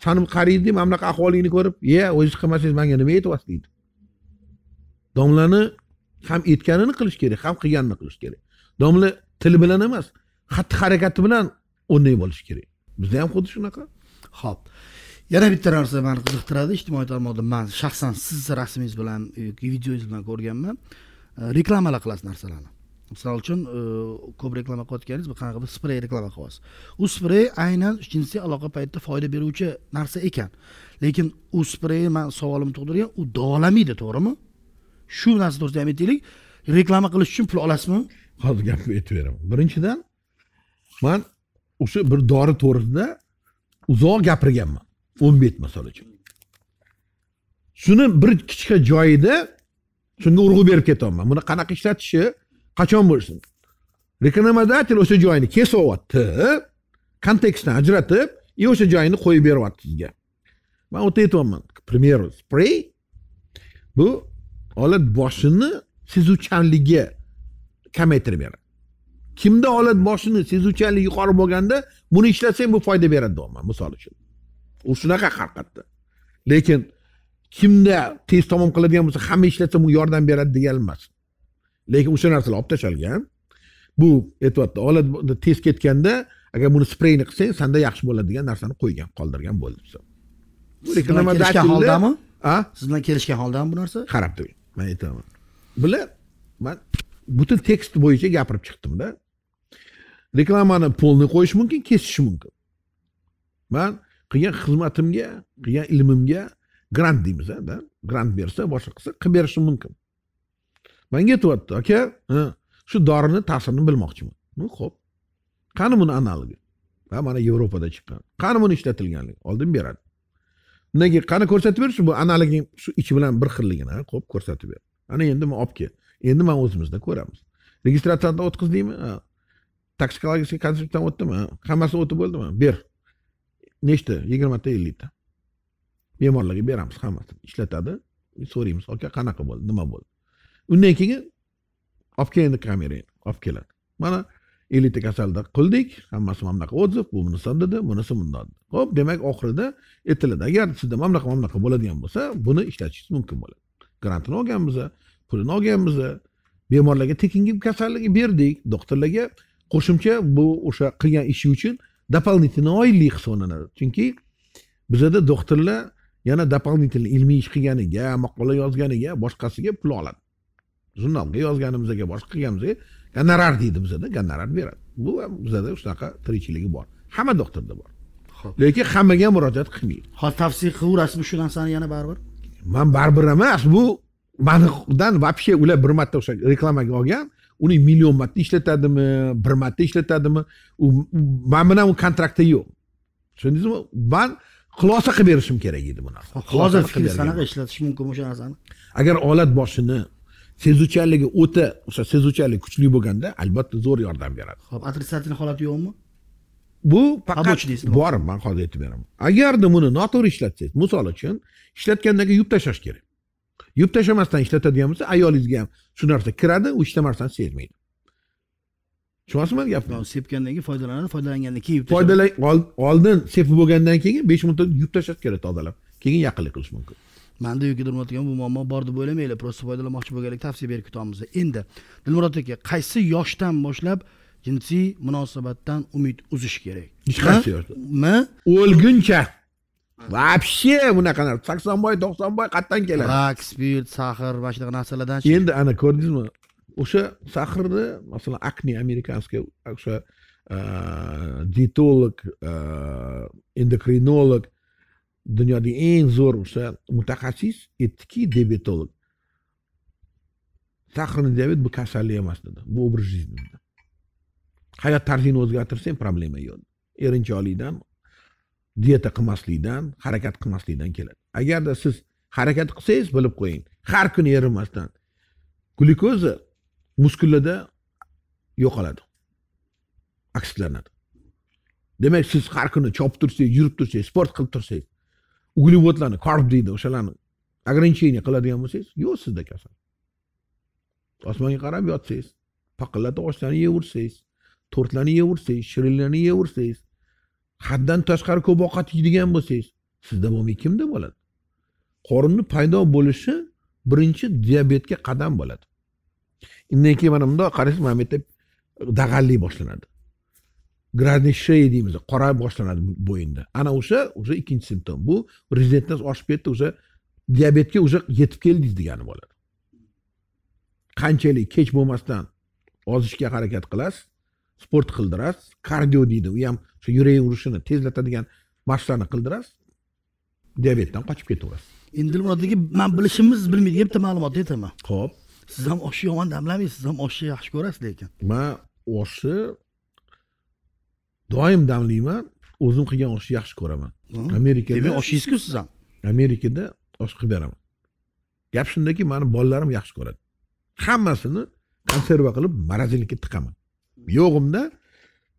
sani qariydi mana bunaqa ahvolingni ko'rib ye o'zingiz qilmasangiz manga nima aytyapsiz deydi domlani ham aytganini qilish kerak ham qilganini qilish kerak domla til bilan emas xatti harakati bilan o'rnak bo'lishi kerak bizda ham xuddi shunaqa ho'p yana bitta narsa mani qiziqtiradi ijtimoiy tarmoqda man shaxsan sizni rasmingiz bilan yoki e, videongiz bilan ko'rganman e, reklamalar qilasiz narsalarni misol uchun e, ko'p reklama qilayotganingiz bu qanaqa bir sprey reklama qilyapsiz u sprey aynan jinsiy aloqa paytida foyda beruvchi narsa ekan lekin u sprey man savolim tug'dirgan u davolamaydi to'g'rimi shu narsa to'g'risida ham aytaylik reklama qilish uchun pul olasizmi hozir gapni aytib beraman birinchidan man o'sha bir dori to'g'risida uzoq gapirganman o'n bet misol uchun shuni bir kichkina joyida shunga urg'u berib ketyapman buni qanaqa ishlatishi qachon bo'lsin reklamadotel o'sha joyini kesyapti kontekstdan ajratib и o'sha joyini qo'yib beryapti sizga man o'ta aytyapman к примеру спрей bu olat boshini sezuvchanligi kamaytirib beradi kimda olat boshini sezuvchanlik yuqori bo'lganda buni ishlatsang bu foyda beradi deyapman misol uchun u shunaqa haqiqatda lekin kimda tez tamom qiladigan bo'lsa hamma ishlatsa bu yordam beradi degani emas lekin o'sha narsalar olib tashlangan bu aytyapti olat tez ketganda agar buni spreyni qilsang sanda yaxshi bo'ladi degan narsani qo'ygan qoldirgan bo'ldi siz kelishgan holdami siz bilan kelishgan holdami bu narsa qarab turing man aytaman bular man butun tekst bo'yicha gapirib chiqdimda reklamani полный qo'yish mumkin kesish mumkin man qilgan xizmatimga qilgan ilmimga grant deymiz da grant bersa boshqa qilsa qilib berishim mumkin manga aytyapti aka shu dorini ta'sirini bilmoqchiman ho'p qani buni analogi ha mana yevropada chiqqan qani buni ishlatilganligi oldin beradi nega keyin qani ko'rsatib ber shu analiging shu ichi bilan bir xilligini ho'p ko'rsatib ber ana endi man olib kel endi mana o'zimizda ko'ramiz registratsiyadan o'tkazdingmi toksikologik konsultdan o'tdimi hammasi o'tib bo'ldimi ber nechta yigirmata ellikta bemorlarga beramiz hammasini ishlatadi so'raymiz aka qanaqa bo'ldi nima bo'ldi undan keyin olib kel endi kamerangni olib keladi mana elita kasalda qildik hammasi mana bunaqa bu bunisi dedi bunisi bundoq dedi ho'p demak oxirida aytiladi agar sizda mana bunaqa mana bunaqa bo'ladigan bo'lsa buni ishlatishingiz mumkin bo'ladi grantini olganmiz pulini olganmiz bemorlarga tekinga kasallik berdik doktorlarga qo'shimcha bu o'sha qilgan ishi uchun дополнительный oylik hisoblanadi chunki bizada doktorlar yana дополнительный ilmiy ish qilganiga maqola yozganiga boshqasiga pul oladi jurnalga yozganimizga boshqa qilganimizga gonorar deydi bizada gonorar beradi bu ham bizada shunaqa tirikchiligi bor hamma doktorda bor lekin hammaga ham murojaat qilmaydi hozir tavsiya qilaverasizmi shu narsani yana baribir man baribir emas bu manidan вообще ular bir marta o'sha reklamaga olgan uni million marta ishlatadimi bir marta ishlatadimi u man bilan u kontraktda yo'q tushundingizmi man xulosa qilib berishim kerak edi bu narsa hozir fikringiz qanaqa ishlatish mumkin o'sha narsani agar olat boshini sezuvchanligi o'ta o'sha sezuvchanlik kuchli bo'lganda albatta zo'r yordam beradi ho'p отрицательный holat yo'qmi bu faqat bor man hozir aytib beraman agarda buni noto'g'ri ishlatsangiz misol uchun ishlatgandan keyin yuvib tashlash kerak yuvib tashlamasdan ishlatadigan bo'lsa ayolingizga ham shu narsa kiradi u hech narsani sezmaydi tushunyapsizmi gapni sepgandan keyin foydalanadi foydalangandan keyin foydalan oldin sepib bo'lgandan keyin besh minutda yuvib tashlash kerak tozalab keyin yaqinlik qilish mumkin manda yuklanmayotgan bu muammo bor deb o'ylamanglar просто foydalanmoqchi bo'lganlik tavsiya berib ketyapmiz endi dilmurod aka qaysi yoshdan boshlab jinsiy munosabatdan umid uzish kerak hech qaysi yoshda o'lguncha вообще bunaqa narsa saksonboy to'qsonboy qayerdan keladi rak spirt sahr mana shunaqa narsalardan endi ana ko'rdingizmi o'sha sahrni masalan akni американский o'sha dietolog endokrinolog dunyodagi eng zo'r o'sha mutaxassis aytdiki diabetolog сахарный diabet bu kasallik emas dedi bu образ жизни dedi hayot tarzingni o'zgartirsang problema yo'q erinchoqlikdan dieta qilmaslikdan harakat qilmaslikdan keladi agarda siz harakat qilsangiz bilib qo'ying har kuni erinmasdan glyukoza muskullarda yo'qoladi akslanadi demak siz har kuni chopib tursangiz yurib tursangiz sport qilib tursangiz uglevodlarni korb deydi o'shalarni ограничение qiladigan e bo'lsangiz yo'q sizda kasal osmonga qarab yotsangiz paqillatib oshlarni yeyversangiz to'rtlarni yeyversangiz shirinlarni yeyversangiz haddan tashqari ko'p ovqat yeydigan bo'lsangiz sizda bo'lmay kimda bo'ladi qorinni paydo bo'lishi birinchi diabetga qadam bo'ladi undan keyin mana bundoq qaraysiz yerda dag'allik boshlanadi gradnishiya deymiz qora boshlanadi bo'yinda ana o'sha уже ikkinchi simptom bu rezidentnost oshib ketdi уже diabetga уже yetib keldingiz degani bo'ladi qanchalik kech bo'lmasdan ozishga harakat qilasiz sport qildirasiz kardio deydi u ham shu yurak urishini tezlatadigan mashqlarni qildirasiz diabetdan qochib ketaverasiz endi dilmurodagi man bilishimiz bilmaydigan bitta ma'lumot aytaman ho'p siz ham oshni yomon damlamaysiz siz ham oshni yaxshi ko'rasiz lekin man oshni doim damlayman o'zim qilgan oshni yaxshi ko'raman hmm. amerikada demak oshingiz ku siz ham amerikada osh qilib beraman gap shundaki mani bolalarim yaxshi ko'radi hammasini konserva qilib морозильникка tiqaman yo'g'imda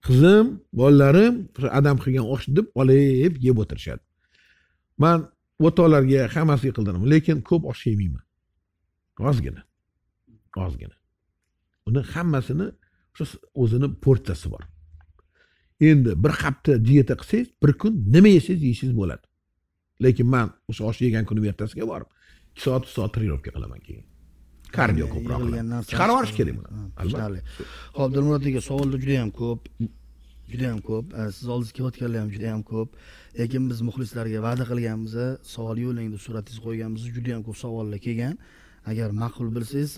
qizim bolalarim o'sha adam qilgan osh deb olib yeb o'tirishadi man o'rtoqlarga hammasiga qildiraman lekin ko'p osh yemayman ozgina ozgina uni hammasini o'zini portasi bor endi bir hafta dieta qilsangiz bir kun nima yesangiz yeyishingiz bo'ladi lekin man o'sha osh yegan kuni ertasiga borib ikki soat uch soat trenirovka qilaman keyin kardio ko'proq chiqarib yuborish kerak buni albatta ho'p dilmurod aka savollar juda yam ko'p juda yam ko'p siz oldingizga kelayotganlar ham juda yam ko'p lekin biz muxlislarga va'da qilganmiz savol yo'lingda suratingizni qo'yganmiz juda yam ko'p savollar kelgan agar ma'qul bilsangiz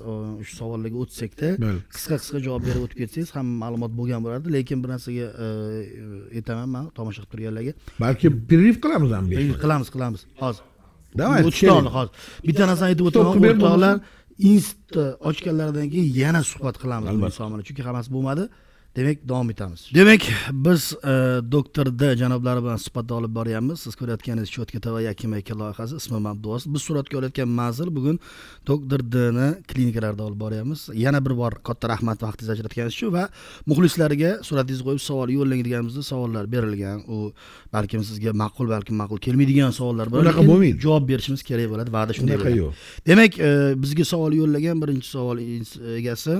shu savollarga o'tsakda qisqa qisqa javob berib o'tib ketsangiz ham ma'lumot bo'lgan bo'lardi lekin bir narsaga aytaman e, e, man tomosha qilib turganlarga balki перерыв qilamiz ham qilamiz qilamiz hozir давай o'tishdi hozir bitta narsani aytib o'taman o'rtoqlar institutni ochganlaridan keyin yana suhbat qilamiz chunki hammasi bo'lmadi demak davom etamiz demak biz e, doktor d janoblari bilan suhbat olib boryapmiz siz ko'rayotganingiz chotka tv yakkama yakka loyihasi ismi mabduosi biz suratga olayotgan manzil bugun doktor dni klinikalarida olib boryapmiz yana bir bor katta rahmat vaqtingizni ajratganingiz uchun va muxlislarga suratingizni qo'yib savol yo'llang deganimizda savollar berilgan u balkim sizga ma'qul balkim ma'qul kelmaydigan savollar bor unaqa bo'lmaydi javob berishimiz kerak bo'ladi va'da shunday unaqa yo'q demak e, bizga savol yo'llagan birinchi savol egasi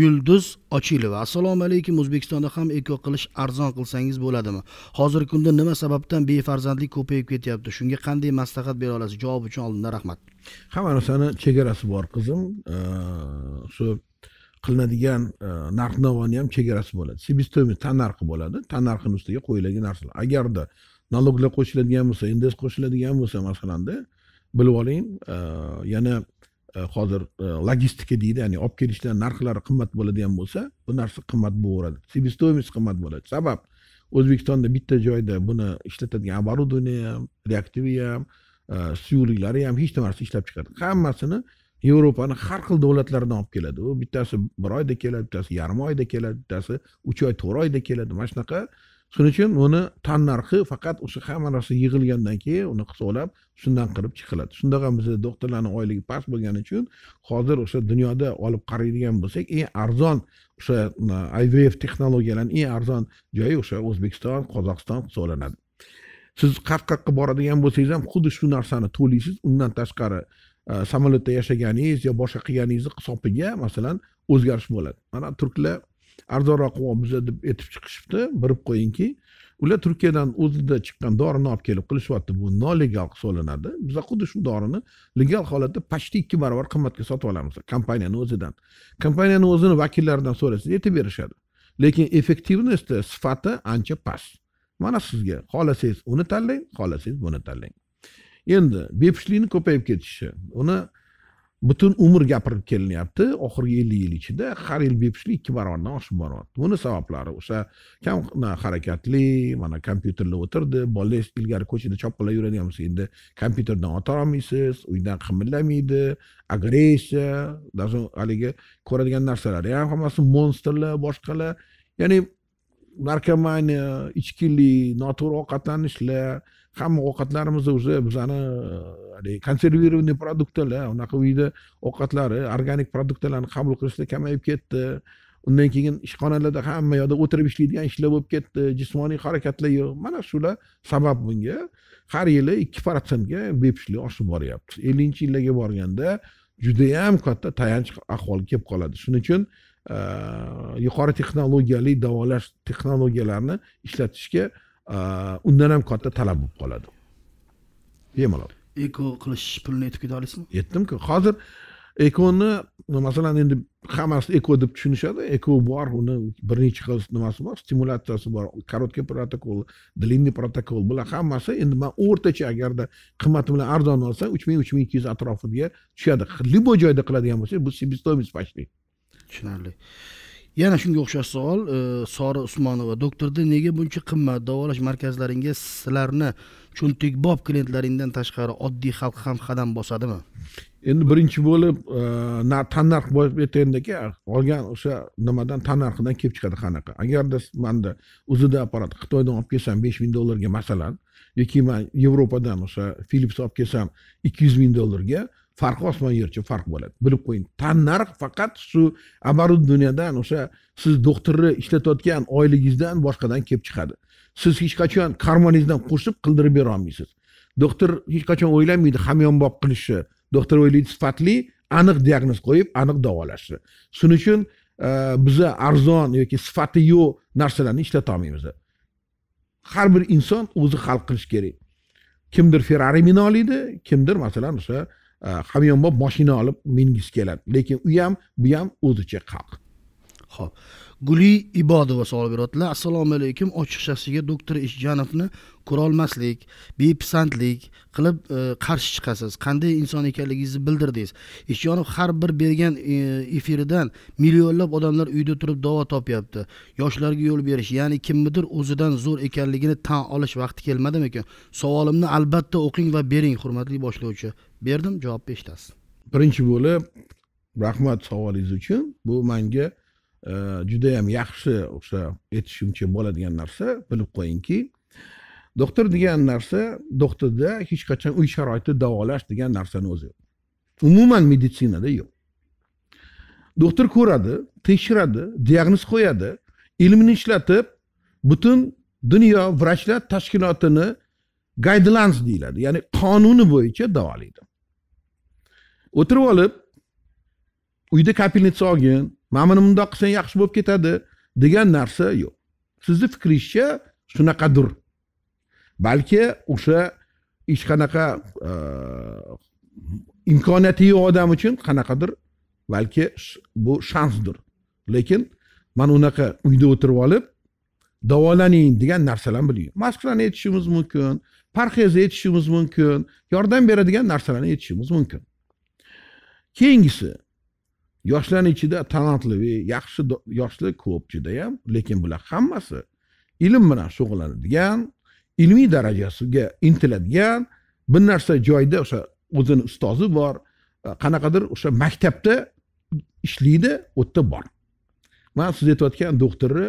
yulduz ochilova assalomu alaykum kim o'zbekistonda ham eko qilish arzon qilsangiz bo'ladimi hozirgi kunda nima sababdan befarzandlik ko'payib ketyapti shunga qanday maslahat bera olasiz javob uchun oldindan rahmat hamma narsani chegarasi bor qizim shu qilinadigan e, narx navoni ham chegarasi bo'ladi себестоимость narxi bo'ladi narxini ustiga qo'yiladigan narsalar agarda налогlar qo'shiladigan bo'lsa index qo'shiladigan bo'lsa masalanda bilib oling e, yana E, hozir e, logistika deydi ya'ni olib kelishda narxlari qimmat bo'ladigan bo'lsa bu narsa qimmat bo'laveradi себестоимость qimmat bo'ladi sabab o'zbekistonda bitta joyda buni ishlatadigan оборудование ham reaktivi ham e, suyuqliklari ham hech narsa ishlab chiqardi hammasini yevropani har xil davlatlaridan olib keladi u bittasi bir oyda keladi bittasi yarim oyda keladi bittasi uch oy to'rt oyda keladi mana shunaqa shuning uchun uni tannarxi faqat o'sha hamma narsa yig'ilgandan keyin uni hisoblab shundan qilib chiqiladi shunda ham bizni doktorlarni oyligi past bo'lgani uchun hozir o'sha dunyoda olib qaraydigan bo'lsak eng arzon o'sha hm, ivf texnologiyalarni eng arzon joyi o'sha o'zbekiston qozog'iston hisoblanadi siz qayerqa boradigan bo'lsangiz ham xuddi shu narsani to'laysiz undan tashqari hm, samolyotda yashaganingiz yo boshqa qilganingizni hisobiga masalan o'zgarish bo'ladi mana turklar arzonroq qilyapmiz deb aytib chiqishibdi bilib qo'yingki ular turkiyadan o'zida chiqqan dorini olib kelib qilishyapti bu nolegal hisoblanadi biza xuddi shu dorini legal holatda почти ikki barobar qimmatga sotib olamiz kompaniyani o'zidan kompaniyani o'zini vakillaridan so'rasangiz aytib berishadi lekin effektivnosti sifati ancha past mana sizga xohlasangiz uni tanlang xohlasangiz buni tanlang endi bepushtlikni ko'payib ketishi uni butun umr gapirib kelinyapti oxirgi ellik yil ichida har yil bepushtlik ikki barobardan oshib boryapti buni sabablari o'sha kam harakatli mana kompyuterlar o'tirdi bolangiz ilgari ko'chada chopqilab yuradigan bo'lsa endi kompyuterdan olmaysiz uydan qimillamaydi agressiya даже haligi ko'radigan narsalari ham hammasi monstrlar boshqalar ya'ni narkomaniya ichkilik noto'g'ri ovqatlanishlar hamma ovqatlarimiz o'zi bizani haligi konservirованный produktlar unaqa uyda ovqatlari organik produktlarni qabul qilishda kamayib ketdi undan keyin ishxonalarda hamma yoqda o'tirib ishlaydigan ishlar bo'lib ketdi jismoniy harakatlar yo'q mana shular sabab bunga har yili ikki protsentga bepishlik oshib boryapti ellinchi yillarga borganda judayam katta tayanch ahvol kelib qoladi shuning uchun yuqori texnologiyali davolash texnologiyalarini ishlatishga undan ham katta talab bo'lib qoladi bemalol eko qilish pulini aytib keta olasizmi aytdimku hozir ekoni masalan endi hammasi eko deb tushunishadi eko bor uni bir necha xil nimasi bor stimulyatsiyasi bor короткий protokol длинный protokol bular hammasi endi man o'rtacha agarda qimmati bilan arzon olsa uch ming uch ming ikki yuz atrofiga tushadi любой joyda qiladigan bo'lsak bu себестоимость почти tushunarli yana shunga o'xshash savol e, sori usmonova doktorda nega buncha qimmat davolash markazlaringiz sizlarni cho'ntakbob klientlaringdan tashqari oddiy xalq ham qadam bosadimi endi birinchi bo'lib e, tannarx boyib aytganda aka olgan o'sha nimadan tannarxidan kelib chiqadi qanaqa agarda manda uzida apparat xitoydan olib kelsam besh ming dollarga masalan yoki man yevropadan o'sha philips olib kelsam ikki yuz ming dollarga farqi osmon yercha farq bo'ladi bilib qo'ying tannarx faqat shu amarud dunyodan o'sha siz doktorni ishlatayotgan oyligingizdan boshqadan kelib chiqadi siz hech qachon karmoningizdan qo'shib qildirib bera olmaysiz doktor hech qachon o'ylamaydi hamyonbop qilishni doktor o'ylaydi sifatli aniq diagnoz qo'yib aniq davolashni shuning uchun e, biza arzon yoki sifati yo'q narsalarni ishlata olmaymiz har bir inson o'zi hal qilishi kerak kimdir ferrari mina oladi kimdir masalan o'sha Э, hamyonbop moshina olib mingisi keladi lekin u ham bu ham o'zicha haq ho'p guli ibodova savol beryaptilar assalomu alaykum ochiq shaxsiga doktor ishjanovni ko'rolmaslik bepisandlik qilib e, qarshi chiqasiz qanday inson ekanligingizni bildirdingiz ishjonov har bir bergan e, efiridan millionlab odamlar uyda turib davo topyapti yoshlarga yo'l berish ya'ni kimnidir o'zidan zo'r ekanligini tan olish vaqti kelmadimikan savolimni albatta o'qing va bering hurmatli boshlovchi berdim javob beshtasi birinchi bo'lib rahmat savolingiz uchun bu manga e, judayam yaxshi o'sha aytishimcha bo'ladigan narsa bilib qo'yingki doktor degan narsa doktorda hech qachon uy sharoitida davolash degan narsani o'zi yo'q umuman meditsinada yo'q doktor ko'radi tekshiradi diagnoz qo'yadi ilmini ishlatib butun dunyo vrachlar tashkilotini guidelines deyiladi ya'ni qonuni bo'yicha davolaydi o'tirib olib uyda kapelnitsa olgin mana buni mundoq qilsang yaxshi bo'lib ketadi degan narsa yo'q sizni fikringizcha shunaqadir balki o'sha hech qanaqa e, imkoniyati yo'q odam uchun qanaqadir balki bu shansdir lekin mana unaqa uyda o'tirib olib davolaning degan narsalarni bilgan maskani aytishimiz mumkin parhez aytishimiz mumkin yordam beradigan narsalarni aytishimiz mumkin keyingisi yoshlarni ichida talantli yaxshi yoshlar ko'p juda ham lekin bular hammasi ilm bilan shug'ullanadigan ilmiy darajasiga intiladigan bir narsa joyda o'sha o'zini ustozi bor e, qanaqadir o'sha maktabda ishlaydi u yerda bor man siz aytayotgan doktorni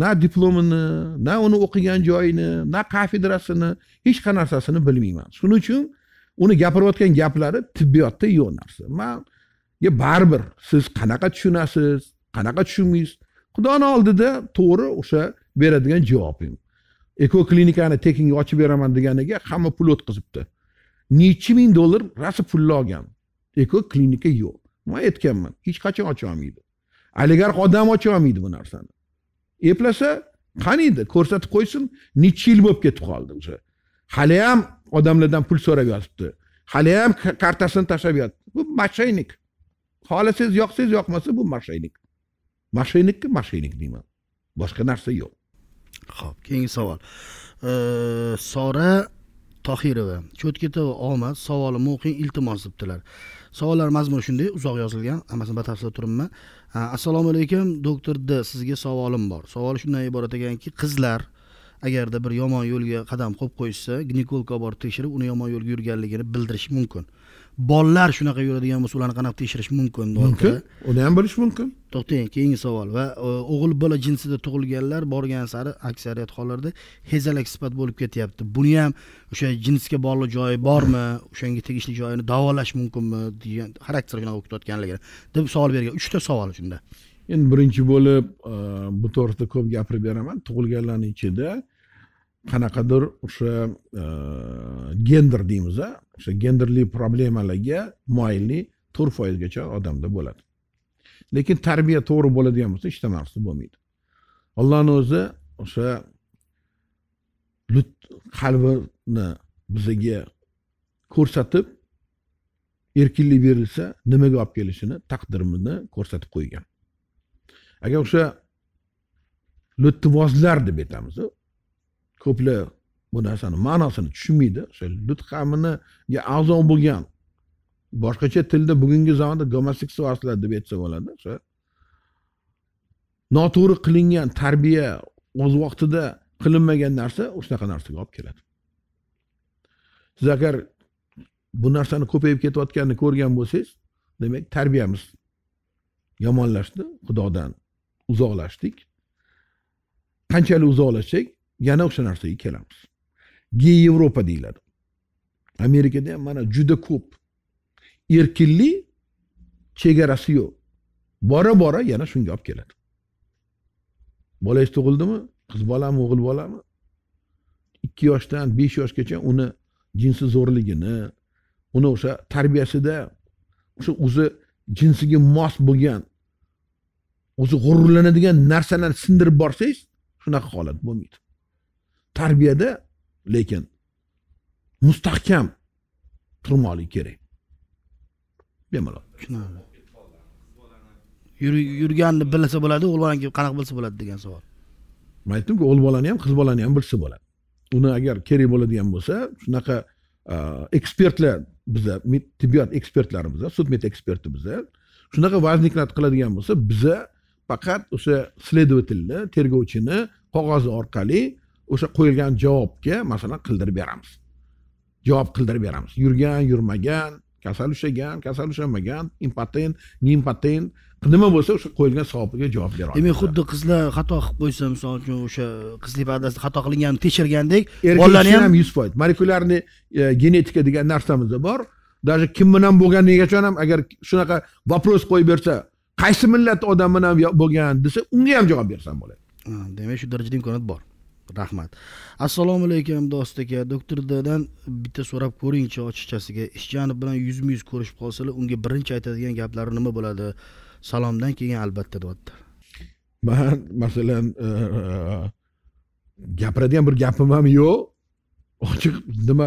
na diplomini na uni o'qigan joyini na kafedrasini hech qanaqa narsasini bilmayman shuning uchun uni gapirayotgan gaplari tibbiyotda yo'q narsa man baribir siz qanaqa tushunasiz qanaqa tushunmaysiz xudoni oldida to'g'ri o'sha beradigan javobim eko klinikani tekinga ochib beraman deganiga hamma pul o'tkazibdi nechi ming dollar rosa pulni olgan eko klinika yo'q man aytganman hech qachon ocha olmaydi oligarx odam ocha olmaydi bu narsani eplasa qani endi ko'rsatib qo'ysin nechi yil bo'lib ketib qoldi o'sha haliyam odamlardan pul so'rab yotibdi haliyam kartasini tashlab yotibdi bu mashaynik xohlasangiz yoqsangiz yoqmasa bu mashaynik mashaynikka mashaynik deyman boshqa narsa yo'q ho'p keyingi savol sora tohirova cho'tketova omad savolimni o'qing iltimos debdilar savollar mazmuni shunday uzoq yozilgan hammasini batafsil turibman assalomu alaykum doktor d sizga savolim bor savol shundan iborat ekanki qizlar agarda bir yomon yo'lga qadam qo'yib qo'yishsa ginekologga olib borib tekshirib uni yomon yo'lga yurganligini bildirish mumkin bolalar shunaqa yuradigan bo'lsa ularni qanaqa tekshirish mumkin mumkin uni ham bilish mumkin to'xtang keyingi savol va e, o'g'il bola jinsida tug'ilganlar borgan sari aksariyat hollarda hezalak sifat bo'lib ketyapti buni ham o'sha jinsga bog'liq joyi bormi o'shanga tegishli joyini davolash mumkinmi degan xarakter shunaqa ketayotganligini deb savol bergan uchta savol shunda endi birinchi bo'lib e, bu to'g'risida ko'p gapirib beraman tug'ilganlarni ichida qanaqadir o'sha e, gender deymiz a o'sha genderli problemalarga moyilli to'rt foizgacha odamda bo'ladi lekin tarbiya to'g'ri bo'ladigan bo'lsa hech narsa bo'lmaydi ollohni o'zi o'sha lut qalbini bizga ko'rsatib erkinlik berilsa nimaga olib kelishini taqdirimizni ko'rsatib qo'ygan agar o'sha lutvozlar deb aytamiz ko'plar bu narsani ma'nosini tushunmaydi o'sha lut qavminiga a'zo bo'lgan boshqacha tilda bugungi zamonda gomoseksuallar deb aytsa bo'ladi o'sha noto'g'ri qilingan tarbiya o'z vaqtida qilinmagan narsa o'shanaqa narsaga olib keladi siz agar bu narsani ko'payib ketayotganini ko'rgan bo'lsangiz demak tarbiyamiz yomonlashdi xudodan uzoqlashdik qanchalik uzoqlashsak yana o'sha narsaga kelamiz ge yevropa deyiladi amerikada ham mana juda ko'p erkinlik chegarasi yo'q bora bora yana shunga olib keladi bolangiz tug'ildimi qiz bolami o'g'il bolami ikki yoshdan besh yoshgacha uni jinsi zo'rligini uni o'sha tarbiyasida o'sha o'zi jinsiga mos bo'lgan o'zi g'ururlanadigan narsalarni sindirib borsangiz shunaqa holat bo'lmaydi tarbiyada lekin mustahkam turmoqlik kerak bemalol tushunarli yurganini bilsa bo'ladi o'g'il bolani qanaqa bilsa bo'ladi degan savol man aytdimku o'g'il bolani ham qiz bolani ham bilsa bo'ladi uni agar kerak bo'ladigan bo'lsa shunaqa ekspertlar biza tibbiyot ekspertlarimiz sud med eksperti biza shunaqa vazniklar qiladigan bo'lsa biza faqat o'sha следовательni tergovchini qog'ozi orqali o'sha qo'yilgan javobga masalan qildirib beramiz javob qildirib beramiz yurgan yurmagan kasal ushlagan kasal ushlamagan impotent neimpotent nima bo'lsa o'sha qo'yilgan savobiga javob beradi demak xuddi qizlar xato qilib qo'ysa misol uchun o'sha qizlik pardasida xato qilganini tekshirgandek bolalarni ham yuz foiz molekulyarniy e, genetika degan narsamiz bor даже kim bilan bo'lganligigacha ham agar shunaqa вопрос qo'yib bersa qaysi millat odamini bo'lgan desa unga ham javob bersam bo'ladi demak shu darajada imkoniyat bor rahmat assalomu alaykum dost aka doktor dadan bitta so'rab ko'ringchi ochiqchasiga ishjanov bilan yuzma yuz ko'rishib qolsalar unga birinchi aytadigan gaplari nima bo'ladi salomdan keyin albatta deyapti man masalan e, gapiradigan bir gapim ham yo'q ochiq nima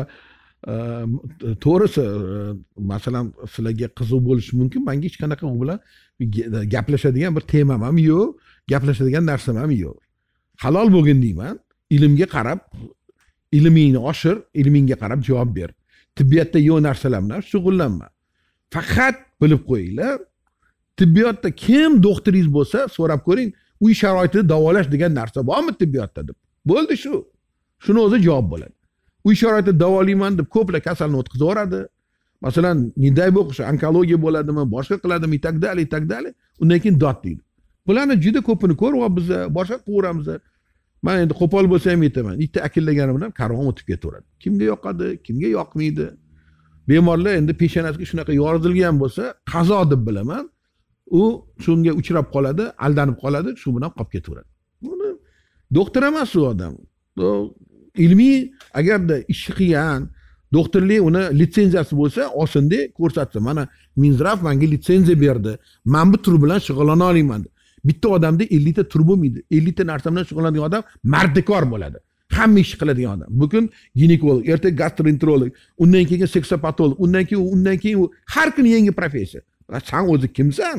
to'g'risi э, masalan sizlarga qiziq bo'lishi mumkin manga hech qanaqa u bilan gaplashadigan bir temam ham yo'q gaplashadigan narsam ham yo'q halol bo'lgin deyman ilmga qarab ilmingni oshir ilmingga qarab javob ber tibbiyotda yo'q narsalar bilan shug'ullanma faqat bilib qo'yinglar tibbiyotda kim doktoringiz bo'lsa so'rab ko'ring uy sharoitida davolash degan narsa bormi tibbiyotda deb bo'ldi shu shuni o'zi javob bo'ladi uy sharoitida davolayman deb ko'plar kasalni o'tkazib yuboradi masalan niday o'qishi onkologiya bo'ladimi boshqa qiladimi и так далее и так далее undan keyin dod deydi bularni juda ko'pini ko'ryapmiz boshqa qilaveramiz man endi qo'pol bo'lsa ham aytaman bitta akillagani bilan karvon o'tib ketaveradi kimga yoqadi kimga yoqmaydi bemorlar endi peshanasiga shunaqa yozilgan bo'lsa qazo deb bilaman u shunga uchrab qoladi aldanib qoladi shu bilan qolib ketaveradi buni doktor emas u odam ilmiy agarda ishi qilgan doktorlik uni litsenziyasi bo'lsa olsinda ko'rsatsin mana minzraf manga litsenziya berdi man bu tur bilan shug'ullana olaman bitta odamda ellikta tur bo'lmaydi ellikta narsa bilan shug'ullanadigan odam mardikor bo'ladi hamma ish qiladigan odam bugun ginekolog ertaga gastroenterolog undan keyin seksopatolog undan keyin undan keyin u har kuni yangi professiya san o'zi kimsan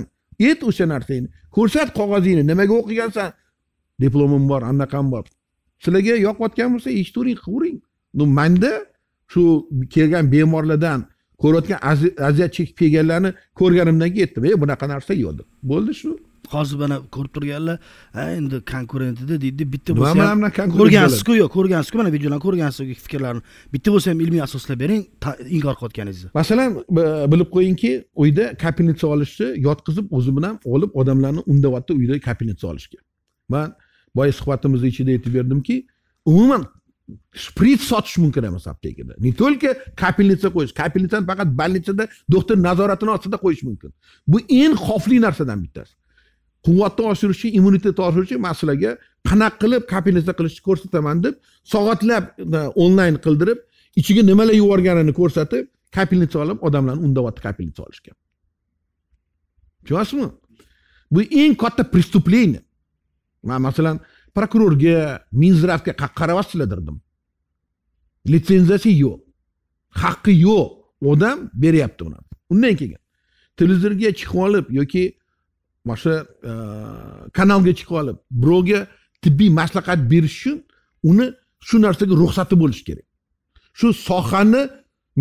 et o'sha narsangni ko'rsat qog'ozingni nimaga o'qigansan diplomim bor anaqam bor sizlarga yoqayotgan bo'lsa eshitavering qilavering ну manda shu kelgan bemorlardan ko'rayotgan aziyat chekib kelganlarni ko'rganimdan keyin aytdim ey bunaqa narsa yo'q deb bo'ldi shu hozir mana ko'rib turganlar ha endi konkurentida deydi bitta bo'lsa ham ko'rgansizku yo'q ko'rgansizku mana videolarni ko'rgansizku fikrlarni bitta bo'lsa ham ilmiy asoslab bering inkor qilayotganingizni masalan bilib qo'yingki uyda kapelnitsa olishni yotqizib o'zi bilan olib odamlarni undayapti uyda kapelnitsa olishga man boya suhbatimizni ichida aytib berdimki umuman shprit sotish mumkin emas aptekada не только kapelnitsa qo'yish kapelnitsani faqat больницada doktor nazoratini ostida qo'yish mumkin bu eng xavfli narsadan bittasi quvvatni oshiruvchi immunitetni oshirishi man sizlarga qanaqa qilib kapelnitsa qilishni ko'rsataman deb soatlab e, onlayn qildirib ichiga nimalar yuborganini ko'rsatib kapelnitsa olib odamlarni undayapti kapelnitsa olishgan tushunyapsizmi bu eng katta преступление man masalan prokurorga minzdravga qarayapsizlar dedim litsenziyasi yo'q haqqi yo'q odam beryapti uni undan keyin televizorga chiqib olib yoki mana shu e, kanalga chiqib olib birovga tibbiy maslahat berish uchun uni shu narsaga ruxsati bo'lishi kerak shu sohani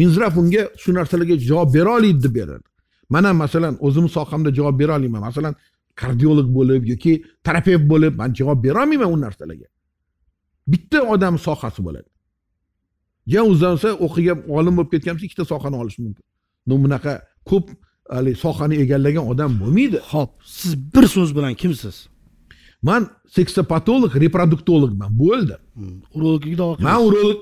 minzraf unga shu narsalarga javob bera oladi deb beradi mana masalan o'zimni sohamda javob bera olmayman masalan kardiolog bo'lib yoki terapevt bo'lib man javob berolmayman u narsalarga bitta odam sohasi bo'ladi yo o'zidan o'qigan olim bo'lib ketgan bo'lsa ikkita sohani olishi mumkin bunaqa ko'p haligi sohani egallagan odam bo'lmaydi ho'p siz bir so'z bilan kimsiz man seksopatolog reproduktologman bo'ldi hmm, urologga man urolog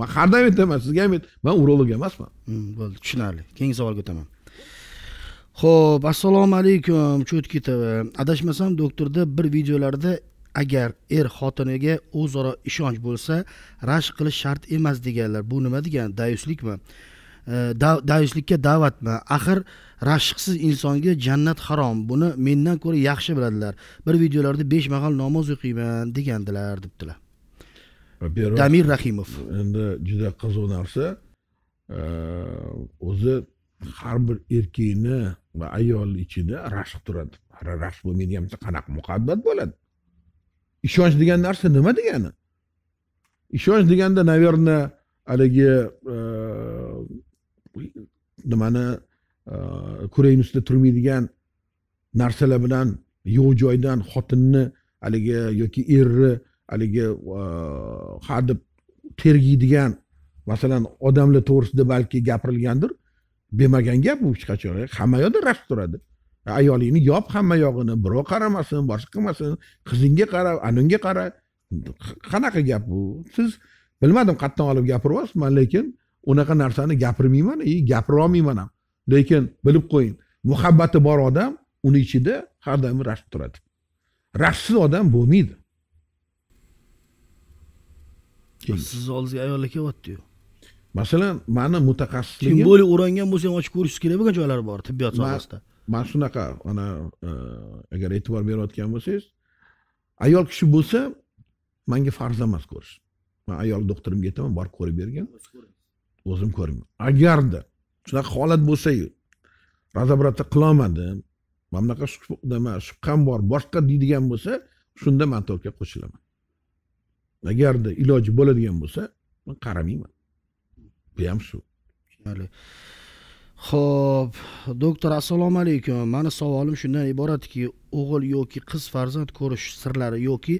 man har doim aytaman sizga ham aytaman man urolog emasman hmm, bo'ldi tushunarli keyingi savolga o'taman ho'p assalomu alaykum chutki tv adashmasam doktorda bir videolarda agar er xotiniga o'zaro ishonch bo'lsa rashk qilish shart emas deganlar bu nima degani dayuslikmi dayuslikka da'vatmi axir rashqsiz insonga jannat harom buni mendan ko'ra yaxshi biladilar bir videolarda besh mahal namoz o'qiyman degandilar debdilar damir rahimov endi juda qiziq narsa o'zi har bir erkakni va ayol ichida rashq turadi rashq bo'lmaydigan bo'lsa qanaqa muhabbat bo'ladi ishonch degan narsa nima degani ishonch deganda наверное haligi e, nimani e, kurakni ustida turmaydigan narsalar bilan yo'q joydan xotinni haligi yoki erni haligi e, hadeb tergiydigan masalan odamlar to'g'risida balki gapirilgandir demagan gap bu hech qachon hamma yoqda rashk turadi ayolingni yop hamma yog'ini birov qaramasin boshqa qilmasin qizingga qara anunga qara qanaqa gap bu siz bilmadim qayerdan olib gapiryapsizman lekin unaqa narsani gapirmayman и gapirolmayman ham lekin bilib qo'ying muhabbati bor odam uni ichida har doim rashk turadi rashksiz odam bo'lmaydi sizni oldingizga ayollar kelyaptiyu masalan mani mutaxassisligim tем более o'rangan bo'lsang ochib ko'rishingiz kerak bo'lgan joylari bor tibbiyot sohasida man shunaqa mana e, agar e'tibor berayotgan bo'lsangiz ayol kishi bo'lsa manga farz emas ko'rish man ayol doktorimga aytaman borib ko'rib bergin o'zim ko'raman agarda shunaqa holat bo'lsayu razobratni qilolmadim mana bunaqa nima shubham bor boshqa deydigan bo'lsa shunda man только qo'shilaman agarda iloji bo'ladigan bo'lsa man qaramayman ham shu ho'p doktor assalomu alaykum mani savolim shundan iboratki o'g'il yoki qiz farzand ko'rish sirlari yoki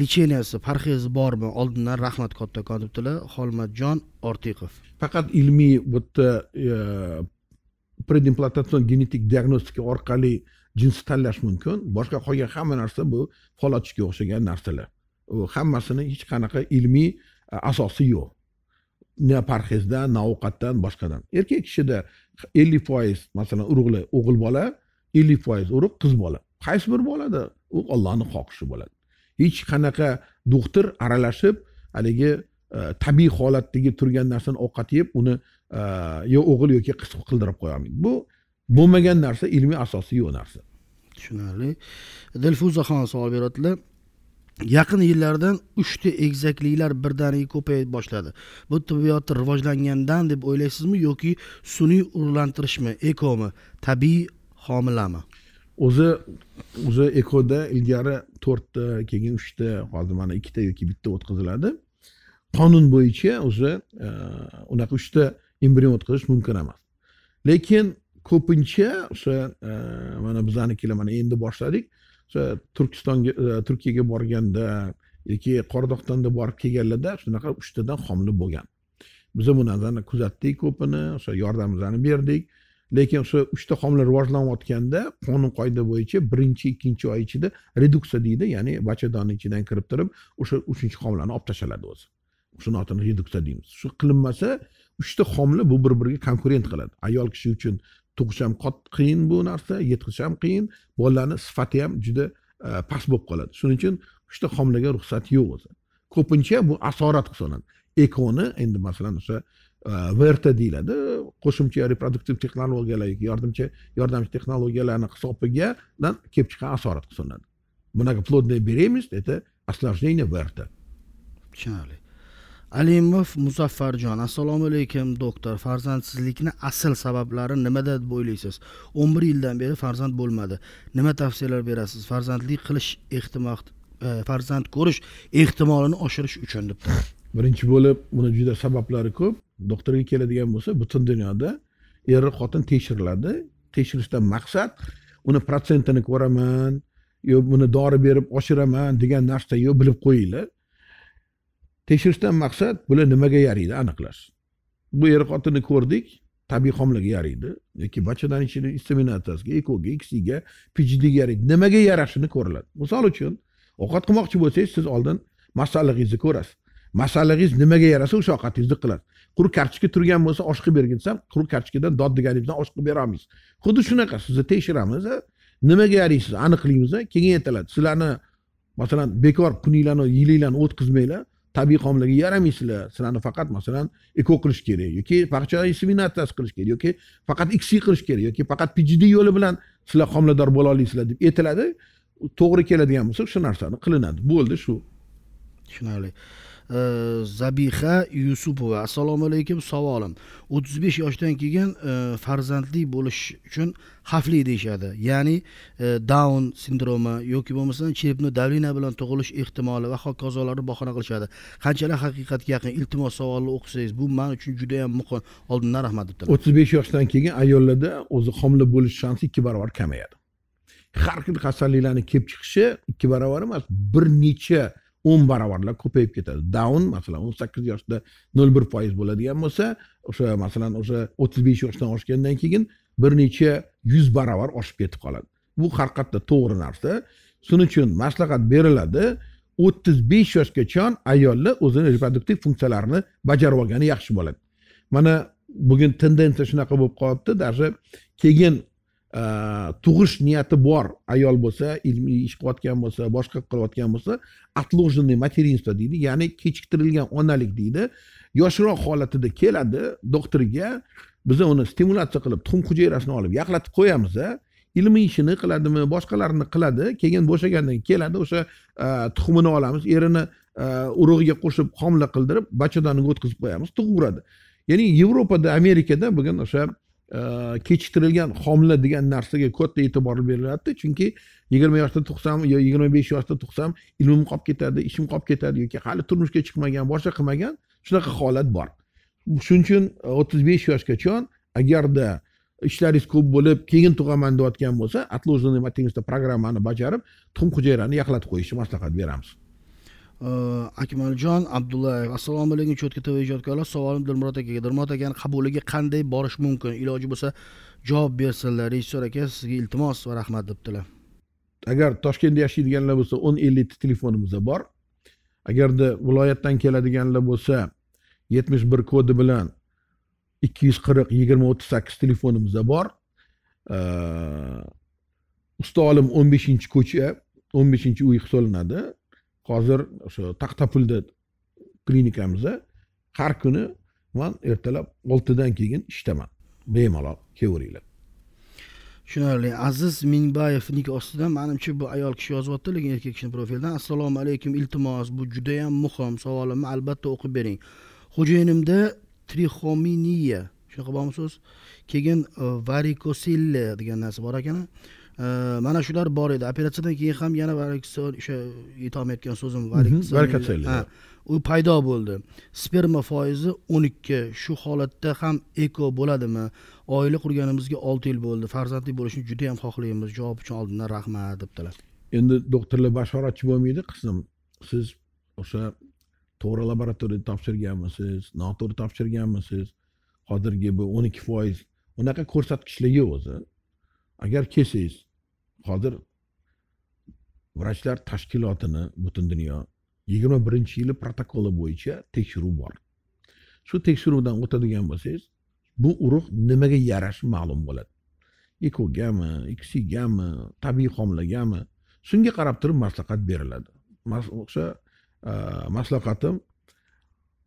lecheniyasi parhezi bormi oldindan rahmat kattakon debdilar xolmatjon ortiqov faqat ilmiy bu yerda e, preimplantatsion genetik diagnostika orqali jins tanlash mumkin boshqa qolgan hamma narsa bu fol o'xshagan narsalar u hammasini hech qanaqa ilmiy e, asosi yo'q na parhezdan na ovqatdan boshqadan erkak kishida ellik foiz masalan urug'li o'g'il bola ellik foiz urug' qiz bola qaysi bir bo'ladi u ollohni xohishi bo'ladi hech qanaqa doktor aralashib haligi e, tabiiy holatdagi turgan narsani ovqat yeb uni e, yo o'g'il yoki qiz qildirib qo'ya olmaydi bu bo'lmagan narsa ilmiy asosi yo'q narsa tushunarli dilfuzaxon savol beradilar yaqin yillardan uchta egizakliklar birdaniga ko'payib boshladi bu tibbiyotni rivojlangandan deb o'ylaysizmi yoki sun'iy urug'lantirishmi ekomi tabiiy homilami o'zi o'zi ekoda ilgari to'rtta keyin uchta hozir mana ikkita yoki bitta o'tkaziladi qonun bo'yicha o'zi e, unaqa uchta embrion o'tkazish mumkin emas lekin ko'pincha o'sha e, mana bizanikilar mana endi boshladik o'sha turkistonga e, turkiyaga borganda yoki qoradog'istonda borib kelganlarda shunaqa uchtadan homila bo'lgan biza bu kuzatdik ko'pini o'sha yordamimizni berdik lekin o'sha uchta homila rivojlanayotganda qonun qoida bo'yicha birinchi ikkinchi oy ichida reduksiya deydi ya'ni bachadonni ichidan kirib turib o'sha uchinchi homilani olib tashladi o'zi shuni otini reduksiya deymiz shu qilinmasa uchta homila bu bir biriga konkurent qiladi ayol kishi uchun tug'ish ham qiyin bu narsa yetkazish ham qiyin bolalarni sifati ham juda e, past bo'lib qoladi shuning uchun uchta homilaga ruxsat yo'q o'zi ko'pincha bu asorat hisoblanadi ekoni endi masalan o'sha e, vrt deyiladi qo'shimcha reproduktiv texnologiyalar yoki yordamchi yordamchi texnologiyalarni hisobigadan kelib chiqqan asorat hisoblanadi bunaqa плодная беременность это осложнение врт tushunarli alimov muzaffarjon assalomu alaykum doktor farzandsizlikni asl sabablari nimada deb o'ylaysiz o'n bir yildan beri farzand bo'lmadi nima tavsiyalar berasiz farzandli qilish ehtimol e, farzand ko'rish ehtimolini oshirish uchun deb birinchi bo'lib buni juda sabablari ko'p doktorga keladigan bo'lsa butun dunyoda er xotin tekshiriladi tekshirishdan maqsad uni protsentini ko'raman yo buni dori berib oshiraman degan narsa yo'q bilib qo'yinglar tekshirishdan maqsad bular nimaga yaraydi aniqlash bu er xotinni ko'rdik tabiiy homilaga yaraydi yoki ichini inseminatsiyasiga ekoga ikisiga pijdiga yaraydi nimaga yarashini ko'riladi misol uchun ovqat qilmoqchi bo'lsangiz siz oldin masalligingizni ko'rasiz masalligingiz nimaga yarasa o'sha ovqatingizni qilasiz quruq kartochka turgan bo'lsa osh qilib bergin desam quruq kartochkadan dod deganingizdan osh qilib berolmaysiz xuddi shunaqa sizni tekshiramiz nimaga yaraysiz aniqlaymiz keyin aytiladi sizlarni masalan bekor kuninglarni yilinglarni o'tkazmanglar tabiiy homilaga yaramaysizlar sizlarni faqat masalan eko qilish kerak yoki paxcha inseminatsiyasi qilish kerak yoki faqat iksi qilish kerak yoki faqat pgd yo'li bilan sizlar homilador bo'la olasizlar deb aytiladi to'g'ri keladigan bo'lsa shu narsani qilinadi bo'ldi shu tushunarli zabiha yusupova assalomu alaykum savolim o'ttiz besh yoshdan keyin e, farzandli bo'lish uchun xavfli deyishadi ya'ni e, daun sindromi yoki bo'lmasam chepno davlina bilan tug'ilish ehtimoli va hokazolarni bahona qilishadi qanchalar haqiqatga yaqin iltimos savolni o'qisangiz bu man uchun juda yam muhim oldindan rahmat deb o'ttiz besh yoshdan keyin ayollarda o'zi homila bo'lish shansi ikki barobar kamayadi har xil kasalliklarni kelib chiqishi ikki barobar emas bir necha o'n baravarlab ko'payib ketadi daun masalan o'n sakkiz yoshda nol bir foiz bo'ladigan bo'lsa o'sha masalan o'sha o'ttiz besh yoshdan oshgandan keyin bir necha yuz baravar oshib ketib qoladi bu haqiqatda to'g'ri narsa shuning uchun maslahat beriladi o'ttiz besh yoshgacha ayollar o'zini reproduktiv funksiyalarini bajarib olgani yaxshi bo'ladi mana bugun tendensiya shunaqa bo'lib qolibdi даже keyin tug'ish niyati bor ayol bo'lsa ilmiy ish qilayotgan bo'lsa boshqa qilayotgan bo'lsa отложенный материнство deydi ya'ni kechiktirilgan onalik deydi yoshroq holatida keladi doktorga biza uni stimulyatsiya qilib tuxum hujayrasini olib yaxlatib qo'yamiz ilmiy ishini qiladimi boshqalarini qiladi keyin bo'shagandan keyin keladi o'sha tuxumini olamiz erini urug'iga qo'shib homila qildirib bachadoniga o'tkazib qo'yamiz tug'averadi ya'ni yevropada amerikada bugun o'sha kechiktirilgan homila degan narsaga katta e'tibor beriladida chunki yigirma yoshda tug'sam yo yigirma besh yoshda tug'sam ilmim qolib ketadi ishim qolib ketadi yoki hali turmushga chiqmagan boshqa qilmagan shunaqa holat bor shuning uchun e, o'ttiz besh yoshgacha agarda ishlaringiz ko'p bo'lib keyin tug'aman deyotgan bo'lsa отложенный maternity programmani bajarib tuxum hujayrani yaxlatib qo'yishni maslahat beramiz akmaljon abdullayev assalomu alaykum cho'tka tv ijodkorlar savolim dilmurod akaga dilmurod akani qabuliga qanday borish mumkin iloji bo'lsa javob bersinlar rejissor aka sizga iltimos va rahmat debdilar agar toshkentda yashaydiganlar bo'lsa o'n ellikta telefonimizda bor agarda viloyatdan keladiganlar bo'lsa yetmish bir kodi bilan ikki yuz qirq yigirma o'ttiz sakkiz telefonimizda bor usta olim o'n beshinchi ko'cha o'n beshinchi uy hisoblanadi hozir o'sha taqtapulda klinikamizda har kuni man ertalab oltidan keyin ishdaman bemalol kelaveringlar tushunarli aziz mingbayevnik ostidan manimcha bu ayol kishi yozyapti lekin erkak kishini profilidan assalomu alaykum iltimos bu judayam muhim savolimni albatta o'qib bering xo'jayinimda trixominiya shunaqa bormi so'z keyin e, varikosilla degan narsa bor ekan mana shular bor edi operatsiyadan keyin ham yana varikson o'sha aytolmayotgan so'zim mhm, u paydo bo'ldi sperma foizi o'n ikki shu holatda ham eko bo'ladimi oila qurganimizga olti yil bo'ldi farzandli bo'lishni juda ham xohlaymiz javob uchun oldindan rahmat debdilar endi doktorlar bashoratchi bo'lmaydi qizim siz o'sha to'g'ri laboratoriyada topshirganmisiz noto'g'ri topshirganmisiz hozirgi bu o'n ikki foiz unaqa ko'rsatkichlar yo'q o'zi agar kelsangiz hozir vrachlar tashkilotini butun dunyo yigirma birinchi yili protokoli bo'yicha tekshiruv bor shu tekshiruvdan o'tadigan bo'lsangiz bu urug' nimaga yarashi ma'lum bo'ladi ekogami iksigami tabiiy homilagami shunga qarab turib maslahat beriladi o'sha e, maslahatim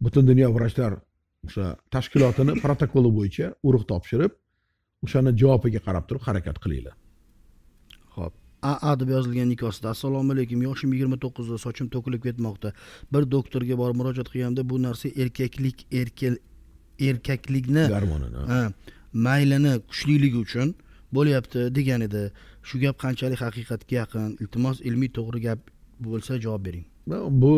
butun dunyo vrachlar o'sha tashkilotini protokoli bo'yicha urug' topshirib o'shani javobiga qarab turib harakat qilinglar aa deb yozilgan nikosida assalomu alaykum yoshim yigirma to'qqizda sochim to'kilib ketmoqda bir doktorga borib murojaat qilganimda bu narsa erkaklik erkel erkaklikni garmonini maylini kuchliligi uchun bo'lyapti degan edi shu gap qanchalik haqiqatga yaqin iltimos ilmiy to'g'ri gap bo'lsa javob bering bu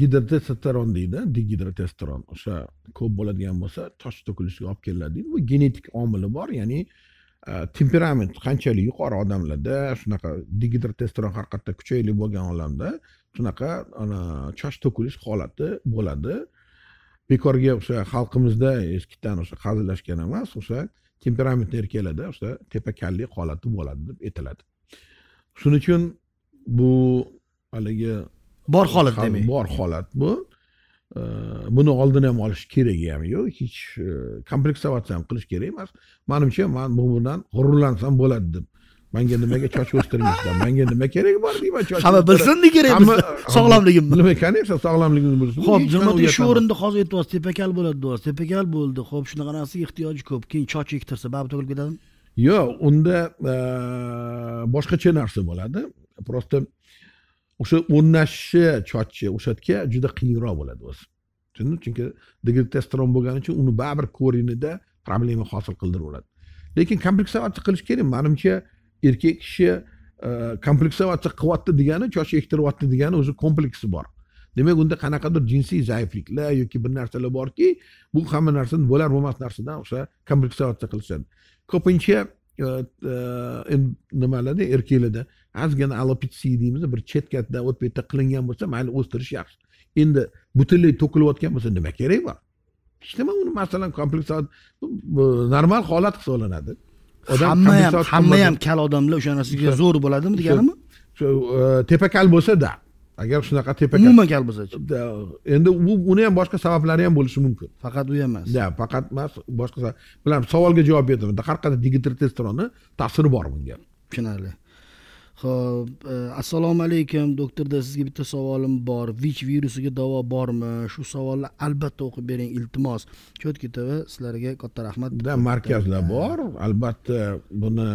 gidrotestosteron deydi digidratestosteron o'sha ko'p bo'ladigan bo'lsa soch to'kilishiga olib keladi deydi bu genetik omili bor ya'ni temperament э, qanchalik yuqori odamlarda shunaqa har harakatda kuchayli bo'lgan odamda shunaqa ana chosh to'kilish holati bo'ladi bekorga o'sha xalqimizda eskitdan o'sha hazillashgan emas o'sha temperamentli erkaklarda o'sha tepakallik holati bo'ladi deb aytiladi shuning uchun bu haligi bor holat demak bor holat bu buni oldini ham olish keragi ham yo'q hech kompleksovatsiya ham qilish kerak emas manimcha man bu bilan g'ururlansam bo'ladi deb manga nimaga choch o'stirmaysizlar manga nima keragi bor deyman choch hamma bilsin nima kerak sog'lomligimni nima конечно sog'lomligimni bilsin ho'p dilmatiy shu o'rinda hozir aytyapsiz tepakal bo'ladi deyapsiz tepakal bo'ldi ho'p shunaqa narsaga ehtiyoji ko'p keyin choch ektirsa baribir to'kilib ketadimi yo'q unda e, boshqacha narsa bo'ladi просто o'sha o'rnashishi chochi o'shatga juda qiyinroq bo'ladi o'zi tushundim chunki digitosteron bo'lgani uchun uni baribir ko'rinida problema hosil qildiraveradi lekin kompleksovatsiya qilish kerak manimcha erkak kishi e, kompleksovatsiya qilyapti degani choch ektiryapti degani o'zi kompleksi bor demak unda qanaqadir jinsiy zaifliklar yoki bir narsalar borki bu hamma narsani bo'lar bo'lmas narsadan o'sha kompleksovatsiya qilishadi ko'pincha e, e, nimalarda erkaklarda ozgina alopetsiya deymiz bir chetkasidan o'tpa yerda qilingan bo'lsa mayli o'stirish yaxshi endi butunlay to'kilayotgan bo'lsa nima keragi bor hech nima uni masalan kompleks normal holat hisoblanadi odam hamma ham hamma ham kal odamlar o'sha narsaga zo'r bo'ladimi deganimi shu e, tepakal bo'lsada agar shunaqa tepakal umuman kal bo'lsachi endi u uni ham boshqa sabablari ham bo'lishi mumkin faqat u emas да faqat emas boshqa bilan savolga javob berdim har qanday digitr testronni ta'siri bor bunga tushunarli ho'p e, assalomu alaykum doktorda sizga bitta savolim bor vich virusiga davo bormi shu savolni albatta o'qib bering iltimos четкий tv sizlarga katta rahmat да markazlar bor albatta buni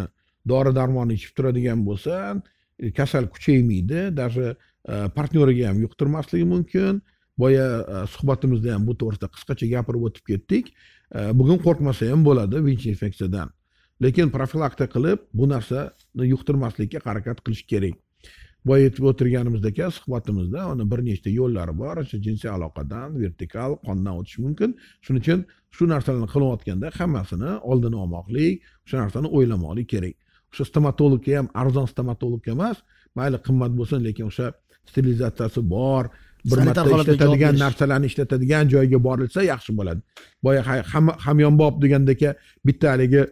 dori darmon ichib turadigan bo'lsa e, kasal kuchaymaydi даже e, partneriga ham yuqtirmasligi mumkin boya suhbatimizda ham bu to'g'risida qisqacha gapirib o'tib ketdik bugun qo'rqmasa ham bo'ladi vich infeksiyadan lekin profilaktika qilib bu narsani yuqtirmaslikka harakat qilish kerak boya aytib o'tirganimizdek suhbatimizda uni bir nechta yo'llari bor o'sha jinsiy aloqadan vertikal qondan o'tish mumkin shuning uchun shu narsalarni qilayotganda hammasini oldini olmoqlik o'sha narsani o'ylamoqlik kerak o'sha stomatologga ham arzon stomatologga emas mayli qimmat bo'lsin lekin o'sha sterilizatsiyasi bor bir marta ishlatadigan narsalarni ishlatadigan joyga borilsa yaxshi bo'ladi boya hamyonbop degandek bitta haligi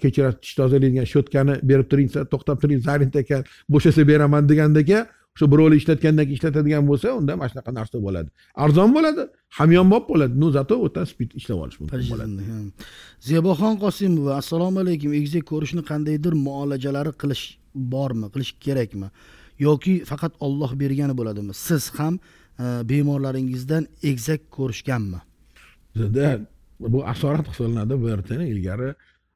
kechirasiz tish tozalaydigan щеткani berib turing to'xtab turing zarin ekan bo'shasa beraman degandaka o'sha birovlar ishlatgandan keyin ishlatadigan bo'lsa unda mana shunaqa narsa bo'ladi arzon bo'ladi hamyonbop bo'ladi ну зато o'tdan spid ishlab olish mumkin bo'ladi zeboxon qosimova assalomu alaykum egizak ko'rishni qandaydir muolajalari qilish bormi qilish kerakmi yoki faqat olloh bergani bo'ladimi siz ham bemorlaringizdan egizak ko'rishganmi bu asorat hisoblanadi bu ilgari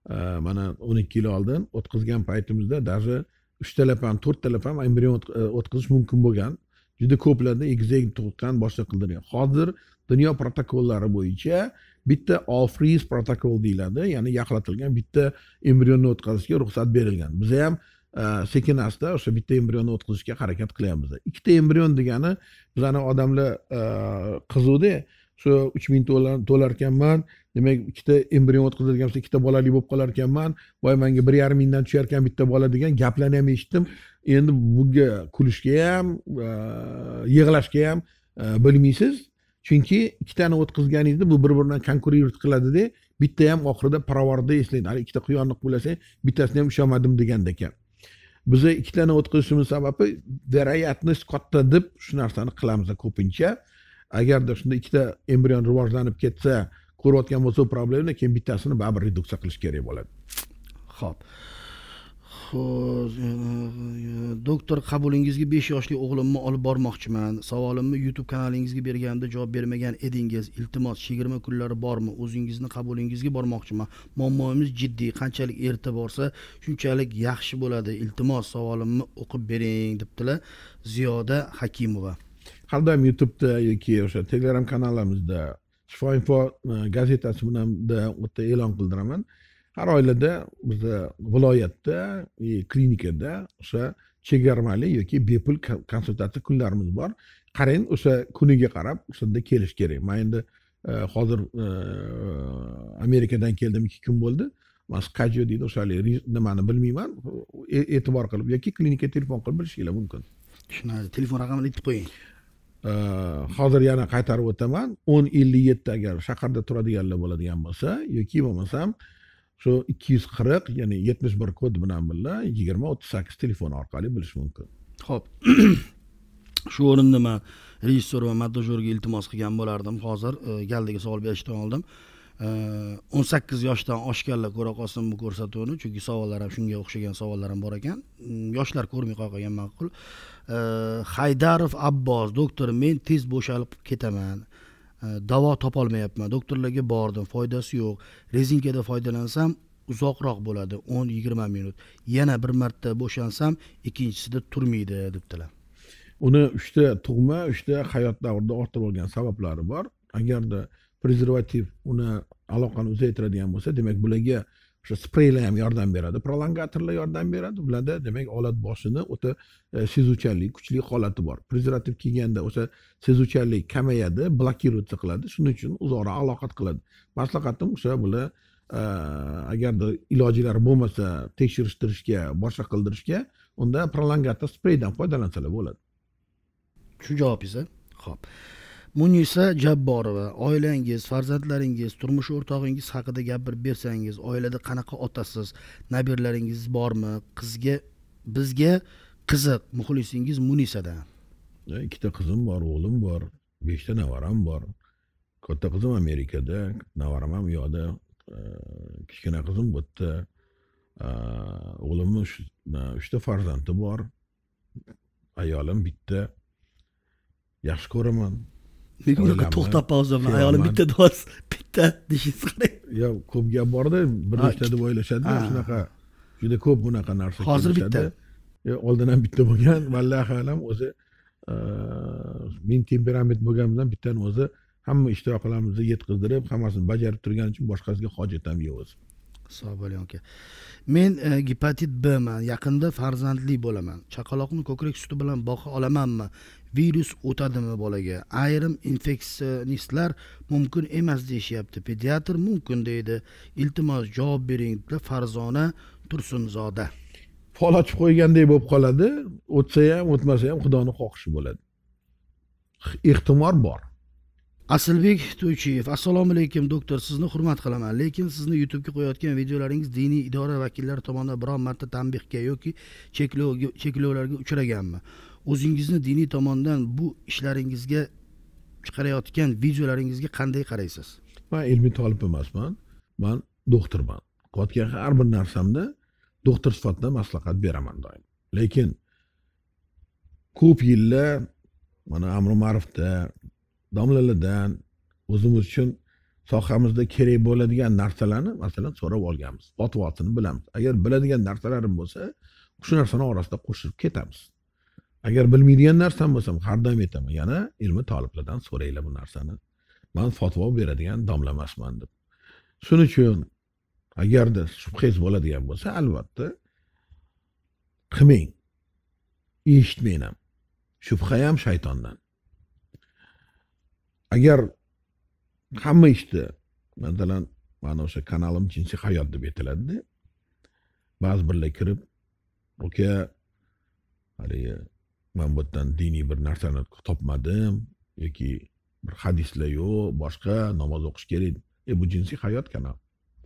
Э, mana o'n ikki yil oldin o'tkazgan paytimizda даже uchtalab ham to'rttalab ham embrion e, o'tkazish mumkin bo'lgan juda ko'plarda egizak tug'gan boshqa qildirgan hozir dunyo protokollari bo'yicha bitta ofriz protokol deyiladi ya'ni yaxlatilgan bitta embrionni o'tkazishga ruxsat berilgan biza ham e, sekin asta o'sha bitta embrionni o'tkazishga harakat qilyapmiz ikkita embrion degani bizani odamlar e, qiziqda o'sha uch ming dollar to'lar ekanman demak ikkita embrion o'tkazadigan bo'lsa ikkita bolali bo'lib qolar ekanman voy manga bir yarim mingdan tushar ekan bitta bola degan gaplarni ham eshitdim endi bunga kulishga ham yig'lashga ham e, bilmaysiz chunki ikkitani o'tkazganingizda bu bir biridan konkurirovat qiladida bitta ham oxirida parovarda eslaydi hali ikkita quyonni qulasang bittasini ham ushlamadim deganda ekan biza ikkitani o'tkazishimiz sababi вероятность katta deb shu narsani qilamiz ko'pincha agarda shunda ikkita embrion rivojlanib ketsa ko'rayotgan bo'lsa problemani keyin bittasini baribir reduksiya qilish kerak bo'ladi ho'p e, doktor qabulingizga besh yoshli o'g'limni olib bormoqchiman savolimni youtube kanalingizga berganimda javob bermagan edingiz iltimos chegirma kunlari bormi o'zingizni qabulingizga bormoqchiman muammomiz jiddiy qanchalik erta borsa shunchalik yaxshi bo'ladi iltimos savolimni o'qib bering debdilar ziyoda hakimova har doim youtubeda yoki o'sha telegram kanalimizda shifo info e, gazetasi u yerda e'lon qildiraman har oilada biza viloyatda e, klinikada o'sha chegirmali yoki bepul konsultatsiya kunlarimiz bor qarang o'sha kuniga qarab o'shanda kelish kerak man endi e, hozir amerikadan keldim ikki kun bo'ldi mana shu kajyo deydi o'sha nimani bilmayman e'tibor qilib yoki klinikaga telefon qilib bilishinglar mumkin tushunarli telefon raqamini aytib qo'ying hozir yana qaytarib o'taman o'n ellik yetti agar shaharda turadiganlar bo'ladigan bo'lsa yoki bo'lmasam shu ikki yuz qirq ya'ni yetmish bir kod bilan birga yigirma o'ttiz sakkiz telefon orqali bilish mumkin ho'p shu o'rinda man rejissyor va montajyorga iltimos qilgan bo'lardim hozir e, galdagi savol berishdan oldin o'n sakkiz yoshdan oshganlar ko'ra qolsin bu ko'rsatuvni chunki savollar ham shunga o'xshagan savollar ham bor ekan mm, yoshlar ko'rmay qolgan ma'qul haydarov abbos doktor men tez bo'shalib ketaman davo topolmayapman doktorlarga bordim foydasi yo'q rezinkadan foydalansam uzoqroq bo'ladi o'n yigirma minut yana bir marta bo'shansam ikkinchisida turmaydi debdilar uni uchta tug'ma uchta hayot davrida orttirib olgan sabablari bor agarda prezervativ uni aloqani uzaytiradigan bo'lsa demak bularga o'sha spreylar ham yordam beradi prolongatorlar yordam beradi bularda demak olat boshini o'ta e, sezuvchanlik kuchli holati bor prezervativ kiyganda o'sha sezuvchanlik kamayadi blokirutsiya qiladi shuning uchun uzoqroq aloqat qiladi maslahatim o'sha bular e, agarda ilojilari bo'lmasa tekshirishtirishga boshqa qildirishga unda prolongator spreydan foydalansalar bo'ladi shu javobingiz ho'p munisa jabborova oilangiz farzandlaringiz turmush o'rtog'ingiz haqida gapirib bersangiz oilada qanaqa otasiz nabiralaringiz bormi qizga bizga qiziq muxlisingiz munisadan ikkita qizim bor o'g'lim bor beshta navaram bor katta qizim amerikada nevaram ham u yoqda kichkina qizim bu yerda o'g'limni uchta farzandi bor ayolim bitta yaxshi ko'raman men unaqa e, to'xtab qolsam ayolim bitta dos bitta deyishingiz qarang yo'q ko'pgap borda bir nechta deb o'ylashadi shunaqa juda ko'p bunaqa narsa hozir bitta oldin ham bitta bo'lgan vallahi alam o'zi men temperament bo'lganimdan bittani o'zi hamma ishtiyoqlarimizni yetkazdirib hammasini bajarib turgan uchun boshqasiga hojat ham yo'q o'zi sog' bo'ling aka men gepatit bman yaqinda farzandli bo'laman chaqaloqni ko'krak suti bilan boqa olamanmi virus o'tadimi bolaga ayrim infeksionistlar mumkin emas deyishyapti pediatr mumkin deydi iltimos javob bering dedi farzona tursunzoda fol ochib qo'ygandek bo'lib qoladi o'tsa ham o'tmasa ham xudoni xohishi bo'ladi ehtimol bor asilbek to'ychiyev assalomu alaykum doktor sizni hurmat qilaman lekin sizni youtubega qo'yayotgan videolaringiz diniy idora vakillari tomonidan biron marta tanbehga yoki cheklovlarga uchraganmi o'zingizni diniy tomondan bu ishlaringizga chiqarayotgan videolaringizga qanday qaraysiz man ilmiy tolib emasman man doktorman qotgan har bir narsamda doktor sifatida maslahat beraman doim lekin ko'p yillar mana amri ma'rufda domlalardan o'zimiz uchun sohamizda kerak bo'ladigan narsalarni masalan so'rab olganmiz botvotini bilamiz agar biladigan narsalarim bo'lsa shu narsani orasida qo'shib ketamiz agar bilmaydigan narsam bo'lsa ham har doim aytaman yana ilmi toliblardan so'ranglar bu narsani man fatvo beradigan domla emasman deb shuning uchun agarda shubhangiz bo'ladigan bo'lsa albatta qilmang eshitmang ham shubha ham shaytondan agar hamma ishni masalan mana o'sha kanalim jinsiy hayot deb aytiladida ba'zi birlar kirib uka haligi man bu yerdan diniy bir narsani topmadim yoki bir hadislar yo'q boshqa namoz o'qish kerak e bu jinsiy hayot kanal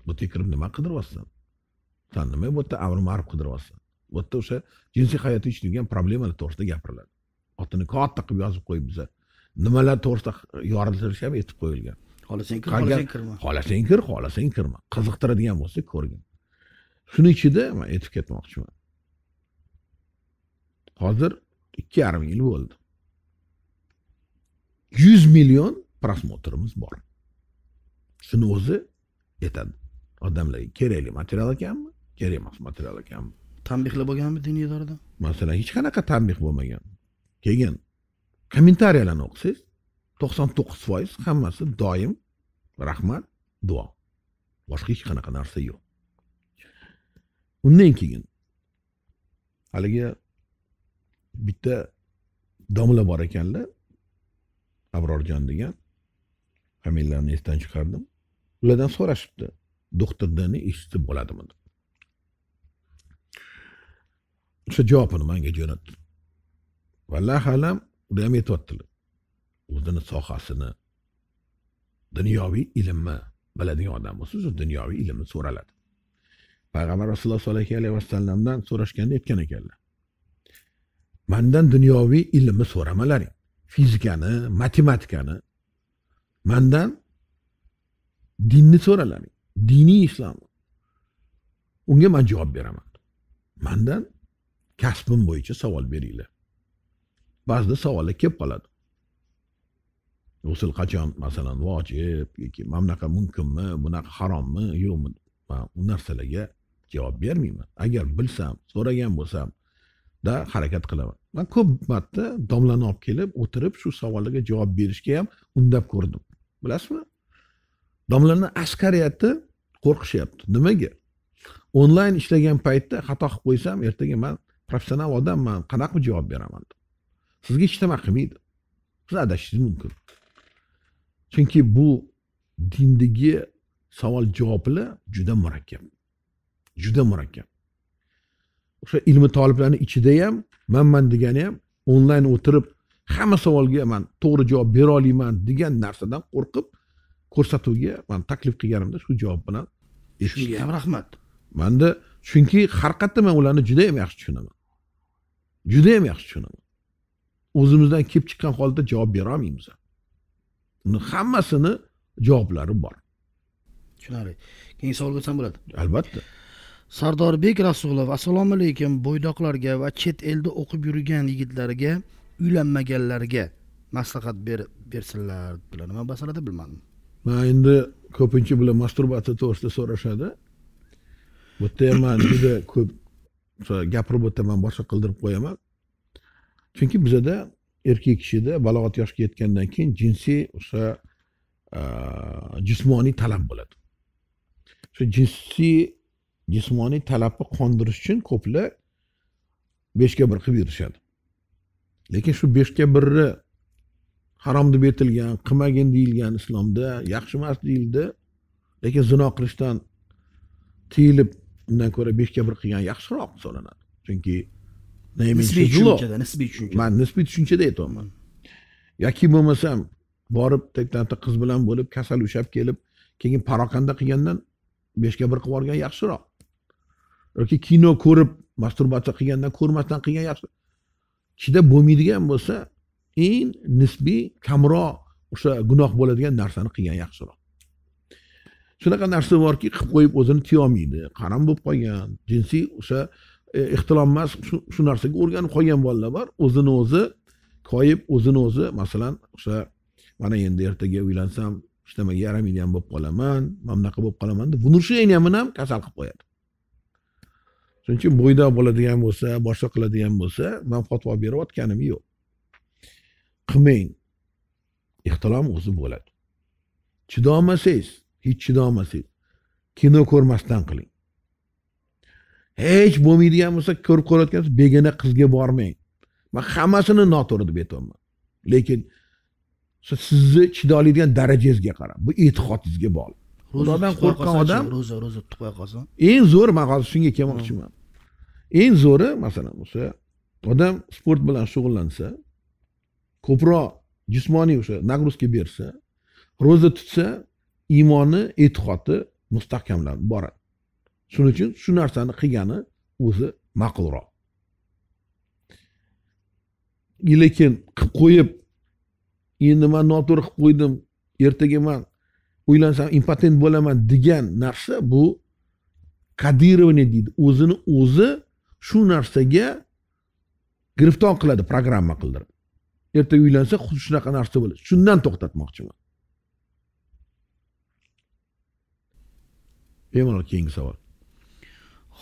bu yerga kirib nima qidiryapsan san nima bu yerda amri ma'ruf qidiryapsan bu yerda o'sha jinsiy hayotda hech turgan problemalar to'g'risida gapiriladi otini katta qilib yozib qo'yib biza nimalar to'g'risida yoritilishi ham aytib qo'yilgan xohlasang kir xohlasang kirma xohlasang kir xohlasang kirma qiziqtiradigan bo'lsa ko'rgin shuni ichida man aytib ketmoqchiman hozir ikki yarim yil bo'ldi yuz million prosmotrimiz bor shuni o'zi yetadi odamlarga kerakli material ekanmi kerak emas material ekanmi tanbehlar bo'lganmi diniy idoradan masalan hech qanaqa tanbeh bo'lmagan keyin kommentariyalarni o'qisangiz to'qson to'qqiz foiz hammasi doim rahmat duo boshqa hech qanaqa narsa yo'q undan keyin haligi bitta domla bor ekanlar abrorjon degan familiyamni esdan chiqardim ulardan so'rashibdi doktordan eshitib bo'ladimi deb o'sha javobini manga jo'natdi vallohu alam ular ham aytyaptilar o'zini sohasini dunyoviy ilmni biladigan odam bo'lsa o'sha dunyoviy ilmni so'raladi payg'ambar rasululloh sollallohu alayhi vasallamdan so'rashganda aytgan ekanlar mandan dunyoviy ilmni so'ramalaring fizikani matematikani mandan dinni so'ralaring diniy islom unga man javob beraman mandan kasbim bo'yicha savol beringlar ba'zida savollar kelib qoladi g'usul qachon masalan vojib yoki mana bunaqa mumkinmi bunaqa harommi yo'qmi man u narsalarga javob bermayman agar bilsam so'ragan bo'lsam da harakat qilaman man ko'p marta domlani olib kelib o'tirib shu savollarga javob berishga ham undab ko'rdim bilasizmi domlani askariyati qo'rqishyapti nimaga onlayn ishlagan paytda xato qilib qo'ysam ertaga man professional odamman qanaqa javob beraman sizga hech nima qilmaydi siz adashishingiz mumkin chunki bu dindagi savol javoblar juda murakkab juda murakkab o'sha ilmi toliblarni ichida ham manman degani ham onlayn o'tirib hamma savolga man to'g'ri javob bera olmayman degan narsadan qo'rqib ko'rsatuvga man taklif qilganimda shu javob bilan shunga ham rahmat manda chunki haqiqatda man ularni juda ham yaxshi tushunaman juda ham yaxshi tushunaman o'zimizdan kelib chiqqan holda javob berolmaymiz uni hammasini javoblari bor tushunarli keyin savolga o'tsam bo'ladi albatta sardorbek rasulov assalomu alaykum bo'ydoqlarga va chet elda o'qib yurgan yigitlarga uylanmaganlarga maslahat ber bersinlar bular nima masalada bilmadim man endi ko'pincha bular masturbatsiya to'g'risida so'rashadi bu yerda ham man juda ko'p gapirib o'taman boshqa qildirib qo'yaman chunki bizada erkak kishida balog'at yoshga yetgandan keyin jinsiy o'sha jismoniy talab bo'ladi o'sha jinsiy jismoniy talabni qondirish uchun ko'plar beshga bir qilib yurishadi lekin shu beshga birni harom deb aytilgan qilmagin deyilgan islomda yaxshi emas deyildi lekin zino qilishdan tiyilib undan ko'ra beshga bir qilgan yaxshiroq hisoblanadi chunki nisbiy tushunchada nisbiy tushuncha man nisbiy tushunchada aytyapman yoki bo'lmasam borib bittata qiz bilan bo'lib kasal ushlab kelib keyin parokanda qilgandan beshga bir qilib yuborgan yaxshiroq yoki kino ko'rib masturbatsiya qilgandan ko'rmasdan qilgan yaxshi chidab bo'lmaydigan bo'lsa eng nisbiy kamroq o'sha gunoh bo'ladigan narsani qilgan yaxshiroq shunaqa narsa borki qilib qo'yib o'zini tiyolmaydi qaram bo'lib qolgan jinsiy o'sha e, emas shu narsaga o'rganib qolgan bolalar bor o'zini o'zi koyib o'zini o'zi masalan o'sha mana endi ertaga uylansam ishlamaga yaramaydigan bo'lib qolaman mana bunaqa bo'lib qolaman deb внушениyamini ham kasal qilib qo'yadi shuning uchun bo'ydoq bo'ladigan bo'lsa boshqa qiladigan bo'lsa man fatvo berayotganim yo'q qilmang ehtilom o'zi bo'ladi chidolmasangiz hech chidolmasangiz kino ko'rmasdan qiling hech bo'lmaydigan bo'lsa ko'rib ko'rayotgan begona qizga bormang man hammasini noto'g'ri deb aytyapman lekin sizni chidoliydigan darajangizga qarab bu e'tiqodingizga bog'liq xudodan qo'rqqan odam ro'za ro'za tutib qo'ya qolsin eng zo'ri man hozir shunga kelmoqchiman eng zo'ri masalan o'sha odam sport bilan shug'ullansa ko'proq jismoniy o'sha нагрузка bersa ro'za tutsa iymoni e'tiqodi mustahkamlanib boradi shuning uchun shu narsani qilgani o'zi ma'qulroq lekin qilib qo'yib endi man noto'g'ri qilib qo'ydim ertaga man uylansam impotent bo'laman degan narsa bu kodirование deydi o'zini o'zi shu narsaga girifton qiladi programma qildirib ertaga uylansa xuddi shunaqa narsa bo'ladi shundan to'xtatmoqchiman bemalol keyingi savol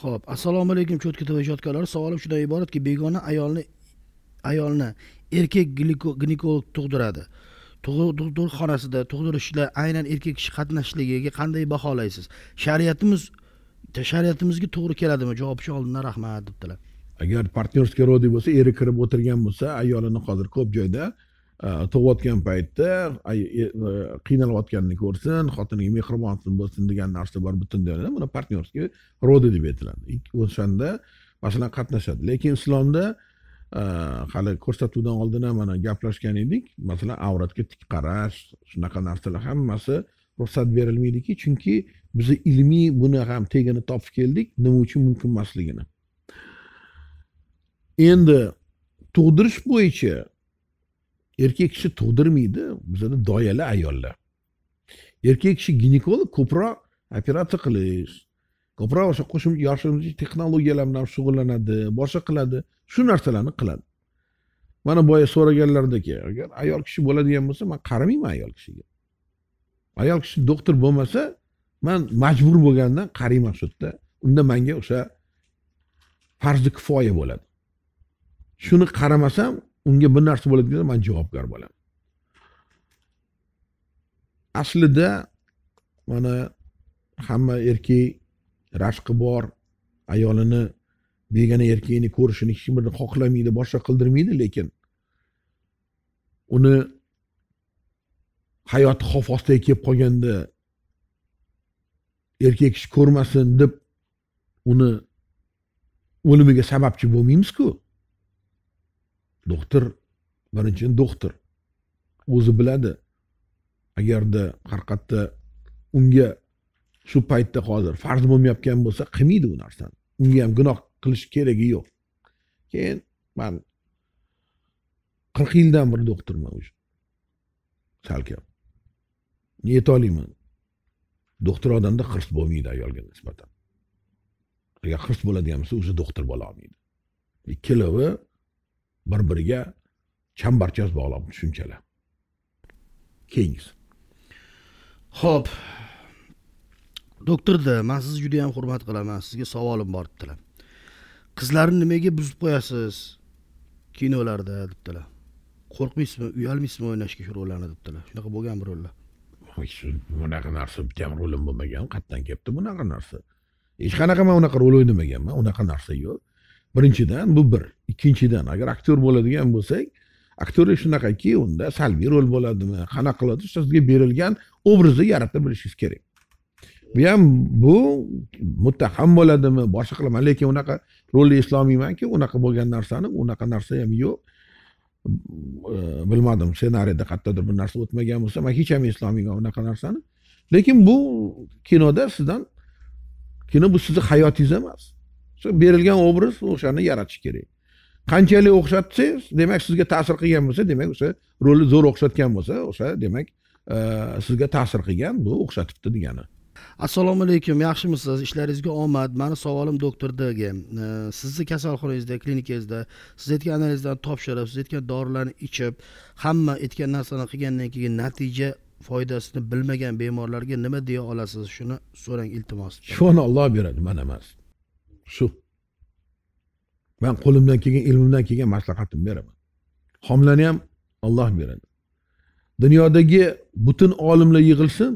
ho'p assalomu alaykum cho'tka tv ijodkorlari savolim shundan iboratki begona ayolni ayolni erkak ginekolog tug'diradi tug'ruqxonasida tug'dirishda aynan erkak kishi qatnashishligiga qanday baholaysiz shariatimiz shariatimizga to'g'ri keladimi javob uchun oldindan rahmat debdilar agar partnerskiy rodi bo'lsa eri kirib o'tirgan bo'lsa ayolini hozir ko'p joyda e, tug'ayotgan paytda e, e, qiynalayotganini ko'rsin xotiniga mehribon bo'lsin degan narsa bor butun dunyoda buni partnerskiy rodi deb aytiladi o'shanda masalan qatnashadi lekin islomda hali э, ko'rsatuvdan oldin ham mana gaplashgan edik masalan avratga tik qarash shunaqa narsalar hammasi ruxsat berilmaydiki chunki biza ilmiy buni ham tegini topib keldik nima uchun mumkin emasligini endi tug'dirish bo'yicha erkak kishi tug'dirmaydi bizada doyalar ayollar erkak kishi ginekolog ko'proq operatsiya qilish ko'proq o'sha qo'shimcha yoshimchi texnologiyalar bilan shug'ullanadi boshqa qiladi shu narsalarni qiladi mana boya so'raganlaridek agar ayol kishi bo'ladigan bo'lsa man qaramayman ayol kishiga ayol kishi doktor bo'lmasa man majbur bo'lganda qarayman shu yerda unda manga o'sha farzi kifoya bo'ladi shuni qaramasam unga bir narsa bo'ladigan man javobgar bo'laman aslida mana hamma erkak rashqi bor ayolini begona erkakni ko'rishini hech kimni xohlamaydi boshqa qildirmaydi lekin uni hayoti xavf ostiga kelib qolganda erkak kishi ko'rmasin deb uni o'limiga sababchi bo'lmaymizku doktor birinchidan doktor o'zi biladi agarda haqiqatda unga shu paytda hozir farz bo'lmayotgan bo'lsa qilmaydi u narsani unga ham gunoh qilish keragi yo'q keyin man qirq yildan bir doktorman уже salkam yetolmayman doktor odamda hirs bo'lmaydi ayolga nisbatan agar hirs bo'ladigan bo'lsa o'zi doktor bo'la olmaydi ikkalovi bir biriga chambarchas bog'lab tushunchalar keyingisi ho'p doktorda man sizni juda yam hurmat qilaman sizga savolim bor debdilar qizlarni nimaga buzib qo'yasiz kinolarda debdilar qo'rqmaysizmi uyalmaysizmi o'ynashga shu rollarni debdilar shunaqa bir rollar bunaqa narsa bitta ham rolim bo'lmagan qayerdan kelibdi bunaqa narsa hech qanaqa man unaqa rol o'ynamaganman unaqa narsa yo'q birinchidan bu bir ikkinchidan agar aktyor bo'ladigan bo'lsak aktyorlik shunaqaki unda salbiy rol bo'ladimi qanaqa qiladi sizga berilgan obrazni yarata bilishingiz kerak bu ham bu muttaham bo'ladimi boshqa qilaman lekin unaqa rolni eslolmaymanki unaqa bo'lgan narsani unaqa narsa ham yo'q bilmadim ssenariyda qayerdadir bir narsa o'tmagan bo'lsa man hech ham eslolmayman unaqa narsani lekin bu kinoda sizdan kino bu sizni hayotingiz emas berilgan obraz o'shani yaratish kerak qanchalik o'xshatsangiz demak sizga ta'sir qilgan bo'lsa demak o'sha rolni zo'r o'xshatgan bo'lsa o'sha demak sizga ta'sir qilgan bu o'xshatibdi degani assalomu alaykum yaxshimisiz ishlaringizga omad mani savolim doktordagi sizni kasalxonangizda klinikangizda siz aytgan analizlarni topshirib siz aytgan dorilarni ichib hamma aytgan narsani qilgandan keyin natija foydasini bilmagan bemorlarga nima deya olasiz shuni so'rang iltimos shifoni olloh beradi man emas shu man qo'limdan kelgan ilmimdan kelgan maslahatimni beraman homilani ham olloh beradi dunyodagi butun olimlar yig'ilsin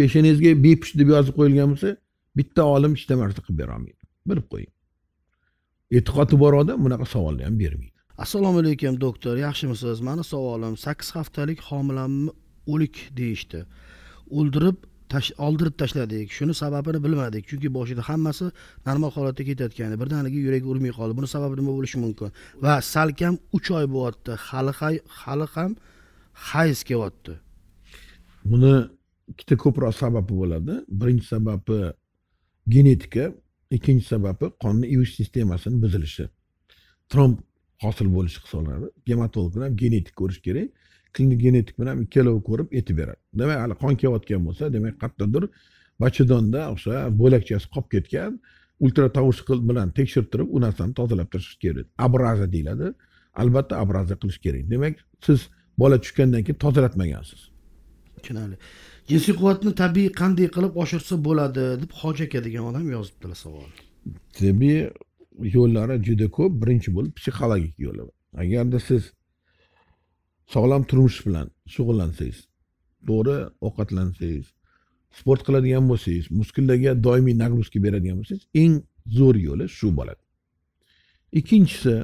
peshanangizga bepusht deb yozib qo'yilgan bo'lsa bitta olim hech narsa qilib berolmaydi bilib qo'ying e'tiqodi bor odam bunaqa savolni ham bermaydi assalomu alaykum doktor yaxshimisiz mani savolim sakkiz haftalik homilamni o'lik deyishdi o'ldirib oldirib tashladik shuni sababini bilmadik chunki boshida hammasi normal holatda ketayotgandi birdaniga yuragi urmay qoldi buni sababi nima bo'lishi mumkin va salkam uch oy bo'lyapti hali hali ham hayz kelyapti buni ikkita ko'proq sababi bo'ladi birinchi sababi genetika ikkinchi sababi qonni yuvish sistemasini buzilishi tromb hosil bo'lishi hisoblanadi gematologlar ham genetik ko'rish kerak klinik genetik bilan ham ikkalovi ko'rib aytib beradi demak hali qon kelayotgan bo'lsa demak qayerdadir bachadonda o'sha bo'lakchasi qolib ketgan ultra tovush bilan tekshirtirib u narsani tozalab tashlash kerak abraza deyiladi albatta abraza qilish kerak demak siz bola tushgandan keyin tozalatmagansiz tushunarli jinsiy quvvatni tabiiy qanday qilib oshirsa bo'ladi deb hoji aka degan odam yozibdilar savol tabiiy yo'llari juda ko'p birinchi bo'lib psixologik yo'li agarda siz sog'lom turmush bilan shug'ullansangiz to'g'ri ovqatlansangiz sport qiladigan bo'lsangiz muskullarga doimiy нагрузка beradigan bo'lsangiz eng zo'r yo'li shu bo'ladi ikkinchisi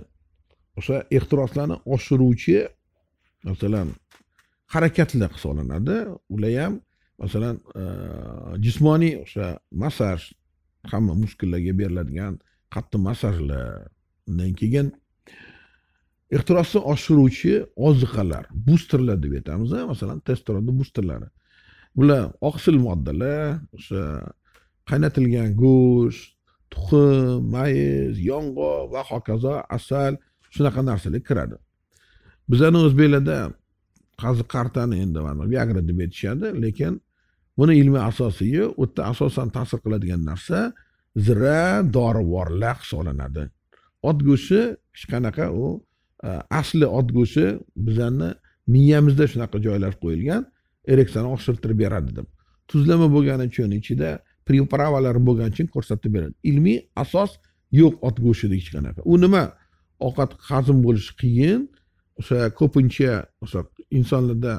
o'sha ehtiroslarni oshiruvchi masalan harakatlar hisoblanadi ular ham masalan e, jismoniy o'sha massaj hamma muskullarga beriladigan qattiq massajlar undan keyin ehtirosni oshiruvchi oziqalar busterlar deb aytamiz masalan testronni busterlari bular oqsil moddalar o'sha qaynatilgan go'sht tuxum mayiz yong'oq va hokazo asal shunaqa narsalar kiradi bizani o'zbeklarda qazi qartani endi mana viagra deb aytishadi lekin buni ilmi u yerda asosan ta'sir qiladigan narsa zira dorivorlar hisoblanadi ot go'shti hech qanaqa u e, asli ot go'shti bizani miyamizda shunaqa joylar qo'yilgan ereksiyani oshirtirib beradi deb tuzlama bo'lgani uchun ichida приправалар bo'lgani uchun ko'rsatib beradi ilmiy asos yo'q ot go'shtida hech qanaqa u nima ovqat hazm bo'lishi qiyin o'sha ko'pincha o'sha insonlarda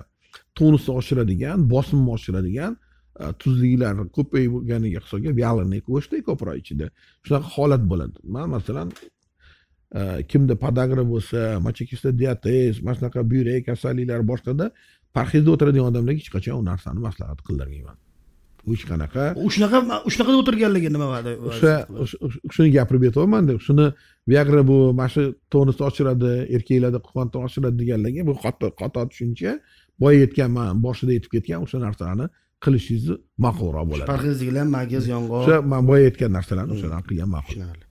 tonusni oshiradigan bosimni oshiradigan Э, tuzligilarni ko'payganiga hisobga вяленый qo'shdi ko'proq ichida shunaqa holat bo'ladi man masalan e, kimda podagra bo'lsa machakista diatez mana shunaqa buyrak kasalliklari boshqada parhezda o'tiradigan odamlarga hech qachon u narsani maslahat qildirmayman hech qanaqa shunaqa shunaqada o'tirganligi nima va'da o'sha shuni gapirib aytyapmanda shuni viagra bu mana shu tonusni oshiradi erkaklarda quvvatni oshiradi deganlarga bu qattiq tushuncha boya yetgan man boshida aytib ketgan o'sha narsani qilishingizni maqulroq bo'ladi parhezliklar magaz yong'oq o'sha man boya aytgan narsalarni hmm. o'shadan qilgan ma'qul tushunarli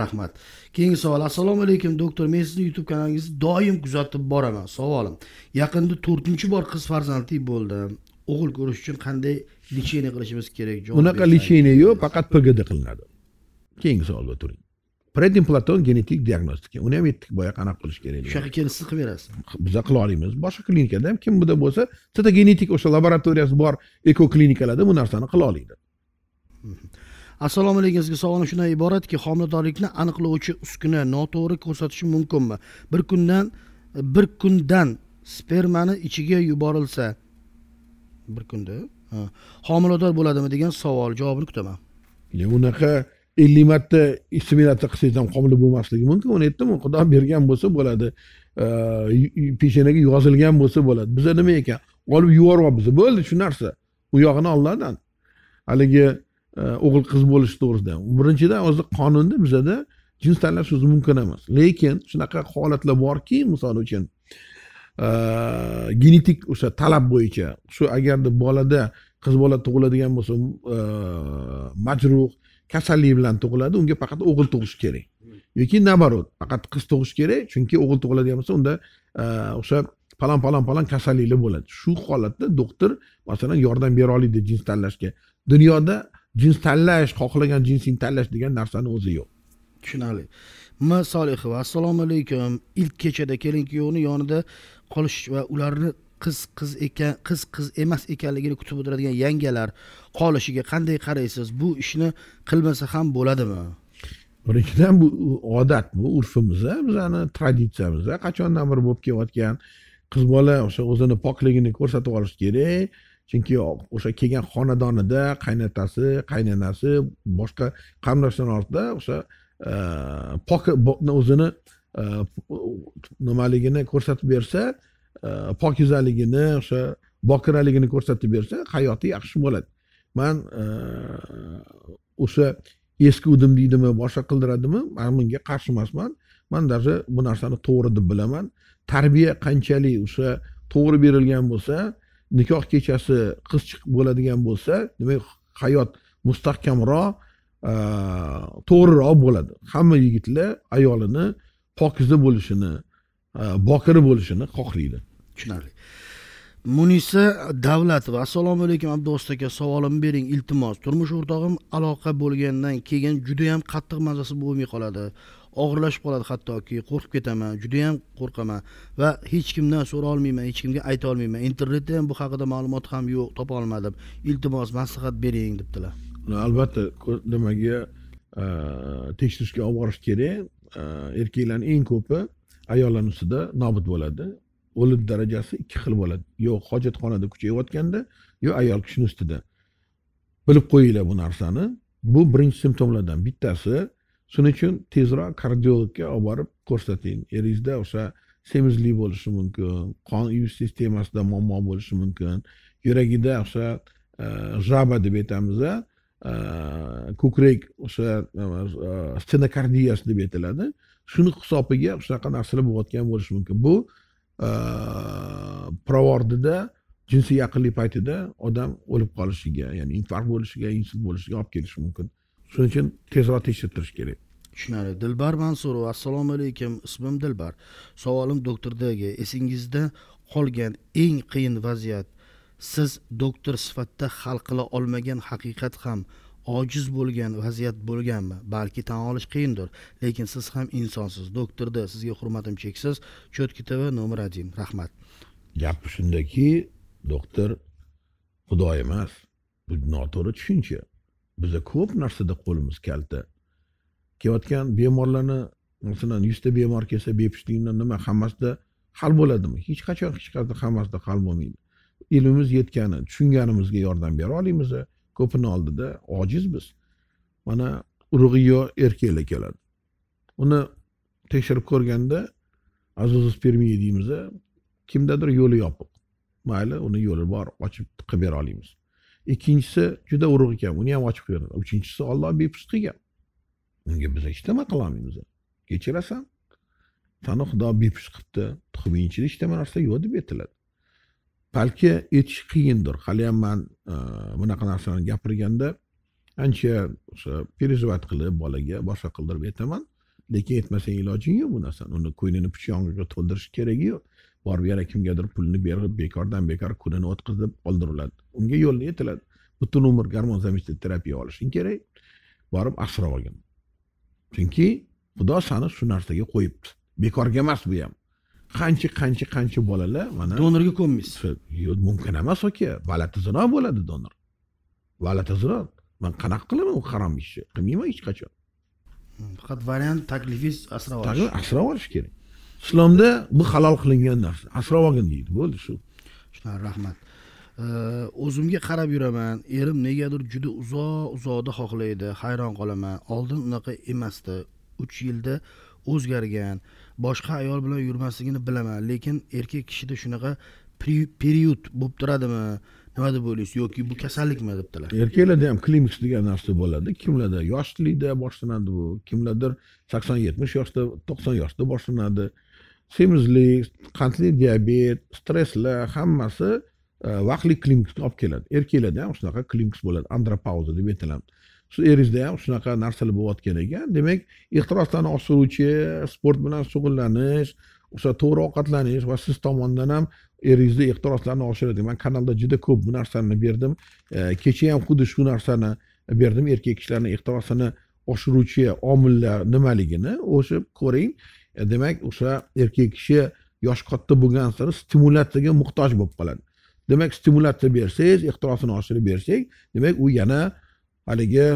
rahmat keyingi savol assalomu alaykum doktor men sizni youtube kanalingizni doim kuzatib boraman savolim yaqinda to'rtinchi bor qiz farzandli bo'ldim o'g'il ko'rish uchun qanday lecheniya qilishimiz kerak unaqa lecheniya yo'q faqat pgd qilinadi keyingi savolga o'tiring predimplanton Platon genetik diagnostika. Uni ham aytdik boya qanaqa qilish kerak. O'sha yerga kelib siz qilib berasiz. Biza qila olamiz. Boshqa klinikada ham kim kimda bo'lsa, teta genetik o'sha laboratoriyasi bor ekoklinikalarda bu narsani qila oladi. Assalomu alaykum. Sizga savolim shundan iboratki, homiladorlikni aniqlovchi uskuna noto'g'ri ko'rsatishi mumkinmi? Bir kundan bir kundan spermani ichiga yuborilsa bir kunda homilador bo'ladimi degan savol javobini kutaman. unaqa ellik marta svenata qilsangiz ham qobil bo'lmasligi mumkin uni aytdimu xudo bergan bo'lsa bo'ladi peshonaga yozilgan bo'lsa bo'ladi biza nima ekan olib yuboryapmiz bo'ldi shu narsa u yog'ini ollohdan haligi o'g'il qiz bo'lish to'g'risida birinchidan o'zi qonunda bizada jins tanlash so'zi mumkin emas lekin shunaqa holatlar borki misol uchun genetik o'sha talab bo'yicha shu agarda bolada qiz bola tug'iladigan bo'lsa majruh kasallik bilan tug'iladi unga faqat o'g'il tug'ish kerak yoki наоборот faqat qiz tug'ish kerak chunki o'g'il tug'iladigan bo'lsa unda e, o'sha falon falon falon kasalliklar bo'ladi shu holatda doktor masalan yordam bera oladi jins tanlashga dunyoda jins tanlash xohlagan jinsingni tanlash degan narsani o'zi yo'q tushunarli m solihova assalomu alaykum ilk kechada kelin kuyovni yonida qolish va ularni qiz qiz ekan qiz qiz emas ekanligini kutib o'tiradigan yangalar qolishiga qanday qaraysiz bu ishni qilmasa ham bo'ladimi birinchidan bu odat bu urfimizda bizani traditsiyamiz qachondan beri bo'lib kelayotgan qiz bola o'sha o'zini pokligini ko'rsatib olishi kerak chunki o'sha kelgan xonadonida qaynotasi qaynonasi boshqa qarindoshlar ortida o'sha e, pok o'zini e, nimaligini ko'rsatib bersa E, pokizaligini o'sha bokiraligini ko'rsatib bersa hayoti yaxshi bo'ladi man e, o'sha eski udim deydimi boshqa qildiradimi man bunga qarshi emasman man даже bu narsani to'g'ri deb bilaman tarbiya qanchalik o'sha to'g'ri berilgan bo'lsa nikoh kechasi qiz chiqib bo'ladigan bo'lsa demak hayot mustahkamroq e, to'g'riroq bo'ladi hamma yigitlar ayolini pokiza bo'lishini bokira bo'lishini xohlaydi tushunarli munisa davlatova assalomu alaykum abduvosit aka savolimni bering iltimos turmush o'rtog'im aloqa bo'lgandan keyin judayam qattiq mazasi bo'lmay qoladi og'irlashib qoladi hattoki qo'rqib ketaman judayam qo'rqaman va hech kimdan so'ra olmayman hech kimga ayta olmayman internetda ham bu haqida ma'lumot ham yo'q topa olmadim iltimos maslahat bering debdilar albatta nimaga e, tekshirishga olib borish kerak e, erkaklarni eng ko'pi ayollarni ustida nobud bo'ladi o'lim darajasi ikki xil bo'ladi yo hojatxonada kuchayayotganda yo ayol kishini ustida bilib qo'yinglar bu narsani bu birinchi simptomlardan bittasi shuning uchun tezroq kardiologga olib borib ko'rsating eringizda o'sha semizlik bo'lishi mumkin qon yuvish sistemasida muammo bo'lishi mumkin yuragida o'sha жаба e, deb aytamiz e, ko'krak o'sha e, stenokardiyasi deb aytiladi shuni hisobiga shunaqa narsalar bo'layotgan bo'lishi mumkin bu provordida jinsiy yaqinlik paytida odam o'lib qolishiga ya'ni infarkt bo'lishiga insult bo'lishiga olib kelishi mumkin shuning uchun tezroq tekshirtirish kerak tushunarli dilbar mansurova assalomu alaykum ismim dilbar savolim doktordagi esingizda qolgan eng qiyin vaziyat siz doktor sifatida hal qila olmagan haqiqat ham ojiz bo'lgan vaziyat bo'lganmi balki tan olish qiyindir lekin siz ham insonsiz doktorda sizga hurmatim cheksiz четкий tv nomer один rahmat gap shundaki doktor xudo emas bu noto'g'ri tushuncha biza ko'p narsada qo'limiz kalta kelayotgan bemorlarni masalan yuzta bemor kelsa bepushtlik nima hammasida hal bo'ladimi hech qachon hech qayerda hammasida hal bo'lmaydi ilmimiz yetgani tushunganimizga yordam bera olamiz ko'pini oldida ojiz biz mana yo erkaklar keladi uni tekshirib ko'rganda azuzus permiy deymiz kimdadir yo'li yopiq mayli uni yo'li bor ochib qilib bera olamiz ikkinchisi juda urug' ekan uni ham ochib beradi uchinchisi olloh bepusht qilgan unga biz hech nima qilolmaymiz kechirasan sani xudo bepusht qilibdi ichida hech narsa yo'q deb aytiladi balki aytish qiyindir haliyam man e, bunaqa narsalarni gapirganda ancha o'sha переживать qilib bolaga boshqa qildirib aytaman lekin aytmasang ilojing yo'q bu narsani uni ko'nglini puchong'iga to'ldirish keragi yo'q borib yana kimgadir pulni berib bekordan bekor kunini o'tkazib qoldiriladi unga yo'l yetiladi butun umr garmon zamishniy terapiya olishing kerak borib asrab olgin chunki xudo sani shu narsaga qo'yibdi bekorga emas bu ham qancha qancha qancha bolalar mana donorga ko'nmaysiz yo'q mumkin emas aka tezroq bo'ladi donor tezroq man qanaqa qilaman u harom ishni qilmayman hech qachon hmm, faqat variant taklifingiz asrab olish asrab olish kerak islomda bu halol qilingan narsa asrab olgin deydi bo'ldi shu rahmat o'zimga qarab yuraman erim negadir juda uzoq uzoqda xohlaydi hayron qolaman oldin unaqa emasdi uch yilda o'zgargan boshqa ayol bilan yurmasligini bilaman lekin erkak kishida shunaqa period bo'lib turadimi nima deb o'ylaysiz yoki bu kasallikmi debdilar erkaklarda ham klimaks degan narsa bo'ladi kimlarda yoshlikda boshlanadi bu kimlardir sakson yetmish yoshda to'qson yoshda boshlanadi semizlik qandli diabet stresslar hammasi e, vaqtli klimaksga olib keladi erkaklarda ham shunaqa klimaks bo'ladi andropauza deb aytiladi shu erizda ham shunaqa narsalar bo'layotgan ekan demak ehtiroslarni oshiruvchi sport bilan shug'ullanish o'sha to'g'ri ovqatlanish va siz tomondan ham eringizni ehtiroslarni oshiradi man kanalda juda ko'p bu narsani berdim e, kecha ham xuddi shu narsani berdim erkak kishilarni ehtirosini oshiruvchi omillar nimaligini o'sha ko'ring e, demak o'sha erkak kishi yosh katta bo'lgan sari stimulyatsiyaga muhtoj bo'lib qoladi demak stimulyatsiya bersangiz ehtirosini oshirib bersak demak u yana haligi e,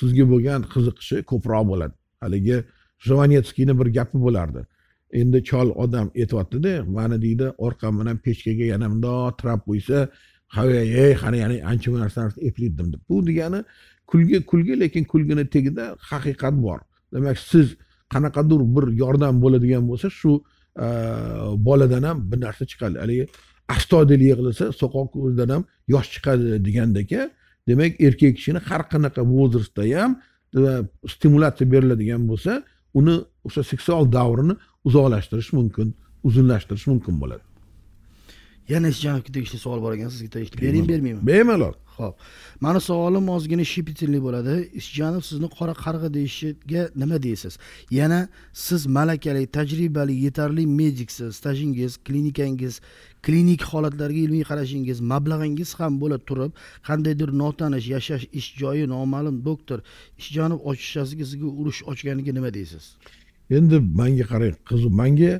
sizga bo'lgan qiziqishi ko'proq bo'ladi haligi жванецкийni bir gapi bo'lardi endi chol odam aytyaptida mani deydi orqamdan pechkaga yana mundoq tirab qo'ysa havya ey qani yana ancha bu narsani eplaydim deb bu degani kulgi kulgi lekin kulgini tagida haqiqat bor demak siz qanaqadir bir yordam bo'ladigan bo'lsa shu e, boladan ham bir narsa chiqadi haligi astoydil yig'ilsa so'qoq ko'zidan ham yosh chiqadi degandek demak erkak kishini har qanaqa возрастda ham stimulyatsiya beriladigan bo'lsa uni o'sha seksual davrini uzoqlashtirish mumkin uzunlashtirish mumkin bo'ladi yana hech tegishli savol bor ekan sizga tegishli bering bermayman bemalol ho'p mani savolim ozgina shipitinli bo'ladi ishjanov sizni qora qarg'a deyishiga nima deysiz yana siz malakali tajribali yetarli mediksiz stajingiz klinikangiz klinik holatlarga ilmiy qarashingiz mablag'ingiz ham bo'la turib qandaydir notanish yashash ish joyi noma'lum doktor ishjonov ochishasiga sizga urush ochganiga nima deysiz endi manga qarang qizi manga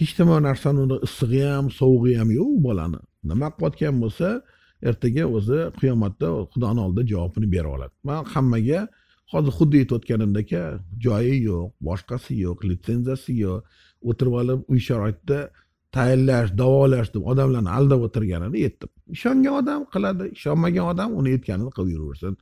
hech nima narsani uni issig'i ham sovug'i ham yo'q u bolani nima qilayotgan bo'lsa ertaga o'zi qiyomatda xudoni oldida javobini berib oladi man hammaga hozir xuddi aytayotganimdek joyi yo'q boshqasi yo'q litsenziyasi yo'q o'tirib olib uy sharoitida tayinlash davolash deb odamlarni aldab o'tirganini aytdim ishongan odam qiladi ishonmagan odam uni aytganini qilib yuraversin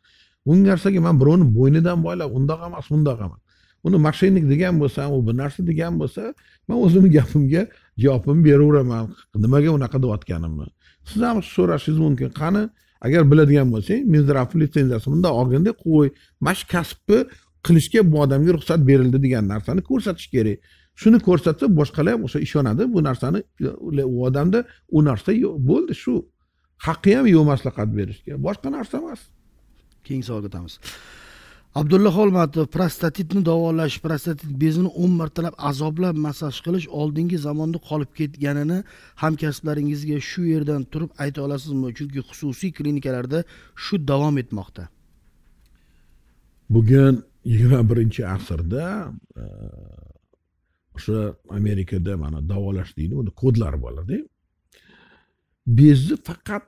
bu narsaga man birovni bo'ynidan boylab undoq emas bundoq emas uni mashinik degan bo'lsa u bir narsa degan bo'lsa man o'zimni gapimga javobimni beraveraman nimaga unaqa deyotganimni siz ham so'rashingiz mumkin qani agar biladigan bo'lsang minzdrav litsenziyasi bundoq olganda qo'y mana shu kasbni qilishga bu odamga ruxsat berildi degan narsani ko'rsatish kerak shuni ko'rsatsa boshqalar ham o'sha ishonadi bu narsani u odamda u narsa yo'q bo'ldi shu haqqi ham yo'q maslahat berishga boshqa narsa emas keyingi savolga o'tamiz abdulla xolmatov prostatitni davolash prostatit bezini o'n martalab azoblab massaj qilish oldingi zamonda qolib ketganini hamkasblaringizga shu yerdan turib ayta olasizmi chunki xususiy klinikalarda shu davom etmoqda bugun yigirma birinchi asrda e, o'sha amerikada mana davolash deydi uni kodlari bo'ladi bezni faqat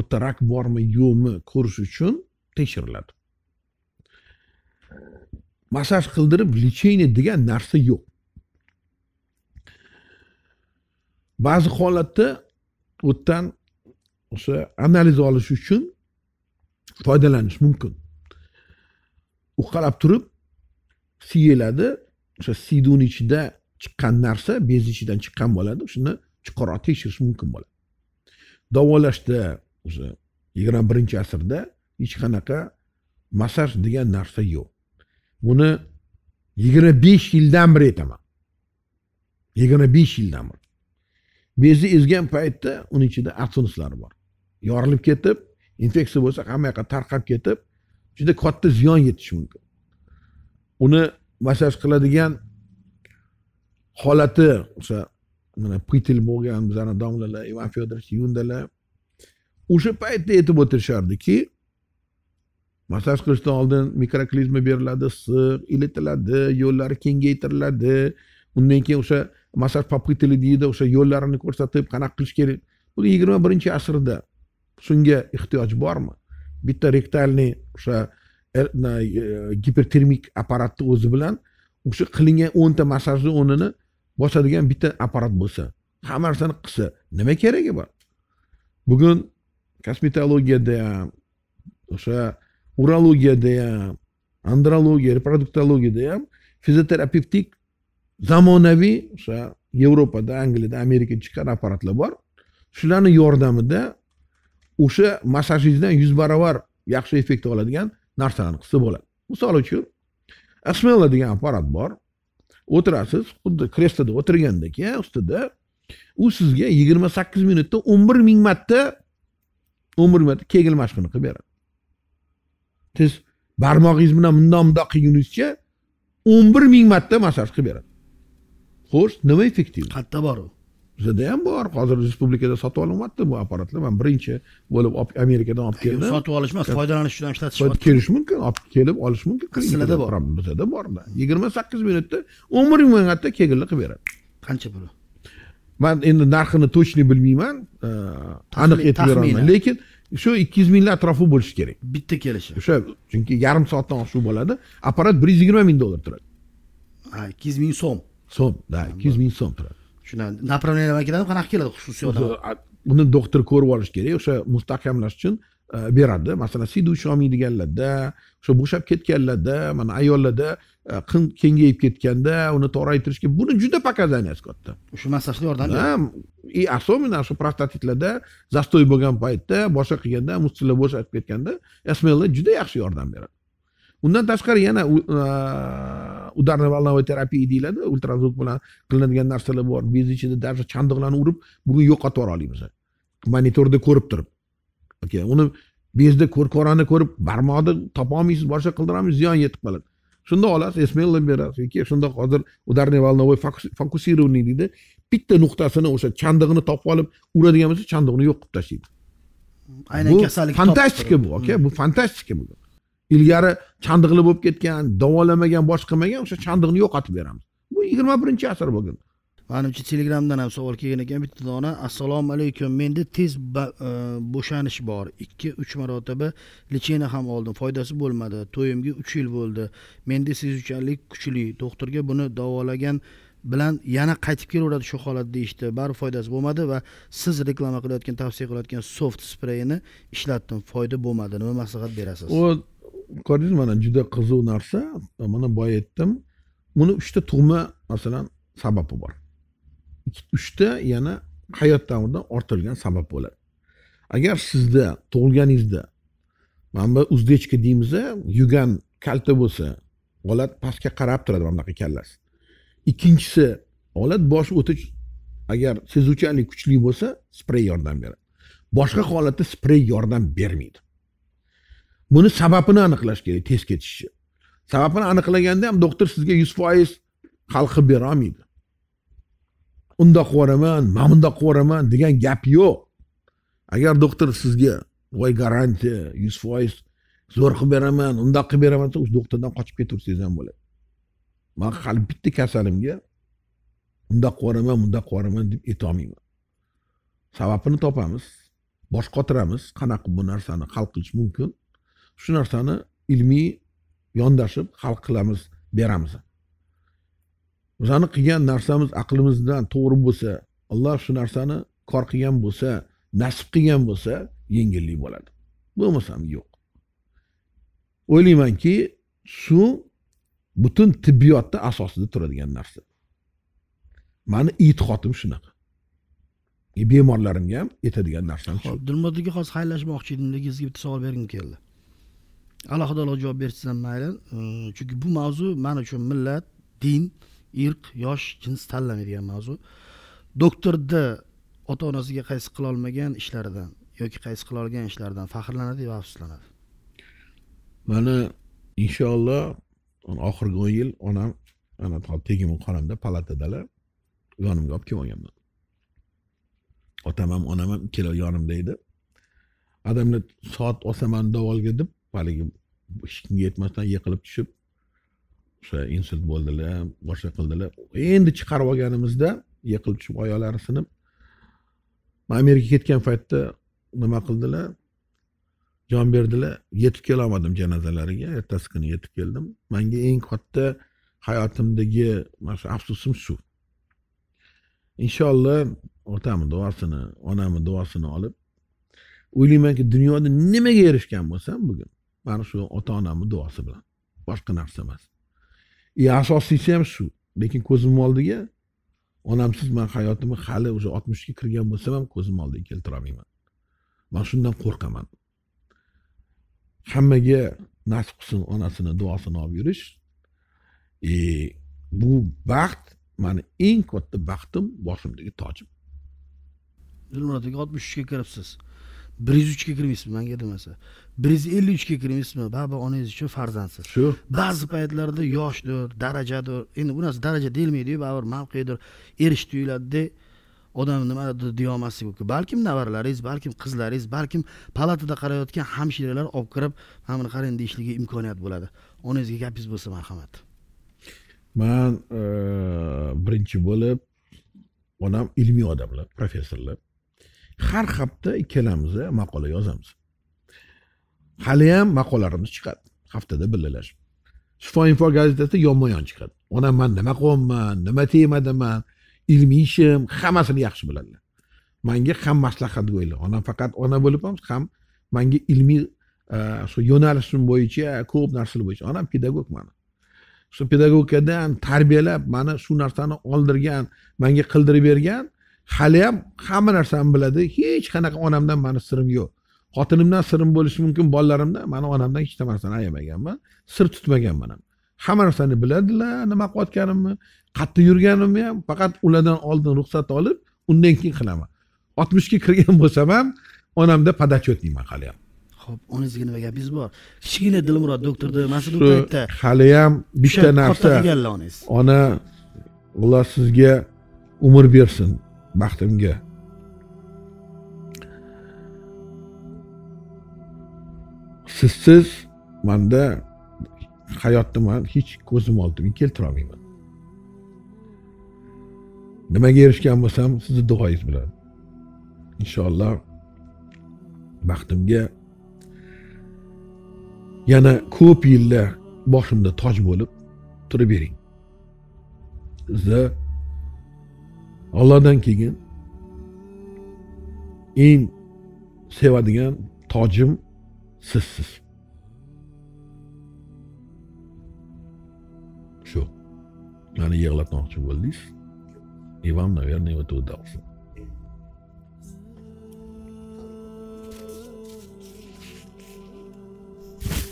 o'ta rak bormi yo'qmi ko'rish uchun tekshiriladi massaj qildirib lечение degan narsa yo'q ba'zi holatda u yerdan o'sha analiz olish uchun foydalanish mumkin u qarab turib siyeladi o'sha siyduni ichida chiqqan narsa bez ichidan chiqqan bo'ladi shuni chuqurroq tekshirish mumkin bo'ladi davolashda o'sha yigirma birinchi asrda hech qanaqa massaj degan narsa yo'q buni yigirma besh yildan beri aytaman yigirma besh yildan beri bezni ezgan paytda uni ichida arsenuslari bor yorilib ketib infeksiya bo'lsa hamma yoqqa tarqab ketib juda katta ziyon yetishi mumkin uni massaj qiladigan holati o'sha mana pitil bo'lgan bizani domlalar ivan fyodorovich yundalar o'sha paytda aytib o'tirishardiki massaj qilishdan oldin mikroklizma beriladi issiq ilitiladi yo'llari kengaytiriladi undan keyin o'sha massaj попытали deydi o'sha yo'llarini ko'rsatib qanaqa qilish kerak bu yigirma birinchi asrda shunga ehtiyoj bormi bitta rektalniy o'sha er, e, gipertermik apparatni o'zi bilan o'sha qilingan o'nta massajni o'rnini bosadigan bitta apparat bo'lsa hamma narsani qilsa nima keragi bor bugun kosmetologiyada ham o'sha urologiyada ham andrologiya reproduktologiyada ham fizioterapevtik zamonaviy o'sha yevropada angliyada amerikada chiqqan apparatlar bor shularni yordamida o'sha massajingizdan yuz barobar yaxshi effekt oladigan narsalarni qilsa bo'ladi misol uchun asmela degan apparat bor o'tirasiz xuddi kresloda o'tirgandek ustida u sizga yigirma sakkiz minutda o'n bir ming marta o'n bir marta kegel mashqini qilib beradi siz barmog'ingiz bilan bundoq bundoq qilguningizcha o'n bir ming marta massaj qilib beradi xo'sh nima effektiv qayerda bor u bizda ham bor hozir respublikada sotib olinyapti bu apparatlar man birinchi bo'lib amerikadan olib keldim sotib olish emas foydalanish uchun ishlatish kelish mumkin olib kelib olish mumkin sizlarda bor bizada bor yigirma sakkiz minutda o'n bir ming marta kegilni qilib beradi qancha pul man endi narxini точно bilmayman aniq aytib berolmayman lekin shu ikki yuz mingni atrofi bo'lishi kerak bitta kelishi o'sha chunki yarim soatdan oshiq bo'ladi apparat bir yuz yigirma ming dollar turadi ha ikki yuz ming so'm so'm да ikki yuz ming so'm turadi tushunarli направлениеlarga keladi qanaqa keladi xususiy odam uni doktor ko'rib olishi kerak o'sha mustahkamlash uchun beradi masalan siydik olmaydiganlarda o'sha bo'shab ketganlarda mana ayollarda qin kengayib ketganda uni toraytirishga buni juda показаниyasi katta shu massajni yordamida и особенно shu prostatitlarda zastoy bo'lgan paytda boshqa qilganda muskullar bo'shab ketganda smla juda yaxshi yordam beradi undan tashqari yana ударно волновой terapiya deyiladi ultrazvuk bilan qilinadigan narsalar bor bez ichida даже chandiqlarni urib bugun yo'qotib yubora olamiz monitorda ko'rib turib aka uni bezda ko'rkorani ko'rib barmoqni topolmaysiz boshqa qildiramiz ziyon yetib qoladi shunda olasiz smelni berasiz yoki shunda hozir ударный волновой фокусирование deydi bitta nuqtasini o'sha chandig'ini topib olib uradigan bo'lsa chandig'ini yo'q qilib tashlaydi aynan kasallik fantastika bu aka bu hmm. fantastika bu ilgari chandig'li bo'lib ketgan davolamagan bosh qilmagan o'sha chandig'ini yo'qotib beramiz bu yigirma birinchi asr bo'lgan manimcha telegramdan ham savol kelgan ekan bitta dona assalomu alaykum menda tez e, bo'shanish bor ikki uch marotaba lechena ham oldim foydasi bo'lmadi to'yimga uch yil bo'ldi menda sezuvchanlik kuchli doktorga buni davolagan bilan yana qaytib kelaveradi shu holat deyishdi işte. baribir foydasi bo'lmadi va siz reklama qilayotgan tavsiya qilayotgan soft spreyni ishlatdim foyda bo'lmadi nima maslahat berasiz u ko'rdingiz mana juda qiziq narsa mana boya aytdim buni uchta tug'ma masalan sababi bor uchta yana hayot davrida ortilgan sabab bo'ladi agar sizda tug'ilganingizda mana bu uzdechka deymiz yugan kalta bo'lsa olat pastga qarab turadi mana bunaqa kallasi ikkinchisi olat bosh o'tish agar sezuvchanlik kuchli bo'lsa sprey yordam beradi boshqa holatda sprey yordam bermaydi buni sababini aniqlash kerak tez ketish uchun sababini aniqlaganda ham doktor sizga yuz foiz hal qilib berolmaydi undoq qilib yuboraman mana bundoq qilib yuboraman degan gap yo'q agar doktor sizga voy garantiya yuz foiz zo'r qilib beraman undoq qilib beraman desa o'sha doktordan qochib ketaversangiz ham bo'ladi man hali bitta kasalimga undoq qilib yuboraman bundoq qilib yuboraman deb aytolmayman sababini topamiz bosh qotiramiz qanaqa bu narsani hal qilish mumkin shu narsani ilmiy yondashib hal qilamiz beramiz o'shani qilgan narsamiz aqlimizdan to'g'ri bo'lsa alloh shu narsani kor qilgan bo'lsa nasib qilgan bo'lsa yengillik bo'ladi bo'lmasam yo'q o'ylaymanki shu butun tibbiyotni asosida turadigan narsa mani e'tiqodim shunaqa e, bemorlarimga ham aytadigan narsam shu dilmod aka hozir xayrlashmoqchi edim sizga bitta savol bergim keldi alohida alohida javob bersangiz ham mayli chunki bu mavzu man uchun millat din irq yosh jins tanlamaydigan mavzu doktorni ota onasiga qaysi qilolmagan ishlaridan yoki qaysi olgan ishlaridan faxrlanadi va afsuslanadi mana inshaalloh oxirgi o'n yil onam ana tegimi qonimda palatadalar yonimga olib kelib olganman otam ham onam ham ikkalovi yonimda edi adamlar soat osaman davolga deb haligi hech kimga yetmasdan yiqilib tushib o'sha insult bo'ldilar boshqa qildilar endi chiqarib olganimizda yiqilib tushib oyoqlari sinib man amerikaga ketgan paytda nima qildilar jon berdilar yetib kelolmadim janozalariga ertasi kuni yetib keldim manga eng katta hayotimdagi mana shu afsusim shu inshaalloh otamni duosini onamni duosini olib o'ylaymanki dunyoda nimaga erishgan bo'lsam bugun mana shu ota onamni duosi bilan boshqa narsa emas и e, asosiysi ham shu lekin ko'zim oldiga onamsiz man hayotimni hali уже oltmishga kirgan bo'lsam ham ko'zim oldiga keltirolmayman man shundan qo'rqaman hammaga nasib qilsin onasini duosini olib yurish и e, bu baxt mani eng katta baxtim boshimdagi tojim dilmurod aka oltmish uchga kiribsiz bir yuz uchga kirmaysizmi manga demasa bir yuz ellik uchga kirmaysizmi baribir onangiz uchun farzandsiz shu ba'zi paytlarda yoshdir darajadir endi bu narsa daraja deyilmaydiyu baribir mavqedir erish tuyuladida odam nimadir deyolmaslik mumkin balkim nevaralaringiz balkim qizlaringiz balkim palatada qarayotgan hamshiralar olib kirib mana buni qarang deyishligi imkoniyat bo'ladi onangizga gapingiz bo'lsa marhamat man e, birinchi bo'lib onam ilmiy odamlar professorlar har hafta ikkalamiz maqola yozamiz haliyam maqolalarimiz chiqadi haftada birlalashib shifo info gazetasida yonma yon chiqadi onam man nima qilyapman nima tegmadiman ilmiy ishim hammasini yaxshi biladilar manga ham maslahat maslahatgo'ylar onam faqat ona bo'lib ham ham manga ilmiy e, shu yo'nalishim bo'yicha ko'p narsalar bo'yicha onam pedagog mana shu pedagogikadan tarbiyalab mani shu narsani oldirgan manga qildirib bergan haliyam hamma narsamni biladi hech qanaqa onamdan mani sirim yo'q xotinimdan sirim bo'lishi mumkin bolalarimdan mani onamdan hech narsani ayamaganman sir tutmaganman ham hamma narsani biladilar nima qilayotganimni qayerda yurganimni ham faqat ulardan oldin ruxsat olib undan keyin qilaman oltmishga kirgan bo'lsam ham onamda подачет deyman haliyam ho'p o'n nima gapingiz bor kichkina dilmurod doktorni mana shu paytda haliyam bitta narsa ona alloh sizga umr bersin baxtimga sizsiz manda hayotni man hech ko'zim oldimga keltira olmayman nimaga erishgan bo'lsam sizni duoyingiz bilan inshaalloh baxtimga yana ko'p yillar boshimda toj bo'lib turib bering sizni allohdan keyin eng sevadigan tojim sizsiz shu mani yig'latmoqchi bo'ldingiz и вам наверное это удалось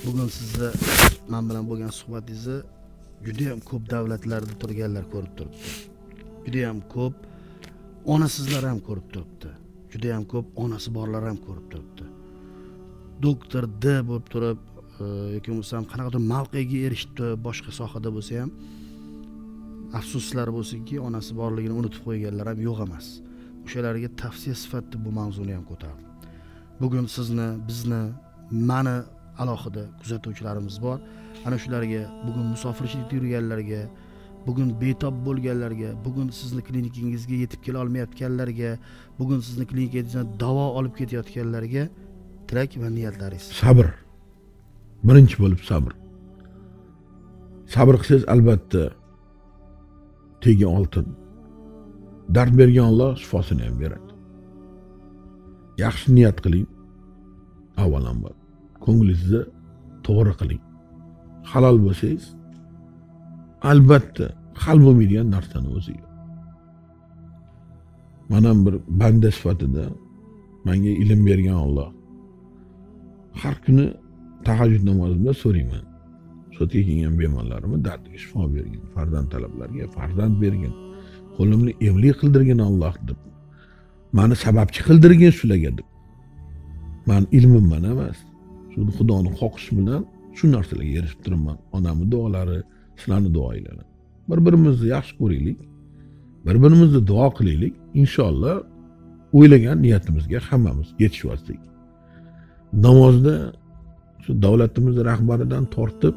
bugun sizni man bilan bo'lgan suhbatingizni judayam ko'p davlatlarda turganlar ko'rib turibdi judayam ko'p onasizlar ham ko'rib turibdi juda yam ko'p onasi borlar ham ko'rib turibdi doktor d bo'lib turib e, yoki bo'lmasam qanaqadir mavqega erishibdi boshqa sohada bo'lsa ham afsuslar bo'lsinki onasi borligini unutib qo'yganlar ham yo'q emas o'shalarga tavsiya sifatida bu mavzuni ham ko'tardim bugun sizni bizni mani alohida kuzatuvchilarimiz bor ana shularga bugun musofirchilikda yurganlarga bugun betob bo'lganlarga bugun sizni klinikangizga yetib kela olmayotganlarga bugun sizni klinikangizdan davo olib ketayotganlarga tilak va niyatlaringiz sabr birinchi bo'lib sabr sabr qilsangiz albatta tegin oltin dard bergan olloh shifosini ham beradi yaxshi niyat qiling avvalambor ko'nglingizni to'g'ri qiling halol bo'lsangiz albatta hal bo'lmaydigan narsani yo'q man ham bir banda sifatida manga ilm bergan olloh har kuni tahajjud namozimda so'rayman sotga kelgan bemorlarimni dardiga shifo bergin farzand talablarga farzand bergin qo'limni emlik qildirgin olloh deb mani sababchi qildirgin shularga deb man ilmim bilan emas shu xudoni xohishi bilan shu narsalarga erishib turibman onamni duolari sizlarni duoinglar bir birimizni yaxshi ko'raylik bir birimizni duo qilaylik inshaalloh o'ylagan niyatimizga hammamiz yetishyolik namozda shu davlatimizni rahbaridan tortib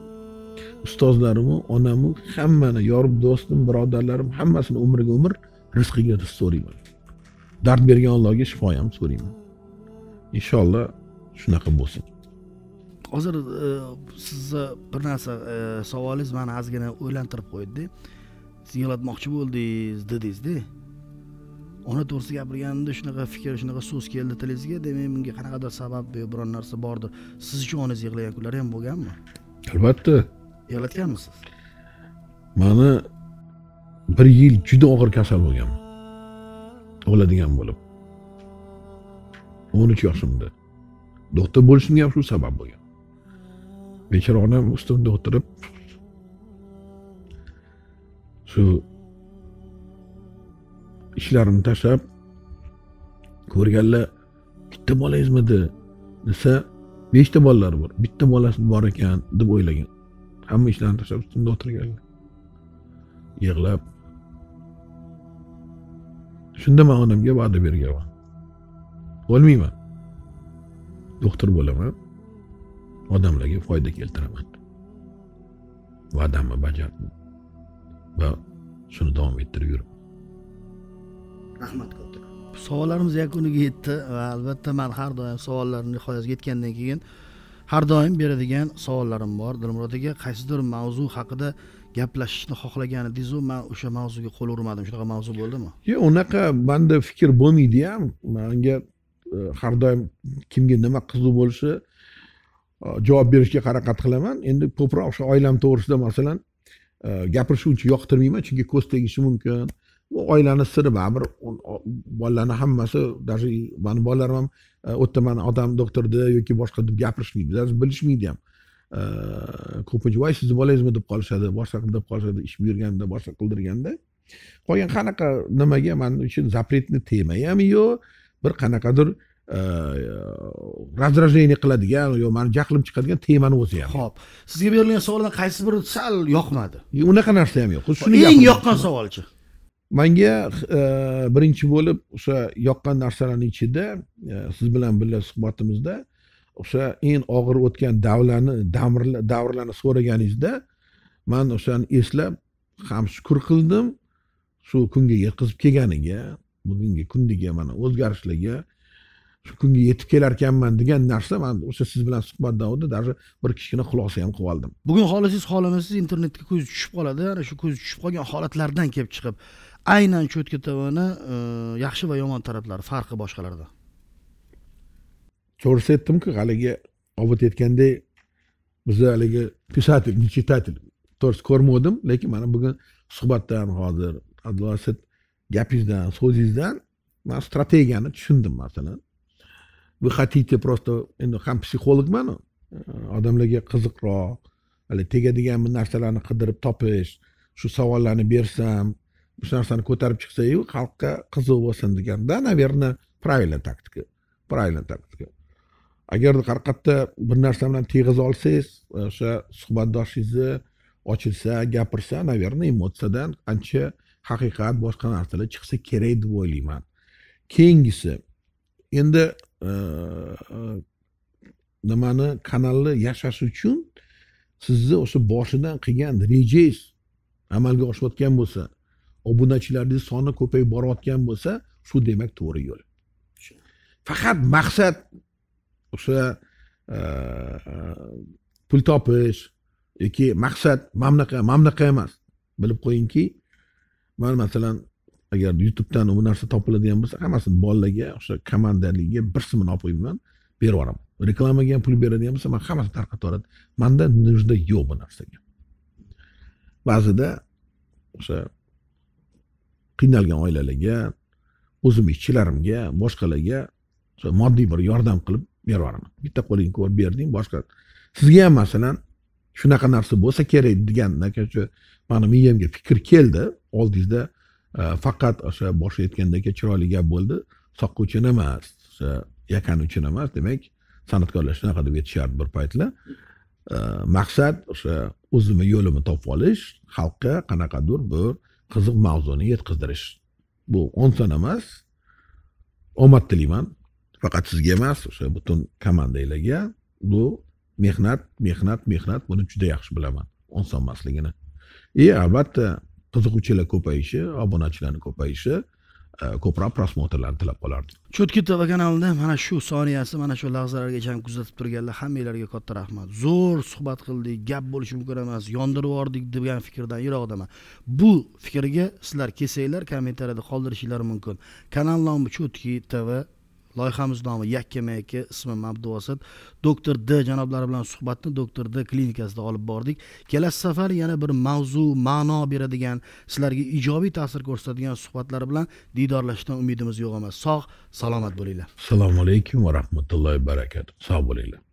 ustozlarimu onamu hammani yorib do'stim birodarlarim hammasini umriga umr rizqiga rizq so'rayman dard bergan allohga shifo ham so'rayman inshaalloh shunaqa bo'lsin hozir e, sizni bir narsa e, savolingiz mani ozgina o'ylantirib qo'ydida yig'latmoqchi bo'ldingiz dedingizda ona to'g'risida gapirganimda shunaqa fikr shunaqa so'z keldi tilingizga demak bunga qanaqadir sabab yo biron narsa bordir siz uchun onangiz yig'lagan kunlar ham bo'lganmi albatta yig'latganmisiz mani bir yil juda og'ir kasal bo'lganman o'ladigan bo'lib o'n uch yoshimda doktor bo'lishimga ham shu sabab bo'lgan veterane ustunda o'tirib shu ishlarimni tashlab ko'rganlar bitta bolangizmidi desa beshta bolalari bor bitta bolasi bor ekan deb o'ylagan hamma ishlarini tashlab ustunda o'tirganlar yig'lab shunda man onamga va'da berganman bo'lmayman doktor bo'laman odamlarga foyda keltiraman va'damni bajardim va shuni davom ettirib yuraman rahmat kattakon savollarimiz yakuniga yetdi va albatta man har doim savollar nihoyasiga yetgandan keyin har doim beradigan savollarim bor dilmurod aka qaysidir mavzu haqida gaplashishni xohlagan edingizu man o'sha mavzuga qo'l urmadim shunaqa mavzu bo'ldimi yo'q unaqa manda fikr bo'lmaydi ham manga e, har doim kimga nima qiziq bo'lishi javob berishga harakat qilaman endi ko'proq o'sha oilam to'g'risida masalan e, gapirishuvchi yoqtirmayman chunki ko'z tegishi mumkin bu oilani siri baribir bolalarni hammasi даже mani bolalarim ham u e, yerda mani odam doktorda yoki boshqa deb gapirishmaydi даже bilishmaydi ham e, ko'pincha voy sizni bolangizmi deb qolishadi boshqa deb qolishadi ish buyurganda boshqa qildirganda qolgan qanaqa nimaga man uchun запретный tema ham yo'q bir qanaqadir Э, раздражение qiladigan yo mani jahlim chiqadigan temani o'zi ham ho'p sizga berilgan savoldan qaysi biri sal yoqmadi unaqa narsa ham yo'q shuni eng yoqqan savolchi manga birinchi bo'lib o'sha yoqqan narsalarni ichida siz bilan birga suhbatimizda o'sha eng og'ir o'tgan davrlarni davrlarni so'raganingizda man o'shani eslab ham shukur qildim shu kunga yetkazib kelganiga bugungi kundiga mana o'zgarishlarga shu kunga yetib kelarkanman degan narsa man o'sha siz bilan suhbat davomida даже bir kichkina xulosa ham qilib oldim bugun xohlasangiz xohlamasangiz internetga ko'z tushib qoladi ana shu ko'z tushib qolgan holatlardan kelib chiqib aynan cho'tka tvni e, yaxshi va yomon taraflari farqi boshqalardan ko'rsatdimku haligi obod aytganday biza haligi писатель не читатель to'g'risi ko'rmadim lekin mana bugun suhbatdan hozir abdulasid gapingizdan so'zingizdan man strategiyani tushundim masalan вы хотите просто endi ham psixologman odamlarga qiziqroq hali tegadigan narsalarni qidirib topish shu savollarni bersam shu narsani ko'tarib chiqsayu xalqqa qiziq bo'lsin deganda наверное правильная taktika правильная taktika agar haqiqatda bir narsa bilan tegiz olsangiz o'sha suhbatdoshingizni ochilsa gapirsa наверное emotsiyadan ancha haqiqat boshqa narsalar chiqsa kerak deb o'ylayman keyingisi endi nimani kanalni yashash uchun sizni o'sha boshidan qilgan rejangiz amalga oshayotgan bo'lsa obunachilaringiz soni ko'payib borayotgan bo'lsa shu demak to'g'ri yo'l faqat maqsad o'sha pul topish yoki maqsad mana bunaqa mana bunaqa emas bilib qo'yingki man masalan agar youtubedan bu narsa topiladigan bo'lsa hammasini bolalarga o'sha komandaligiga bir simini olib qo'yibman berib yuboraman reklamaga ham pul beradigan bo'lsa man hammasini tarqatib yuboradi manda нужда yo'q bu narsaga ba'zida o'sha qiynalgan oilalarga o'zimni ishchilarimga boshqalarga o'sha moddiy bir yordam qilib berib yuboraman bitta qo'lingni ko'rib berding boshqa sizga ham masalan shunaqa narsa bo'lsa kerak degan shu mani miyamga fikr keldi oldingizda faqat э, o'sha boshi yetgandagi chiroyli gap bo'ldi soqqa uchun emas o'sha yakani uchun emas demak san'atkorlar shunaqa deb aytishardi bir paytlar э, maqsad o'sha o'zimni yo'limni topib olish xalqqa qanaqadir bir qiziq mavzuni yetkazdirish bu oson emas omad tilayman faqat sizga emas o'sha butun komandanglarga bu mehnat mehnat mehnat buni juda yaxshi bilaman emasligini и albatta qiziquvchilar ko'payishi obunachilarni ko'payishi e, ko'proq prosmotrlarni tilab qolardi cho'tki tv kanalida mana shu soniyasi mana shu lahzalargacha kuzatib turganlar hammanglarga katta rahmat zo'r suhbat qildik gap bo'lishi mumkin emas yondirib yubordik degan fikrdan yiroqdaman bu fikrga sizlar kelsanglar kommentariyada qoldirishinglar mumkin kanal nomi cho'tki tv loyihamiz nomi yakkama yakka ismim abduvosit doktor d janoblari bilan suhbatni doktor d klinikasida olib bordik kelasi safar yana bir mavzu ma'no beradigan sizlarga ijobiy ta'sir ko'rsatadigan suhbatlar bilan diydorlashishdan umidimiz yo'q emas sog' salomat bo'linglar assalomu alaykum va rahmatullohi va barakatuh sog' bo'linglar